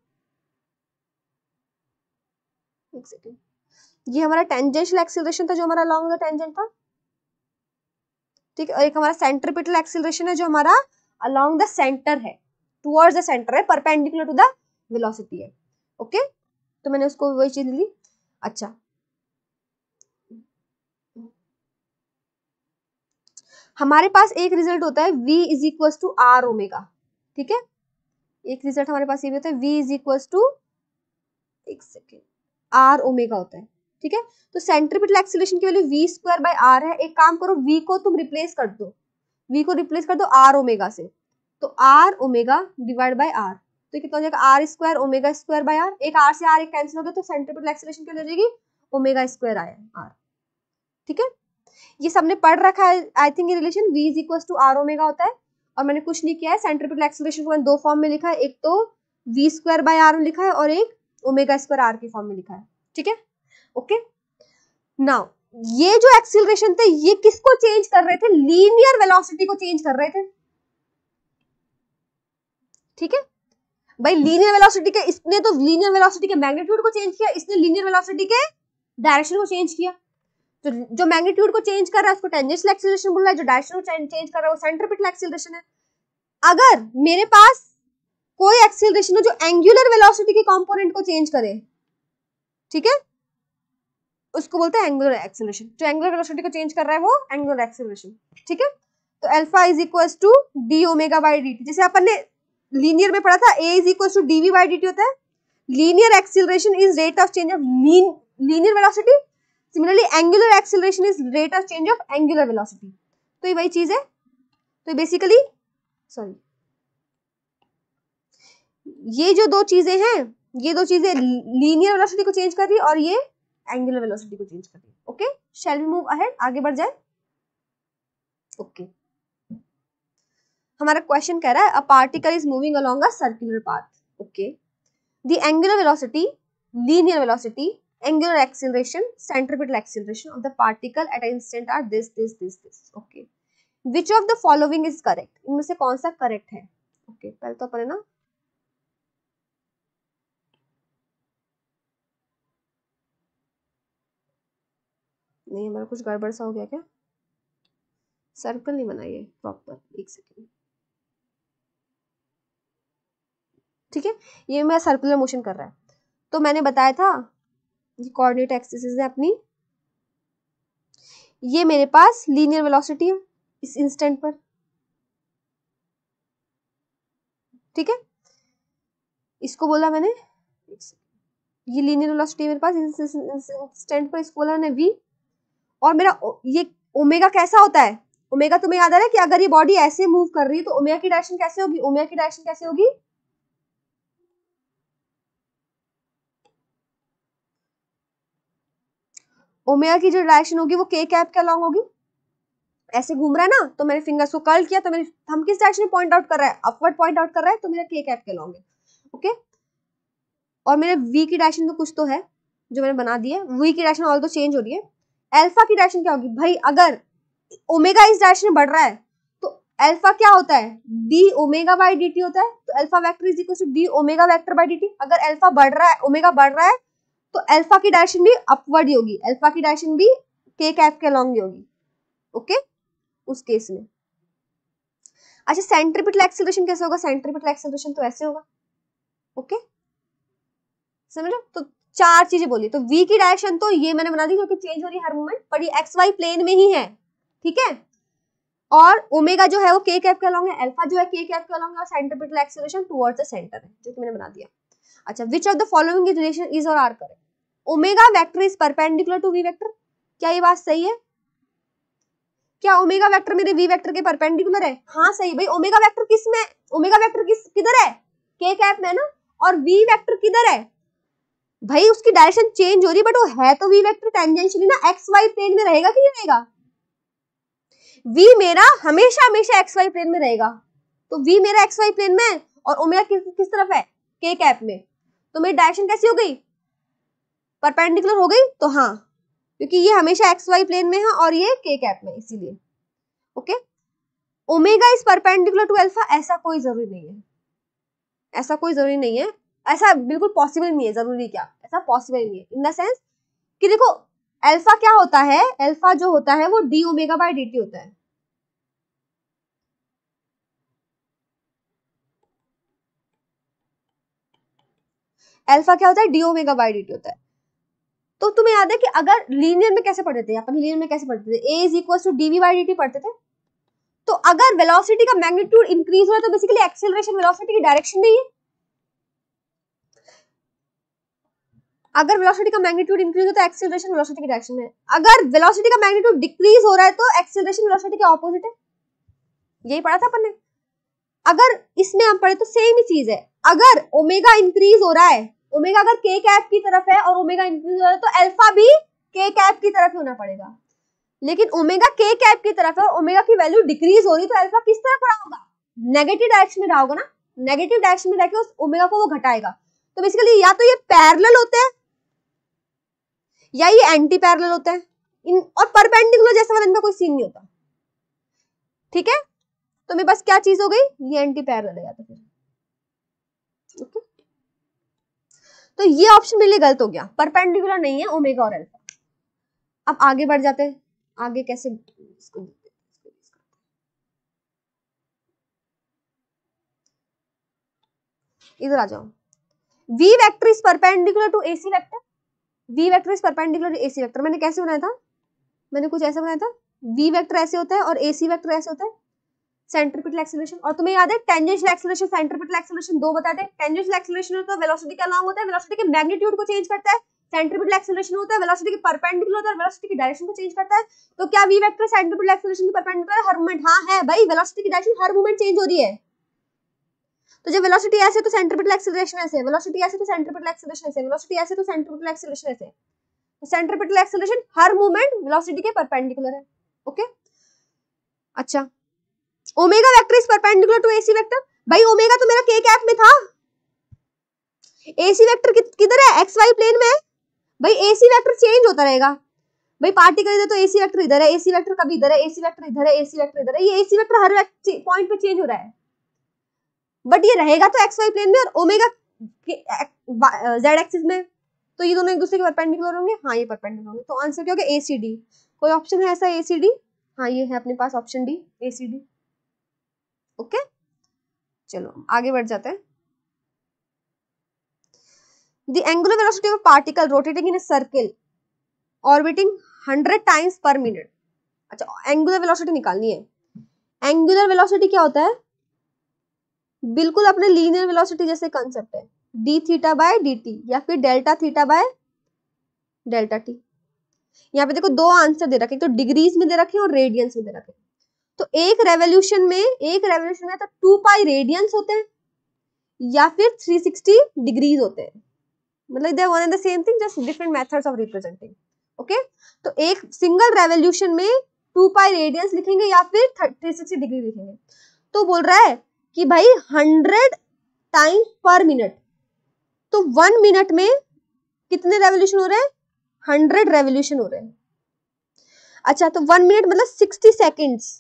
ये हमारा टेंजेंशियल एक्सेलेशन था जो हमारा अलोंग द टेंजेंट था ठीक है और एक हमारा सेंट्रीपिटल एक्सेलेशन है जो हमारा अलोंग द सेंटर है टुवर्ड्स द सेंटर है परपेंडिकुलर टू द वेलोसिटी है ओके तो मैंने उसको वही चीज़ ली अच्छा हमारे पास एक रिजल्ट होता है v is equal to are omega ठीक है एक रिजल्ट हमारे पास ये भी होता है v इज इक्वल टू एक सेकेंड आर ओमेगा होता है ठीक है तो सेंट्रीपिटल एक्सिलेशन की value V square by R है एक काम करो v को तुम रिप्लेस कर दो v को रिप्लेस कर दो आर ओमेगा से तो R omega divide by R तो कितना हो जाएगा R square omega square by R एक आर से आर एक कैंसिल हो गया तो सेंटर पर एक्सलेशन क्या हो जाएगी ओमेगा स्क्वायर आए आर ठीक है ये सबने पढ़ रखा है आई थिंक ये relation V is equal to are omega होता है और मैंने कुछ नहीं किया है सेंट्रीपिटल एक्सलेशन को मैंने दो फॉर्म में लिखा है एक तो वी स्क्वायर बाय आर में लिखा है और एक ओमेगा स्क्वायर आर के फॉर्म में लिखा है ठीक है ओके नाउ ये जो एक्सिलरेशन थे ये किसको चेंज कर रहे थे लीनियर वेलोसिटी को चेंज कर रहे थे ठीक है भाई लीनियर वेलोसिटी के इसने तो लीनियर वेलोसिटी के मैग्नीट्यूड को चेंज किया इसने लीनियर वेलोसिटी के डायरेक्शन को चेंज किया तो जो मैग्नीट्यूड को चेंज कर रहा है उसको टेंजेंशियल एक्सीलरेशन बोल रहा है जो डायरेक्शन को चेंज कर रहा है वो सेंट्रिपिटल एक्सीलरेशन है अगर मेरे पास कोई एक्सीलरेशन हो जो एंगुलर वेलोसिटी के कंपोनेंट को चेंज करे ठीक है उसको बोलते हैं एंगुलर एक्सीलरेशन जो एंगुलर वेलोसिटी को चेंज कर रहा है वो एंगुलर एक्सीलरेशन ठीक है तो alpha is equal to D omega by D जैसे अपन ने लीनियर में पढ़ा था A is equal to D we by D T होता है linear acceleration is rate of change of mean linear velocity similarly angular acceleration is rate of change of angular velocity तो ये वही चीज है तो बेसिकली सॉरी ये जो दो चीजें हैं ये दो चीजें लीनियर वेलोसिटी को चेंज कर रही और ये एंगुलर वेलोसिटी को चेंज कर रही okay shall we move ahead आगे बढ़ जाए ओके okay. हमारा क्वेश्चन कह रहा है a particle is moving along a circular path okay the angular velocity linear velocity angular acceleration centripetal acceleration of the particle at instant are this this this this okay which of the following is correct इनमें से कौन सा correct है okay पहले तो अपन है ना नहीं हमारा कुछ गड़बड़ सा हो गया क्या सर्कल नहीं बनाइए प्रॉपर एक सेकेंड ठीक है ये मेरा सर्कुलर मोशन कर रहा है तो मैंने बताया था ये कॉर्डिनेट एक्सिस है अपनी ये मेरे पास लीनियर वेलोसिटी है इस इंस्टेंट पर ठीक है इसको बोला मैंने ये लीनियर वेलोसिटी मेरे पास इंस्टेंट पर इसको बोला मैंने वी और मेरा ये ओमेगा कैसा होता है ओमेगा तुम्हें याद आ रहा है कि अगर ये बॉडी ऐसे मूव कर रही है तो ओमेगा की डायरेक्शन कैसे होगी ओमेगा की डायरेक्शन कैसे होगी ओमेगा की जो डायरेक्शन होगी वो के कैप के अलॉन्ग होगी ऐसे घूम रहा है ना तो मेरे फिंगर्स को कर्ल किया तो मेरे हम किस डायरेक्शन में पॉइंट आउट कर रहा है अपवर्ड पॉइंट आउट कर रहा है तो मेरा के कैप के अलॉन्ग है ओके और मेरे वी की डायरेक्शन में कुछ तो है जो मैंने बना दिया है वी की डायरेक्शन ऑल तो चेंज हो रही है एल्फा की डायरेक्शन क्या होगी भाई अगर ओमेगा इस डायरेक्शन में बढ़ रहा है तो एल्फा क्या होता है डी ओमेगा बाई डी होता है तो alpha vector is equal to D omega vector by d अगर एल्फा बढ़ रहा है ओमेगा बढ़ रहा है तो अल्फा की डायरेक्शन भी अपवर्ड होगी अल्फा की डायरेक्शन भी के कैफ के लॉन्ग होगी ओके उस केस में अच्छा सेंट्रीपिटल एक्सेलरेशन कैसे होगा सेंट्रीपिटल एक्सेलरेशन तो ऐसे होगा ओके समझो तो चार चीजें बोली तो वी की डायरेक्शन तो ये मैंने बना दी जो कि चेंज हो रही है हर मोमेंट पर ये एक्स वाई प्लेन में ही है ठीक है और ओमेगा जो है वो के कैफ के लॉन्ग है अल्फा जो है के कैफ के लॉन्ग है और centripetal acceleration towards the centre है जो कि मैंने बना दिया अच्छा which of the following relation is or are correct omega vector is perpendicular to v vector क्या ये बात सही है क्या ओमेगा वेक्टर मेरे वी वेक्टर के परपेंडिकुलर है हाँ सही भाई ओमेगा वेक्टर किस में ओमेगा वेक्टर किस किधर है के कैप में ना और वी वेक्टर किधर है भाई उसकी डायरेक्शन चेंज हो रही है बट वो है तो वी वेक्टर टेंजेंशियली ना एक्स वाई प्लेन में रहेगा कि नहीं रहेगा वी मेरा हमेशा हमेशा एक्स वाई प्लेन में रहेगा तो वी मेरा एक्स वाई प्लेन में और ओमेगा किस किस तरफ है के कैप में तो मेरी डायरेक्शन कैसी हो गई परपेंडिकुलर हो गई तो हाँ क्योंकि ये हमेशा एक्स वाई प्लेन में है और ये के कैप में इसीलिए okay omega is perpendicular to alpha ऐसा कोई जरूरी नहीं है ऐसा कोई जरूरी नहीं है ऐसा बिल्कुल पॉसिबल नहीं है जरूरी क्या ऐसा पॉसिबल नहीं है इन द सेंस कि देखो अल्फा क्या होता है अल्फा जो होता है वो डी ओमेगा बाय डी होता है अल्फा क्या होता है d omega by D T होता है तो तुम्हें याद है कि अगर लीनियर में कैसे पढ़ते थे अपन लीनियर में कैसे पढ़ते थे a is equal to D we by D t पढ़ते थे तो अगर वेलोसिटी का तो मैग्नीट्यूड तो इंक्रीज हो रहा है तो बेसिकली एक्सेलरेशन वेलोसिटी की डायरेक्शन नहीं है अगर वेलोसिटी का मैग्नीट्यूड इंक्रीज हो तो एक्सेलरेशन वेलोसिटी की डायरेक्शन में अगर वेलोसिटी का मैग्नीट्यूड डिक्रीज हो रहा है तो एक्सेलरेशन वेलोसिटी के ऑपोजिट है यही पढ़ा था अपन ने अगर इसमें हम पढ़े तो सेम ही चीज है अगर ओमेगा इंक्रीज हो रहा है ओमेगा अगर के कैप की तरफ है और ओमेगा इंक्रीज हो रहा है तो अल्फा भी के कैप की तरफ ही होना पड़ेगा लेकिन ओमेगा के कैप की तरफ है और ओमेगा की वैल्यू डिक्रीज हो रही है तो अल्फा किस तरफ रहा होगा नेगेटिव डायरेक्शन में रहा होगा ना नेगेटिव डायरेक्शन में रहकर उस ओमेगा को वो घटाएगा तो बेसिकली या तो ये पैरल होते हैं या ये एंटी पैरल होते हैं इन और परपेंडिकुलर जैसे वाला इनका कोई सीन नहीं होता ठीक है तो मेरे पास क्या चीज हो गई ये एंटी पैरल है या तो फिर तो ये ऑप्शन मेरे लिए गलत हो गया परपेंडिकुलर नहीं है ओमेगा और अल्फा अब आगे बढ़ जाते हैं आगे कैसे इसको इधर आ जाओ v vector is perpendicular to ac vector v vector is perpendicular to ac vector मैंने कैसे बनाया था मैंने कुछ ऐसा बनाया था v वेक्टर ऐसे होता है और ac वेक्टर ऐसे होता है सेंट्रिपिटल एक्सेलरेशन और तुम्हें याद है टेंजेंशियल एक्सेलरेशन सेंट्रिपिटल एक्सेलरेशन दो बताए थे टेंजेंशियल एक्सेलरेशन होता है वेलोसिटी का लॉन्ग होता है वेलोसिटी के मैग्नीट्यूड को चेंज करता है सेंट्रिपिटल एक्सेलरेशन होता है वेलोसिटी के परपेंडिकुलर होता है वेलोसिटी की डायरेक्शन को चेंज करता है तो क्या वी वेक्टर सेंट्रिपिटल एक्सेलरेशन के परपेंडिकुलर हर मोमेंट हां है भाई वेलोसिटी की डायरेक्शन हर मोमेंट चेंज हो रही है तो जब वेलोसिटी ऐसे तो सेंट्रिपिटल एक्सेलरेशन ऐसे वेलोसिटी ऐसे तो सेंट्रिपिटल एक्सेलरेशन ऐसे वेलोसिटी ऐसे तो सेंट्रिपिटल एक्सेलरेशन ऐसे तो सेंट्रिपिटल एक्सेलरेशन हर मोमेंट वेलोसिटी के परपेंडिकुलर है ओके अच्छा omega vector is perpendicular to AC vector भाई ओमेगा तो मेरा के कैफ में था एसी वेक्टर किधर है एक्स वाई प्लेन में भाई एसी वेक्टर चेंज होता रहेगा भाई पार्टिकल इधर तो, तो एसी वेक्टर इधर है एसी वेक्टर कभी इधर है एसी वेक्टर इधर है एसी वेक्टर इधर है ये एसी वेक्टर हर पॉइंट पे चेंज हो रहा है बट ये रहेगा तो एक्स वाई प्लेन में और ओमेगा जेड एक्सिस में तो ये दोनों एक दूसरे के परपेंडिकुलर होंगे हाँ ये परपेंडिकुलर होंगे तो आंसर क्या होगा एसीडी कोई ऑप्शन है ऐसा एसीडी हाँ ये है अपने पास ऑप्शन डी एसीडी ओके चलो आगे बढ़ जाते हैं the angular velocity of a particle rotating in a circle orbiting 100 times per minute अच्छा angular velocity निकालनी है angular velocity क्या होता है बिल्कुल अपने linear velocity जैसे concept है d theta by d t या फिर delta theta by delta t यहाँ पे देखो दो आंसर दे रखे तो डिग्रीज में दे रखे और रेडियंस में दे रखे तो एक रेवोल्यूशन में एक रेवोल्यूशन में तो टू पाई रेडियंस होते हैं या फिर 360 डिग्रीज होते हैं मतलब they one and the same thing just different methods of representing okay तो एक सिंगल रेवोल्यूशन में टू पाई रेडियंस लिखेंगे या फिर थ्री सिक्सटी डिग्री लिखेंगे तो बोल रहा है कि भाई हंड्रेड टाइम पर मिनट तो वन मिनट में कितने रेवोल्यूशन हो रहे हैं हंड्रेड रेवोल्यूशन हो रहे हैं अच्छा तो वन मिनट मतलब सिक्सटी सेकेंड्स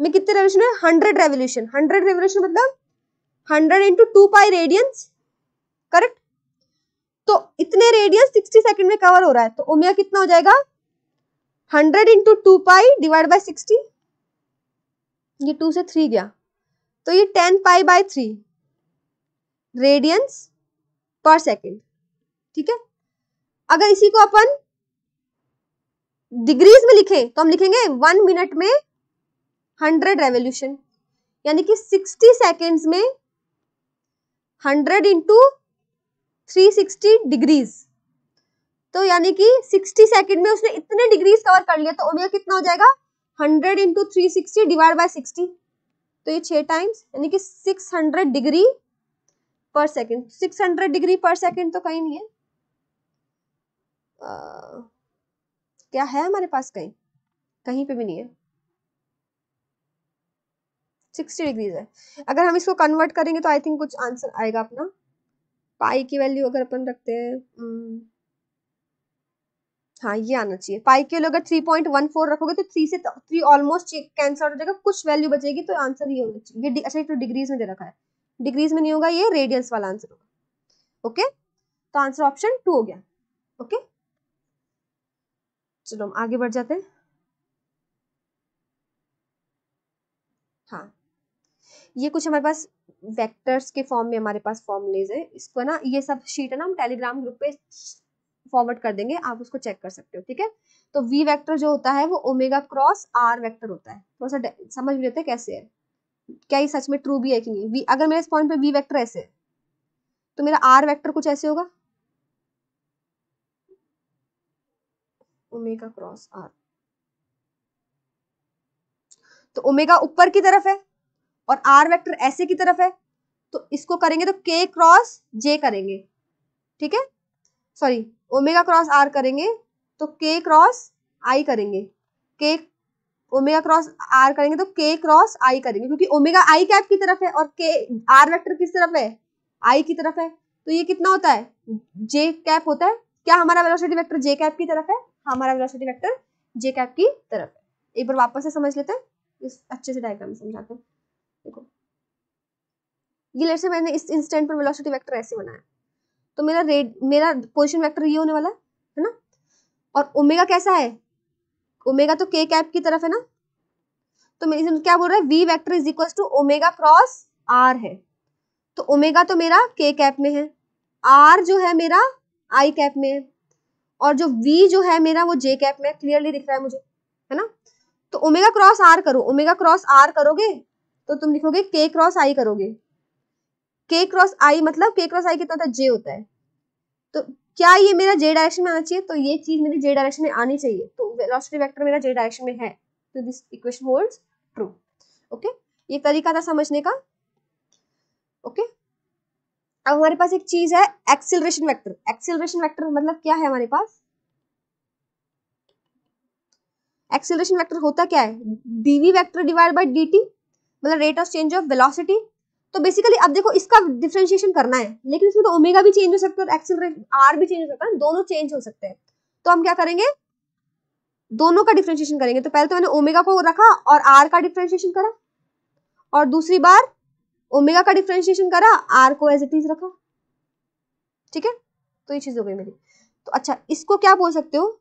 में कितने रेवल्यूशन है हंड्रेड रेवल्यूशन हंड्रेड रेवल्यूशन मतलब hundred into two pi radians correct तो इतने रेडियंस सिक्सटी सेकेंड में कवर हो रहा है तो ओमिया कितना हो जाएगा hundred into two pi divide by sixty ये टू से थ्री गया तो ये ten pi by three radians per second ठीक है अगर इसी को अपन डिग्रीज में लिखें तो हम लिखेंगे वन मिनट में हंड्रेड रेवोल्यूशन यानी कि सिक्सटी सेकेंड्स में hundred into three sixty degrees तो यानी कि सिक्सटी सेकेंड में उसने इतने डिग्रीज कवर कर लिया तो ओमेगा कितना हो जाएगा hundred into three sixty divide by sixty तो ये छह टाइम्स यानी कि six hundred degree per second six hundred degree per second तो कहीं नहीं है आ, क्या है हमारे पास कहीं कहीं पे भी नहीं है सिक्सटी डिग्रीज है अगर हम इसको कन्वर्ट करेंगे तो आई थिंक कुछ आंसर आएगा अपना पाई की वैल्यू अगर अपन रखते हैं हम्म, हाँ ये आना चाहिए पाई की वैल्यू अगर थ्री पॉइंट वन फोर रखोगे तो थ्री से थ्री ऑलमोस्ट कैंसिल आउट हो जाएगा कुछ वैल्यू बचेगी तो आंसर ये होना चाहिए ये अच्छा ये तो डिग्रीज में दे रखा है डिग्रीज में नहीं होगा ये रेडियंस वाला आंसर होगा ओके तो आंसर ऑप्शन टू हो गया ओके चलो हम आगे बढ़ जाते हैं ये कुछ हमारे पास वेक्टर्स के फॉर्म में हमारे पास फॉर्मलेज है इसको ना ये सब शीट है ना हम टेलीग्राम ग्रुप पे फॉरवर्ड कर देंगे आप उसको चेक कर सकते हो ठीक है तो वी वेक्टर जो होता है वो ओमेगा क्रॉस आर वेक्टर होता है थोड़ा सा समझ भी लेते हैं कैसे है क्या ये सच में ट्रू भी है कि नहीं वी अगर मेरे इस पॉइंट पे वी वेक्टर ऐसे है तो मेरा आर वेक्टर कुछ ऐसे होगा ओमेगा क्रॉस आर तो ओमेगा ऊपर की तरफ है और आर वैक्टर ऐसे की तरफ है तो इसको करेंगे तो के क्रॉस जे करेंगे ठीक है सॉरी ओमेगा क्रॉस आर करेंगे तो के क्रॉस आई करेंगे के ओमेगा क्रॉस आर करेंगे तो के क्रॉस आई करेंगे क्योंकि ओमेगा आई कैप की तरफ है और के आर वेक्टर किस तरफ है आई की तरफ है तो ये कितना होता है जे कैप होता है क्या हमारा वेलोसिटी वेक्टर जे कैप की तरफ है हमारा वेलोसिटी वेक्टर जे कैप की तरफ है एक बार वापस से समझ लेते हैं इस अच्छे से डायग्राम समझाते हैं देखो ये लेट से मैंने इस इंस्टेंट पर वेलोसिटी वेक्टर ऐसे बनाया तो मेरा रेड मेरा पोजिशन वेक्टर ये होने वाला है है ना और ओमेगा कैसा है ओमेगा तो के कैप की तरफ है ना तो मेरे क्या बोल रहा है v vector is equal to omega cross r है तो ओमेगा तो मेरा के कैप में है आर जो है मेरा आई कैप में है और जो वी जो है मेरा वो जे कैप में क्लियरली दिख रहा है मुझे है ना तो ओमेगा क्रॉस आर करो ओमेगा क्रॉस आर करोगे तो तुम लिखोगे के क्रॉस आई करोगे के क्रॉस आई मतलब के क्रॉस आई कितना था जे होता है तो क्या ये मेरा जे डायरेक्शन में आना चाहिए तो ये चीज मेरी जे डायरेक्शन में आनी चाहिए तो वेलोसिटी वेक्टर मेरा जे डायरेक्शन में है तो this equation holds true okay ये तरीका था समझने का ओके okay? अब हमारे पास एक चीज है एक्सिलेशन वेक्टर एक्सिलेशन वेक्टर मतलब क्या है हमारे पास एक्सिलरेशन वेक्टर होता क्या है d v vector divide by d t मतलब rate of change of velocity तो बेसिकली अब देखो इसका डिफ्रेंशिएशन करना है लेकिन इसमें तो ओमेगा भी चेंज हो सकता है और एक्सेलरेट आर भी चेंज हो सकता है दोनों चेंज हो सकते हैं तो हम क्या करेंगे दोनों का डिफ्रेंशिएशन करेंगे तो पहले तो मैंने ओमेगा को रखा और आर का डिफ्रेंशिएशन करा और दूसरी बार ओमेगा का डिफ्रेंशिएशन करा आर को एज इट इज रखा ठीक है तो ये चीज हो गई मेरी तो अच्छा इसको क्या बोल सकते हो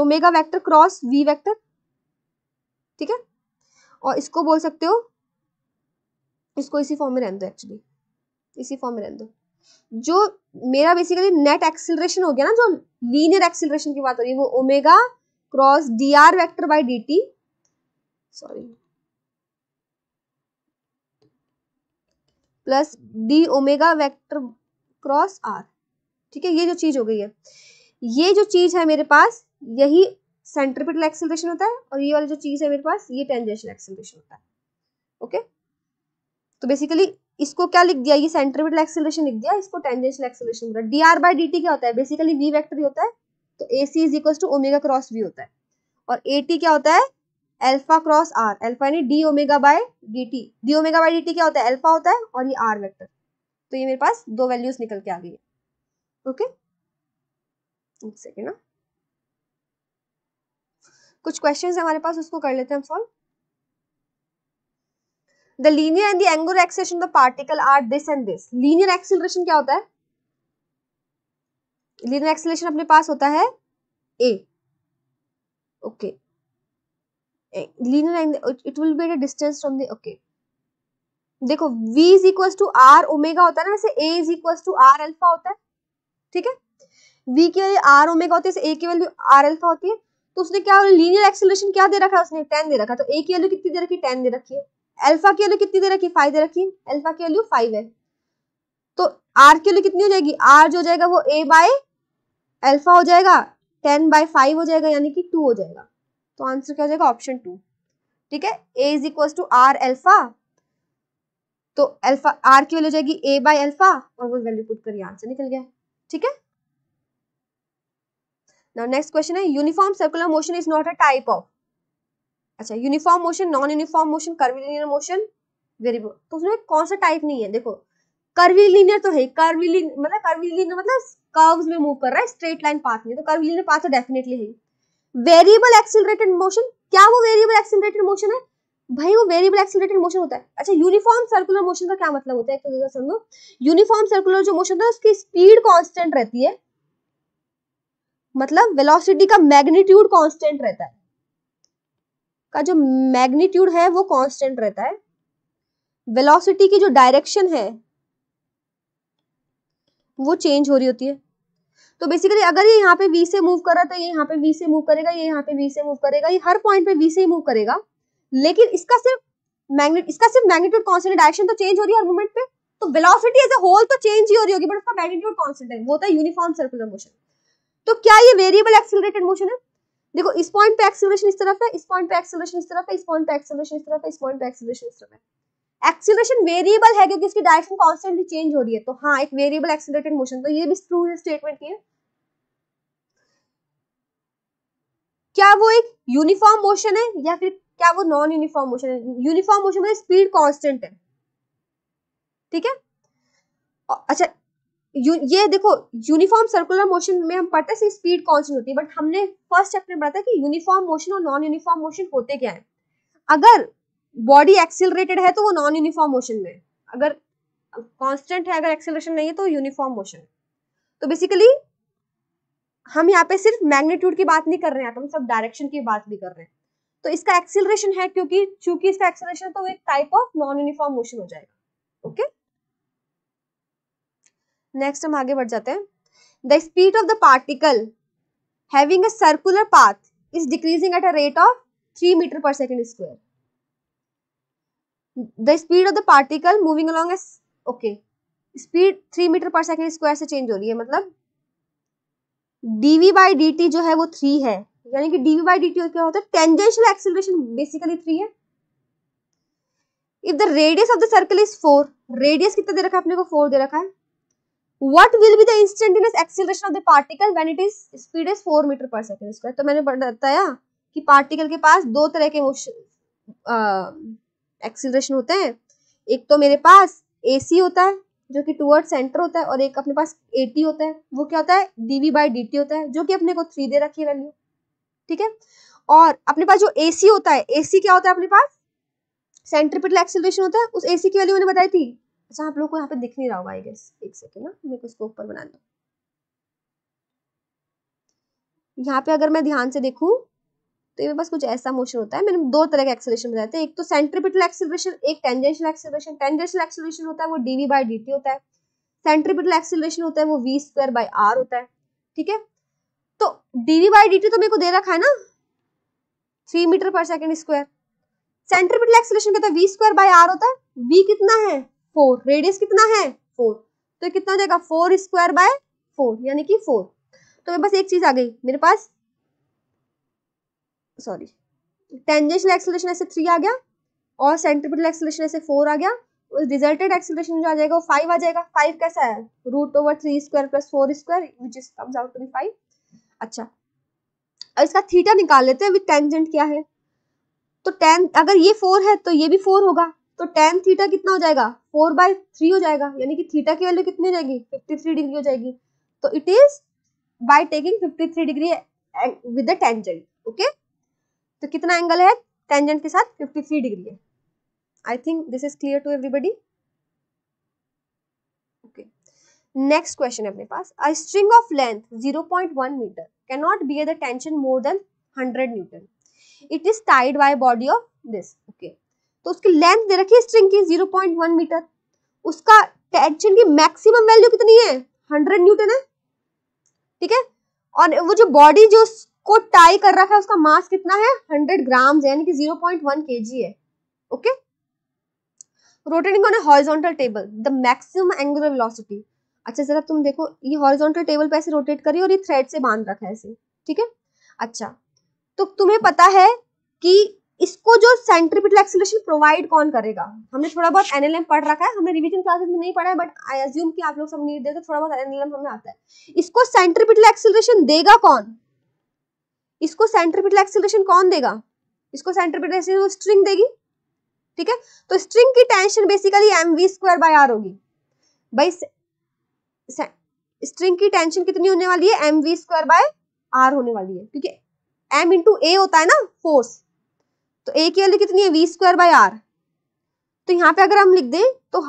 omega vector cross v vector ठीक है और इसको बोल सकते हो इसको इसी फॉर्म में रहने दो एक्चुअली इसी फॉर्म में रहने दो जो मेरा बेसिकली नेट एक्सिलेशन हो गया ना जो लीनियर एक्सिलेशन की बात हो रही है वो omega cross d r vector by D t sorry plus d omega vector cross r ठीक है ये जो चीज हो गई है ये जो चीज है मेरे पास यही सेंट्रिपिटल एक्सिलेशन होता है और ये वाली जो चीज है मेरे पास ये टेंजेंशियल एक्सिलेशन होता है ओके okay? तो बेसिकली इसको क्या लिख दिया ये सेंट्रीपिटल एक्सिलेशन लिख दिया इसको टेंजेंशियल एक्सिलेशन बोला d r by D t क्या होता है बेसिकली वी वैक्टर होता है तो a c is equal to omega cross v होता है और ए टी क्या होता है एल्फा क्रॉस आर एल्फा यानी d omega by d t d omega by d t क्या होता है एल्फा होता है और ये आर वेक्टर तो ये मेरे पास दो वैल्यूज निकल के आ गई है ओके एक सेकेंड ना हाँ। कुछ क्वेश्चंस हमारे पास उसको कर लेते हैं solve the linear and the angular acceleration of particle are this and this linear acceleration क्या होता है लीनियर एक्सेलरेशन अपने पास होता है a okay linear angle it will be at a distance from the okay देखो v is equal to are omega होता है ना वैसे a is equal to r alpha होता है ठीक है v की वैल्यू r ओमेगा होती है a की वैल्यू r अल्फा होती है तो उसने क्या लीनियर एक्सेलरेशन क्या दे रखा है उसने टेन दे रखा है तो a की वैल्यू कितनी दे रखी है टेन दे रखी है अल्फा की वैल्यू कितनी दे रखी फाइव दे रखी अल्फा की वैल्यू फाइव है तो आर की वैल्यू कितनी हो जाएगी आर जो हो जाएगा वो ए बाय अल्फा हो जाएगा टेन बाय फाइव हो जाएगा यानी कि टू हो जाएगा तो आंसर क्या हो जाएगा ऑप्शन टू ठीक है a is equal to r alpha तो एल्फा आर की वैल्यू हो जाएगी ए बाय एल्फा और वो वैल्यू पुट करिए आंसर निकल गया ठीक है नेक्स्ट क्वेश्चन है uniform circular motion is not a type of अच्छा uniform motion non uniform motion curvilinear motion very good तो उसमें कौन सा टाइप नहीं है देखो कर्वीलिनियर तो है कर्वीलिन मतलब कर्वीलिनियर मतलब कर्व्स में मूव कर रहा है स्ट्रेट लाइन पाथ में तो कर्वीलिनियर पाथ तो डेफिनेटली है वेरिएबल एक्सिलरेटेड मोशन क्या वो वेरिएबल एक्सिलरेटेड मोशन है भाई वो वेरिएबल एक्सिलेटेड मोशन होता है अच्छा यूनिफॉर्म सर्कुलर मोशन का क्या मतलब होता है एक तो समझो यूनिफॉर्म सर्कुलर जो मोशन है उसकी स्पीड कांस्टेंट रहती है मतलब वेलोसिटी का मैग्नीट्यूड कांस्टेंट रहता है का जो मैग्नीट्यूड है वो कांस्टेंट रहता है वेलोसिटी की जो डायरेक्शन है वो चेंज हो रही होती है तो बेसिकली अगर ये यहाँ पे वी से मूव कर रहा है तो ये यहाँ पे वी से मूव करेगा ये यहाँ पे वी से मूव करेगा ये हर पॉइंट पे वी से ही मूव करेगा लेकिन इसका सिर्फ मैग्नेट इसका सिर्फ मैग्नीट्यूड कॉन्सेंट डायरेक्शन तो चेंज हो रही है हर मोमेंट पे तो वेलोसिटी एज ए होल तो चेंज ही हो रही होगी बट उसका मैग्नीट्यूड कॉन्सेंट है वो होता है यूनिफॉर्म सर्कुलर मोशन तो क्या ये वेरिएबल एक्सिलरेटेड मोशन है देखो इस पॉइंट पे एक्सीलरेशन इस तरफ है इस पॉइंट पे एक्सीलरेशन इस तरफ है इस पॉइंट पे एक्सीलरेशन इस तरफ है इस पॉइंट पे एक्सीलरेशन इस तरफ है एक्सीलरेशन वेरिएबल है क्योंकि इसकी डायरेक्शन कॉन्स्टेंटली चेंज हो रही है तो हाँ एक वेरिएबल एक्सीलरेटेड मोशन तो ये भी ट्रू स्टेटमेंट है क्या वो एक यूनिफॉर्म मोशन है या फिर क्या वो नॉन यूनिफॉर्म मोशन है यूनिफॉर्म मोशन में स्पीड कांस्टेंट है ठीक है अच्छा ये देखो यूनिफॉर्म सर्कुलर मोशन में हम पढ़ते हैं स्पीड कांस्टेंट होती है बट हमने फर्स्ट चैप्टर में पढ़ा था कि यूनिफॉर्म मोशन और नॉन यूनिफॉर्म मोशन होते क्या है अगर बॉडी एक्सिलरेटेड है तो वो नॉन यूनिफॉर्म मोशन में अगर कांस्टेंट है अगर एक्सेलरेशन नहीं है तो यूनिफॉर्म मोशन तो बेसिकली हम यहाँ पे सिर्फ मैग्नीट्यूड की बात नहीं कर रहे हैं हम सब डायरेक्शन की बात भी कर रहे हैं तो इसका एक्सिलरेशन है क्योंकि चूंकि इसका एक्सिलरेशन तो एक type of non uniform motion हो जाएगा ओके okay? नेक्स्ट हम आगे बढ़ जाते हैं the speed of the particle having a circular path is decreasing at a rate of three metre पर second square the speed of the particle moving along okay speed three metre पर second square से change हो रही है मतलब DV by D T जो है वो थ्री है यानी कि डीवी बाई डी टी क्या होता है टेंजेंशियल एक्सिलेशन बेसिकली थ्री है if the radius of the circle is four radius कितना दे रखा है अपने को फोर दे रखा है what will be the instantaneous acceleration of the particle when it is speed is 4 metre per second square तो मैंने बताया कि पार्टिकल के पास दो तरह के एक्सीलरेशन होते हैं एक तो मेरे पास ac होता है जो कि टूवर्ड सेंटर होता है और एक अपने पास एटी होता है वो क्या होता है डीवी बाई डी होता है जो कि अपने को थ्री दे रखी है वैल्यू ठीक है और अपने पास जो एसी होता है एसी क्या होता है अपने पास सेंट्रिपिटल एक्सीलरेशन होता है उस एसी की वैल्यू मैंने बताई थी अच्छा आप लोग को यहाँ पे दिख नहीं रहा होगा आई गेस एक सेकेंड ना हाँ, मेरे को इसको ऊपर बना दो यहाँ पे अगर मैं ध्यान से देखूँ तो ये बस कुछ ऐसा मोशन होता है मैंने दो तरह के एक्सेलरेशन बताए थे एक तो सेंट्रीपिटल एक्सेलरेशन एक टेंजेंशियल एक्सेलरेशन टेंजेंशियल एक्सेलरेशन होता है वो डीवी बाय डीटी होता है सेंट्रीपिटल एक्सेलरेशन होता है वो वी स्क्वायर बाई आर होता है ठीक है तो डीवी बाय डीटी तो मेरे को दे रखा है ना थ्री मीटर पर सेकेंड स्क्वायर सेंट्रीपिटल एक्सेलरेशन कहता है वी स्क्वायर बाय आर होता है वी कितना है फोर रेडियस कितना है फोर तो कितना हो जाएगा फोर स्क्वायर बाय फोर यानी कि फोर तो मेरे पास एक चीज आ गई मेरे पास सॉरी टेंजेंशियल एक्सेलरेशन ऐसे थ्री आ गया और सेंट्रिपिटल एक्सेलरेशन ऐसे फोर आ गया रिजल्टेड एक्सेलरेशन जो आ जाएगा वो फाइव आ जाएगा फाइव कैसा है root over three square plus four square which is comes out to be five अच्छा और इसका थीटा निकाल लेते हैं विद टेंजेंट क्या है तो टेन अगर ये फोर है तो ये भी फोर होगा तो टेन थीटा कितना हो जाएगा फोर बाय थ्री हो जाएगा यानी कि थीटा की वैल्यू कितनी हो जाएगी फिफ्टी थ्री डिग्री हो जाएगी तो it is by taking fifty three degree with tangent okay तो कितना एंगल है टेंजेंट के साथ फिफ्टी थ्री डिग्री है I think this is clear to everybody okay next question है अपने पास a string of length zero point one metre can not bear the tension more than hundred newton it is tied by body of this okay तो उसकी length दे रखी है string की zero point one metre उसका tension की maximum value कितनी है हंड्रेड न्यूटन है ठीक है और वो जो बॉडी जो उसको टाई कर रखा है उसका मास कितना है हंड्रेड ग्राम यानी कि zero point one k g है okay rotating on horizontal table the maximum angular velocity अच्छा जरा तुम देखो ये हॉरिजॉन्टल टेबल पे ऐसे रोटेट करी और ये थ्रेड से बांध रखा है ऐसे ठीक है अच्छा तो तुम्हें पता है कि इसको जो सेंट्रीपिटल एक्सेलरेशन प्रोवाइड कौन करेगा हमने थोड़ा बहुत एनएलएम पढ़ रखा है हमने रिविजन क्लासेस में नहीं पढ़ा है बट आई एज्यूम कि आप लोग सब नीट देते तो थोड़ा बहुत एनएलएम हमें आता है इसको सेंट्रीपिटल एक्सेलरेशन देगा कौन इसको सेंट्रीपिटल एक्सेलरेशन कौन देगा इसको सेंट्रीपिटल एक्सेलरेशन स्ट्रिंग देगी ठीक है तो स्ट्रिंग की tension basically m v square by r होगी भाई स्ट्रिंग की टेंशन कितनी होने वाली है m v square by r होने वाली है क्योंकि एम इंटू ए होता है ना फोर्स तो ए की वैल्यू कितनी है वी स्क्वायर बाई आर तो यहाँ पे अगर हम लिख दें तो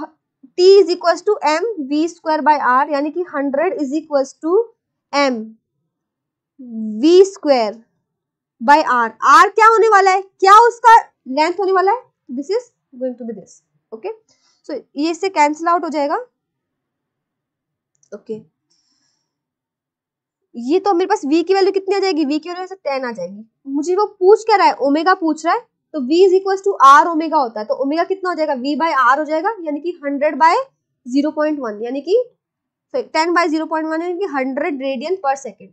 t is equal to m v square by r यानी कि hundred is equal to m v square by r r क्या होने वाला है क्या उसका लेंथ होने वाला है this is going to be this okay so ये इससे कैंसिल आउट हो जाएगा ओके okay. ये तो मेरे पास वी की वैल्यू कितनी आ जाएगी वी की वैल्यू टेन आ जाएगी मुझे वो पूछ क्या रहा है ओमेगा पूछ रहा है तो v is equal to are omega होता है तो ओमेगा कितना हो जाएगा v बाय आर हो जाएगा यानी कि hundred by zero point one यानी कि ten by zero point one यानी कि hundred radian per second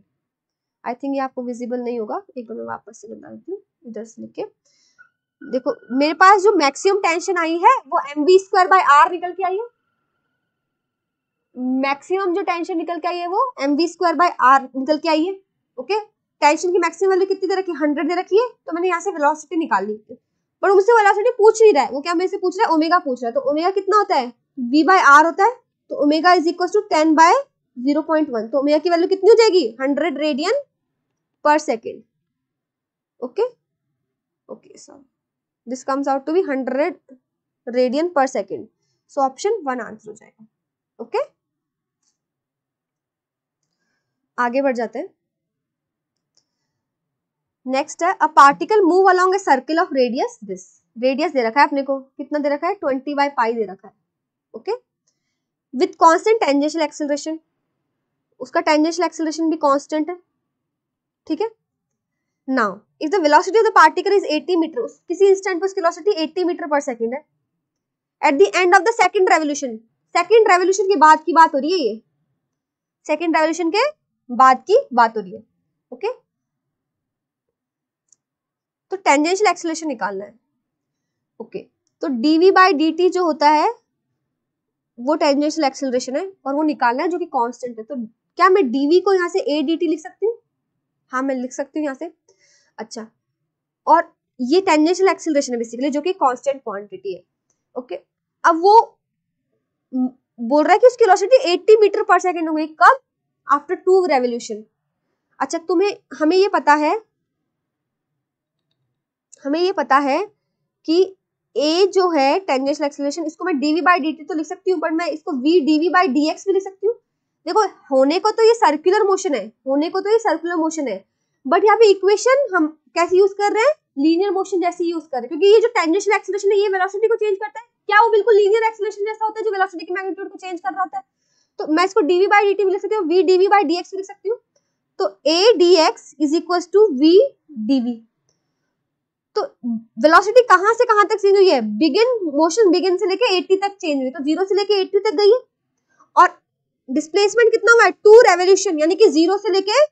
I think ये आपको विजिबल नहीं होगा एक बार मैं वापस से बता देती हूँ इधर से लिख के देखो मेरे पास जो मैक्सिमम टेंशन आई है वो m v square by r निकल के आई है मैक्सिमम जो टेंशन निकल के आई है वो m v square by r निकल के आई है ओके टेंशन की मैक्सिमम वैल्यू कितनी दे रखी है हंड्रेड दे रखी है तो मैंने यहाँ से वेलोसिटी निकाल ली पर मुझसे वेलोसिटी पूछ नहीं रहा है वो क्या मेरे से पूछ रहा है ओमेगा पूछ रहा है तो ओमेगा कितना होता है वी बाय आर होता है तो omega is equal to ten by zero point one तो ओमेगा की वैल्यू कितनी हो जाएगी hundred radian per second okay okay sir this comes out to be hundred radian per second so option one answer हो जाएगा okay okay? आगे बढ़ जाते हैं नेक्स्ट है a particle move along a circle of radius this radius दे रखा है अपने को कितना दे रखा है ट्वेंटी बाई फाइव दे रखा है okay with constant tangential acceleration उसका टेंजेंशियल एक्सेलरेशन भी कॉन्स्टेंट है ठीक है now if the velocity of the particle is 80 metre किसी इंस्टेंट पर उसकी वेलोसिटी 80 मीटर पर सेकंड है at the end of the second revolution second revolution के बाद की बात हो रही है ये सेकंड रेवोल्यूशन के बाद की बात हो रही है ओके तो टेंजेंशियल एक्सलेशन निकालना है ओके तो डीवी बाई डी जो होता है वो टेंजेंशियल एक्सेलरेशन है और वो निकालना है जो कि कांस्टेंट है तो क्या मैं डीवी को यहाँ से ए डी टी लिख सकती हूँ हाँ मैं लिख सकती हूँ यहाँ से अच्छा और ये टेंजेंशियल एक्सेलरेशन है बेसिकली जो कि कांस्टेंट क्वांटिटी है ओके अब वो बोल रहा है कि उसकी वेलोसिटी 80 मीटर पर सेकंड हो गई कब आफ्टर टू रेवोल्यूशन अच्छा तुम्हें हमें ये पता है हमें ये पता है कि ए जो है टेंजेंशियल एक्सेलरेशन इसको मैं डीवी बाई डी तो लिख सकती हूँ बट मैं इसको v d v by d x भी लिख सकती हूँ देखो होने को तो ये सर्कुलर मोशन है होने को तो ये सर्कुलर मोशन है बट यहाँ पे इक्वेशन हम कैसे यूज कर रहे हैं लीनियर मोशन जैसे यूज कर रहे हैं क्योंकि ये जो टेंजेंशियल एक्सेलरेशन है ये वेलोसिटी को चेंज करता है क्या वो बिल्कुल लीनियर एक्सेलरेशन जैसा होता है जो वेलोसिटी की मैग्नीट्यूड को चेंज कर रहा होता है तो मैं इसको डीवी बाई डी भी लिख सकती हूँ वी डीवी बाई डी भी लिख सकती हूँ तो a d x is equal to v d v तो वेलोसिटी कहां से कहां तक चेंज हुई है बिगिन मोशन बिगिन से लेके 80 तक चेंज हुई तो जीरो से लेके 80 तक गई है और डिस्प्लेसमेंट कितना हुआ है टू रेवोल्यूशन यानी कि जीरो से लेके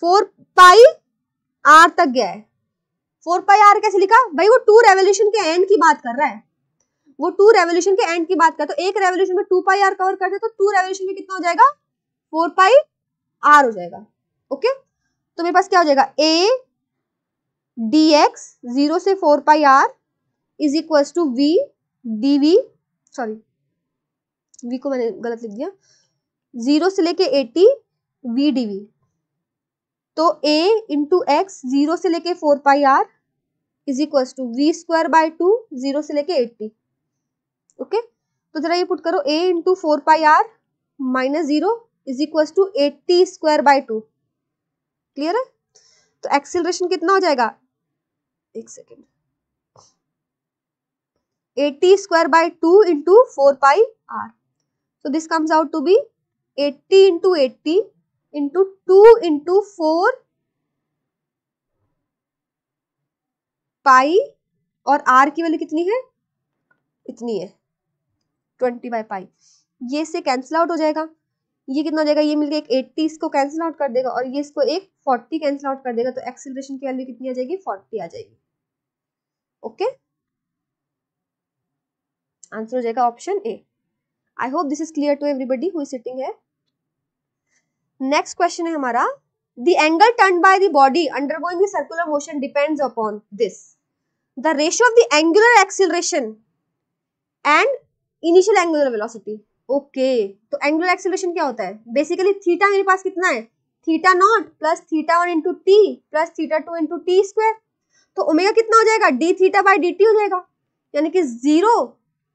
फोर पाई आर तक गया है फोर पाई आर कैसे लिखा भाई वो टू रेवोल्यूशन के एंड की बात कर रहा है वो टू रेवोल्यूशन के एंड की बात करें तो एक रेवोल्यूशन में टू पाई आर कवर करते तो टू रेवोल्यूशन में कितना हो जाएगा फोर पाई आर हो जाएगा ओके तो मेरे पास क्या हो जाएगा ए डी एक्स जीरो से four pi r is equal to v d v sorry v को मैंने गलत लिख दिया जीरो से लेके एटी वी डी वी तो ए इंटू एक्स जीरो से लेके four pi r is equal to v square by two zero से लेके एट्टी ओके तो जरा ये पुट करो a into four pi r minus zero is equal to eighty square by two clear है तो एक्सिलेशन कितना हो जाएगा एक second eighty square by two into four pi r so this comes out to be eighty into eighty into two into four pi और are की value कितनी है इतनी है ट्वेंटी बाई पाई ये इससे कैंसिल आउट हो जाएगा ये कितना हो जाएगा ये मिलकर एक एट्टी इसको कैंसिल आउट कर देगा और ये इसको एक फोर्टी कैंसिल आउट कर देगा तो एक्सिलेशन की वैल्यू कितनी आ जाएगी फोर्टी आ जाएगी ओके आंसर हो जाएगा option a I hope this is clear to everybody who sitting है नेक्स्ट क्वेश्चन है हमारा the angle turned by the body undergoing the circular motion depends upon this the ratio of the angular acceleration and initial angular velocity okay तो angular acceleration क्या होता है basically theta मेरे पास कितना है theta naught plus theta one into T plus theta two into T square तो omega कितना हो जाएगा d theta by D t हो जाएगा यानी कि zero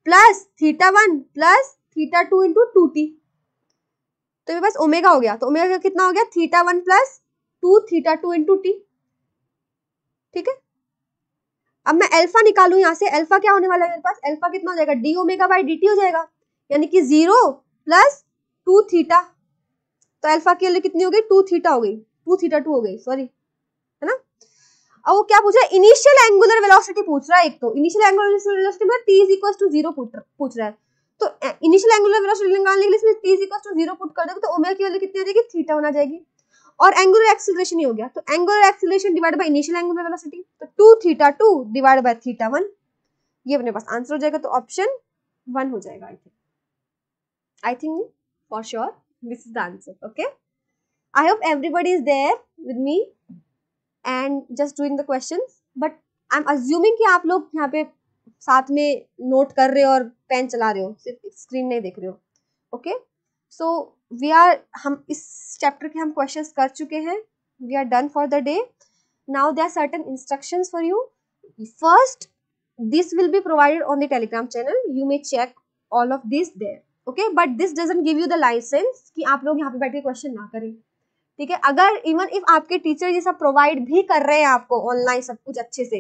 plus theta one plus theta two into two t तो मेरे पास ओमेगा हो गया तो ओमेगा कितना हो गया theta one plus two theta two into t ठीक है अब मैं अल्फा निकालू यहाँ से अल्फा क्या होने वाला है मेरे पास अल्फा कितना हो जाएगा d omega by D t हो जाएगा यानी कि जीरो प्लस टू थीटा तो अल्फा के लिए कितनी हो गई टू थीटा हो गई टू थीटा टू हो गई सॉरी है ना अब वो क्या पूछ रहा है इनिशियल एंगुलर वेलोसिटी पूछ रहा है एक तो इनिशियल एंगुलर वेलोसिटी मतलब t is equal to zero पूछ रहा है तो इनिशियल एंगुलर वेलोसिटी निकालने के लिए इसमें t is equal to zero put कर दोगे तो ओमेगा की वैल्यू कितनी आ जाएगी थीटा होना जाएगी और एंगुलर एक्सिलेशन ही हो गया तो angular acceleration divide by initial angular velocity तो two theta two divide by theta one ये अपने पास आंसर हो जाएगा तो ऑप्शन वन हो जाएगा I think I think for sure this is the answer okay I hope everybody is there with me and just doing the question but I am assuming कि आप लोग यहाँ पे साथ में नोट कर रहे हो और पेन चला रहे हो सिर्फ स्क्रीन नहीं देख रहे हो ओके सो वी आर हम इस चैप्टर के हम क्वेश्चन कर चुके हैं we are done for the day now there are certain instruction for you first this will be provided on the Telegram channel you may check all of this there okay but this doesn't give you the license कि आप लोग यहाँ पे बैठ के question ना करें ठीक है अगर इवन इफ आपके टीचर ये सब प्रोवाइड भी कर रहे हैं आपको ऑनलाइन सब कुछ अच्छे से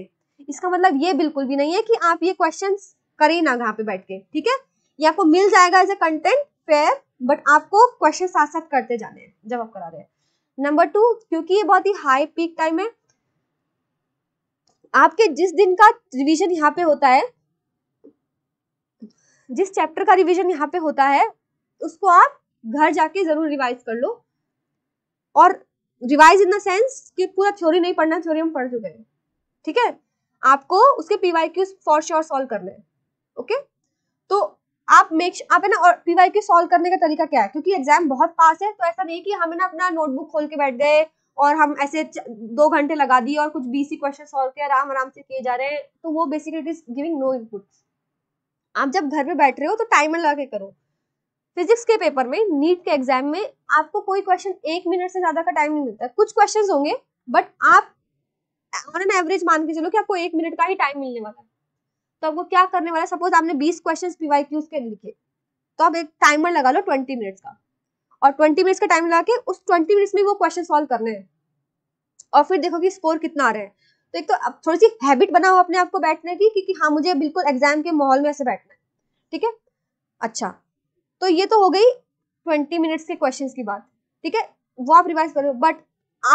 इसका मतलब ये बिल्कुल भी नहीं है कि आप ये क्वेश्चन करें ना यहाँ पे बैठ के ठीक है ये आपको मिल जाएगा as a content fair but आपको क्वेश्चन साथ साथ करते जाने हैं जब आप करा रहे हैं नंबर टू क्योंकि ये बहुत ही हाई पीक टाइम है आपके जिस दिन का रिवीजन यहाँ पे होता है जिस चैप्टर का रिवीजन यहाँ पे होता है उसको आप घर जाके जरूर रिवाइज कर लो और रिवाइज इन द सेंस कि पूरा थ्योरी नहीं पढ़ना थ्योरी हम पढ़ चुके हैं ठीक है आपको उसके P Y Qs for sure solve करने ओके तो आप मेक आप है ना और पीवाई के सॉल्व करने का तरीका क्या है क्योंकि एग्जाम बहुत पास है तो ऐसा नहीं कि हम ना अपना नोटबुक खोल के बैठ गए और हम ऐसे दो घंटे लगा दिए और कुछ बीसी क्वेश्चन सॉल्व किए आराम आराम से किए जा रहे हैं तो वो basically it is giving no input आप जब घर पे बैठ रहे हो तो टाइमर लगा के करो फिजिक्स के पेपर में नीट के एग्जाम में आपको कोई क्वेश्चन एक मिनट से ज्यादा का टाइम नहीं मिलता कुछ क्वेश्चन होंगे बट आप ऑन एन एवरेज मान के चलो कि आपको एक मिनट का ही टाइम मिलने वाला है तो आपको क्या करने वाला सपोज आपने बीस क्वेश्चन पीवाई क्यूज के लिखे तो आप एक टाइमर लगा लो ट्वेंटी मिनट्स का और ट्वेंटी मिनट्स का टाइम लगा के उस ट्वेंटी मिनट्स में वो क्वेश्चन सॉल्व करने हैं और फिर देखो कि स्कोर कितना आ रहा है तो एक तो अब थोड़ी सी हैबिट बनाओ अपने आप को बैठने की क्योंकि हाँ मुझे बिल्कुल एग्जाम के माहौल में ऐसे बैठना है ठीक है अच्छा तो ये तो हो गई ट्वेंटी मिनट्स के क्वेश्चन की बात ठीक है वो आप रिवाइज करो बट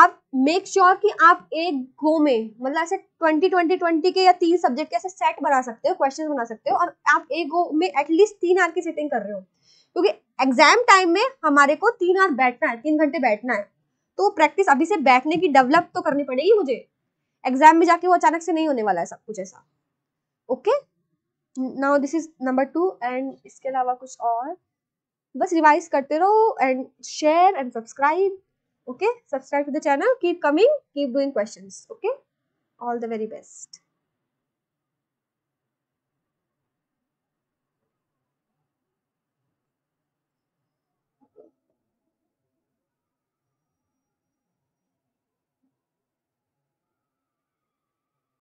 आप मेक श्योर sure कि आप एक गो में मतलब ऐसे ट्वेंटी ट्वेंटी ट्वेंटी के या तीन सब्जेक्ट के ऐसे सेट बना सकते हो क्वेश्चन बना सकते हो और आप एक गो में एटलीस्ट तीन आर की सेटिंग कर रहे हो क्योंकि एग्जाम टाइम में हमारे को तीन आर बैठना है तीन घंटे बैठना है तो प्रैक्टिस अभी से बैठने की डेवलप तो करनी पड़ेगी मुझे एग्जाम में जाके वो अचानक से नहीं होने वाला है सब कुछ ऐसा okay now this is number two and इसके अलावा कुछ और बस रिवाइज करते रहो and share and subscribe okay subscribe to the channel keep coming keep doing questions okay all the very best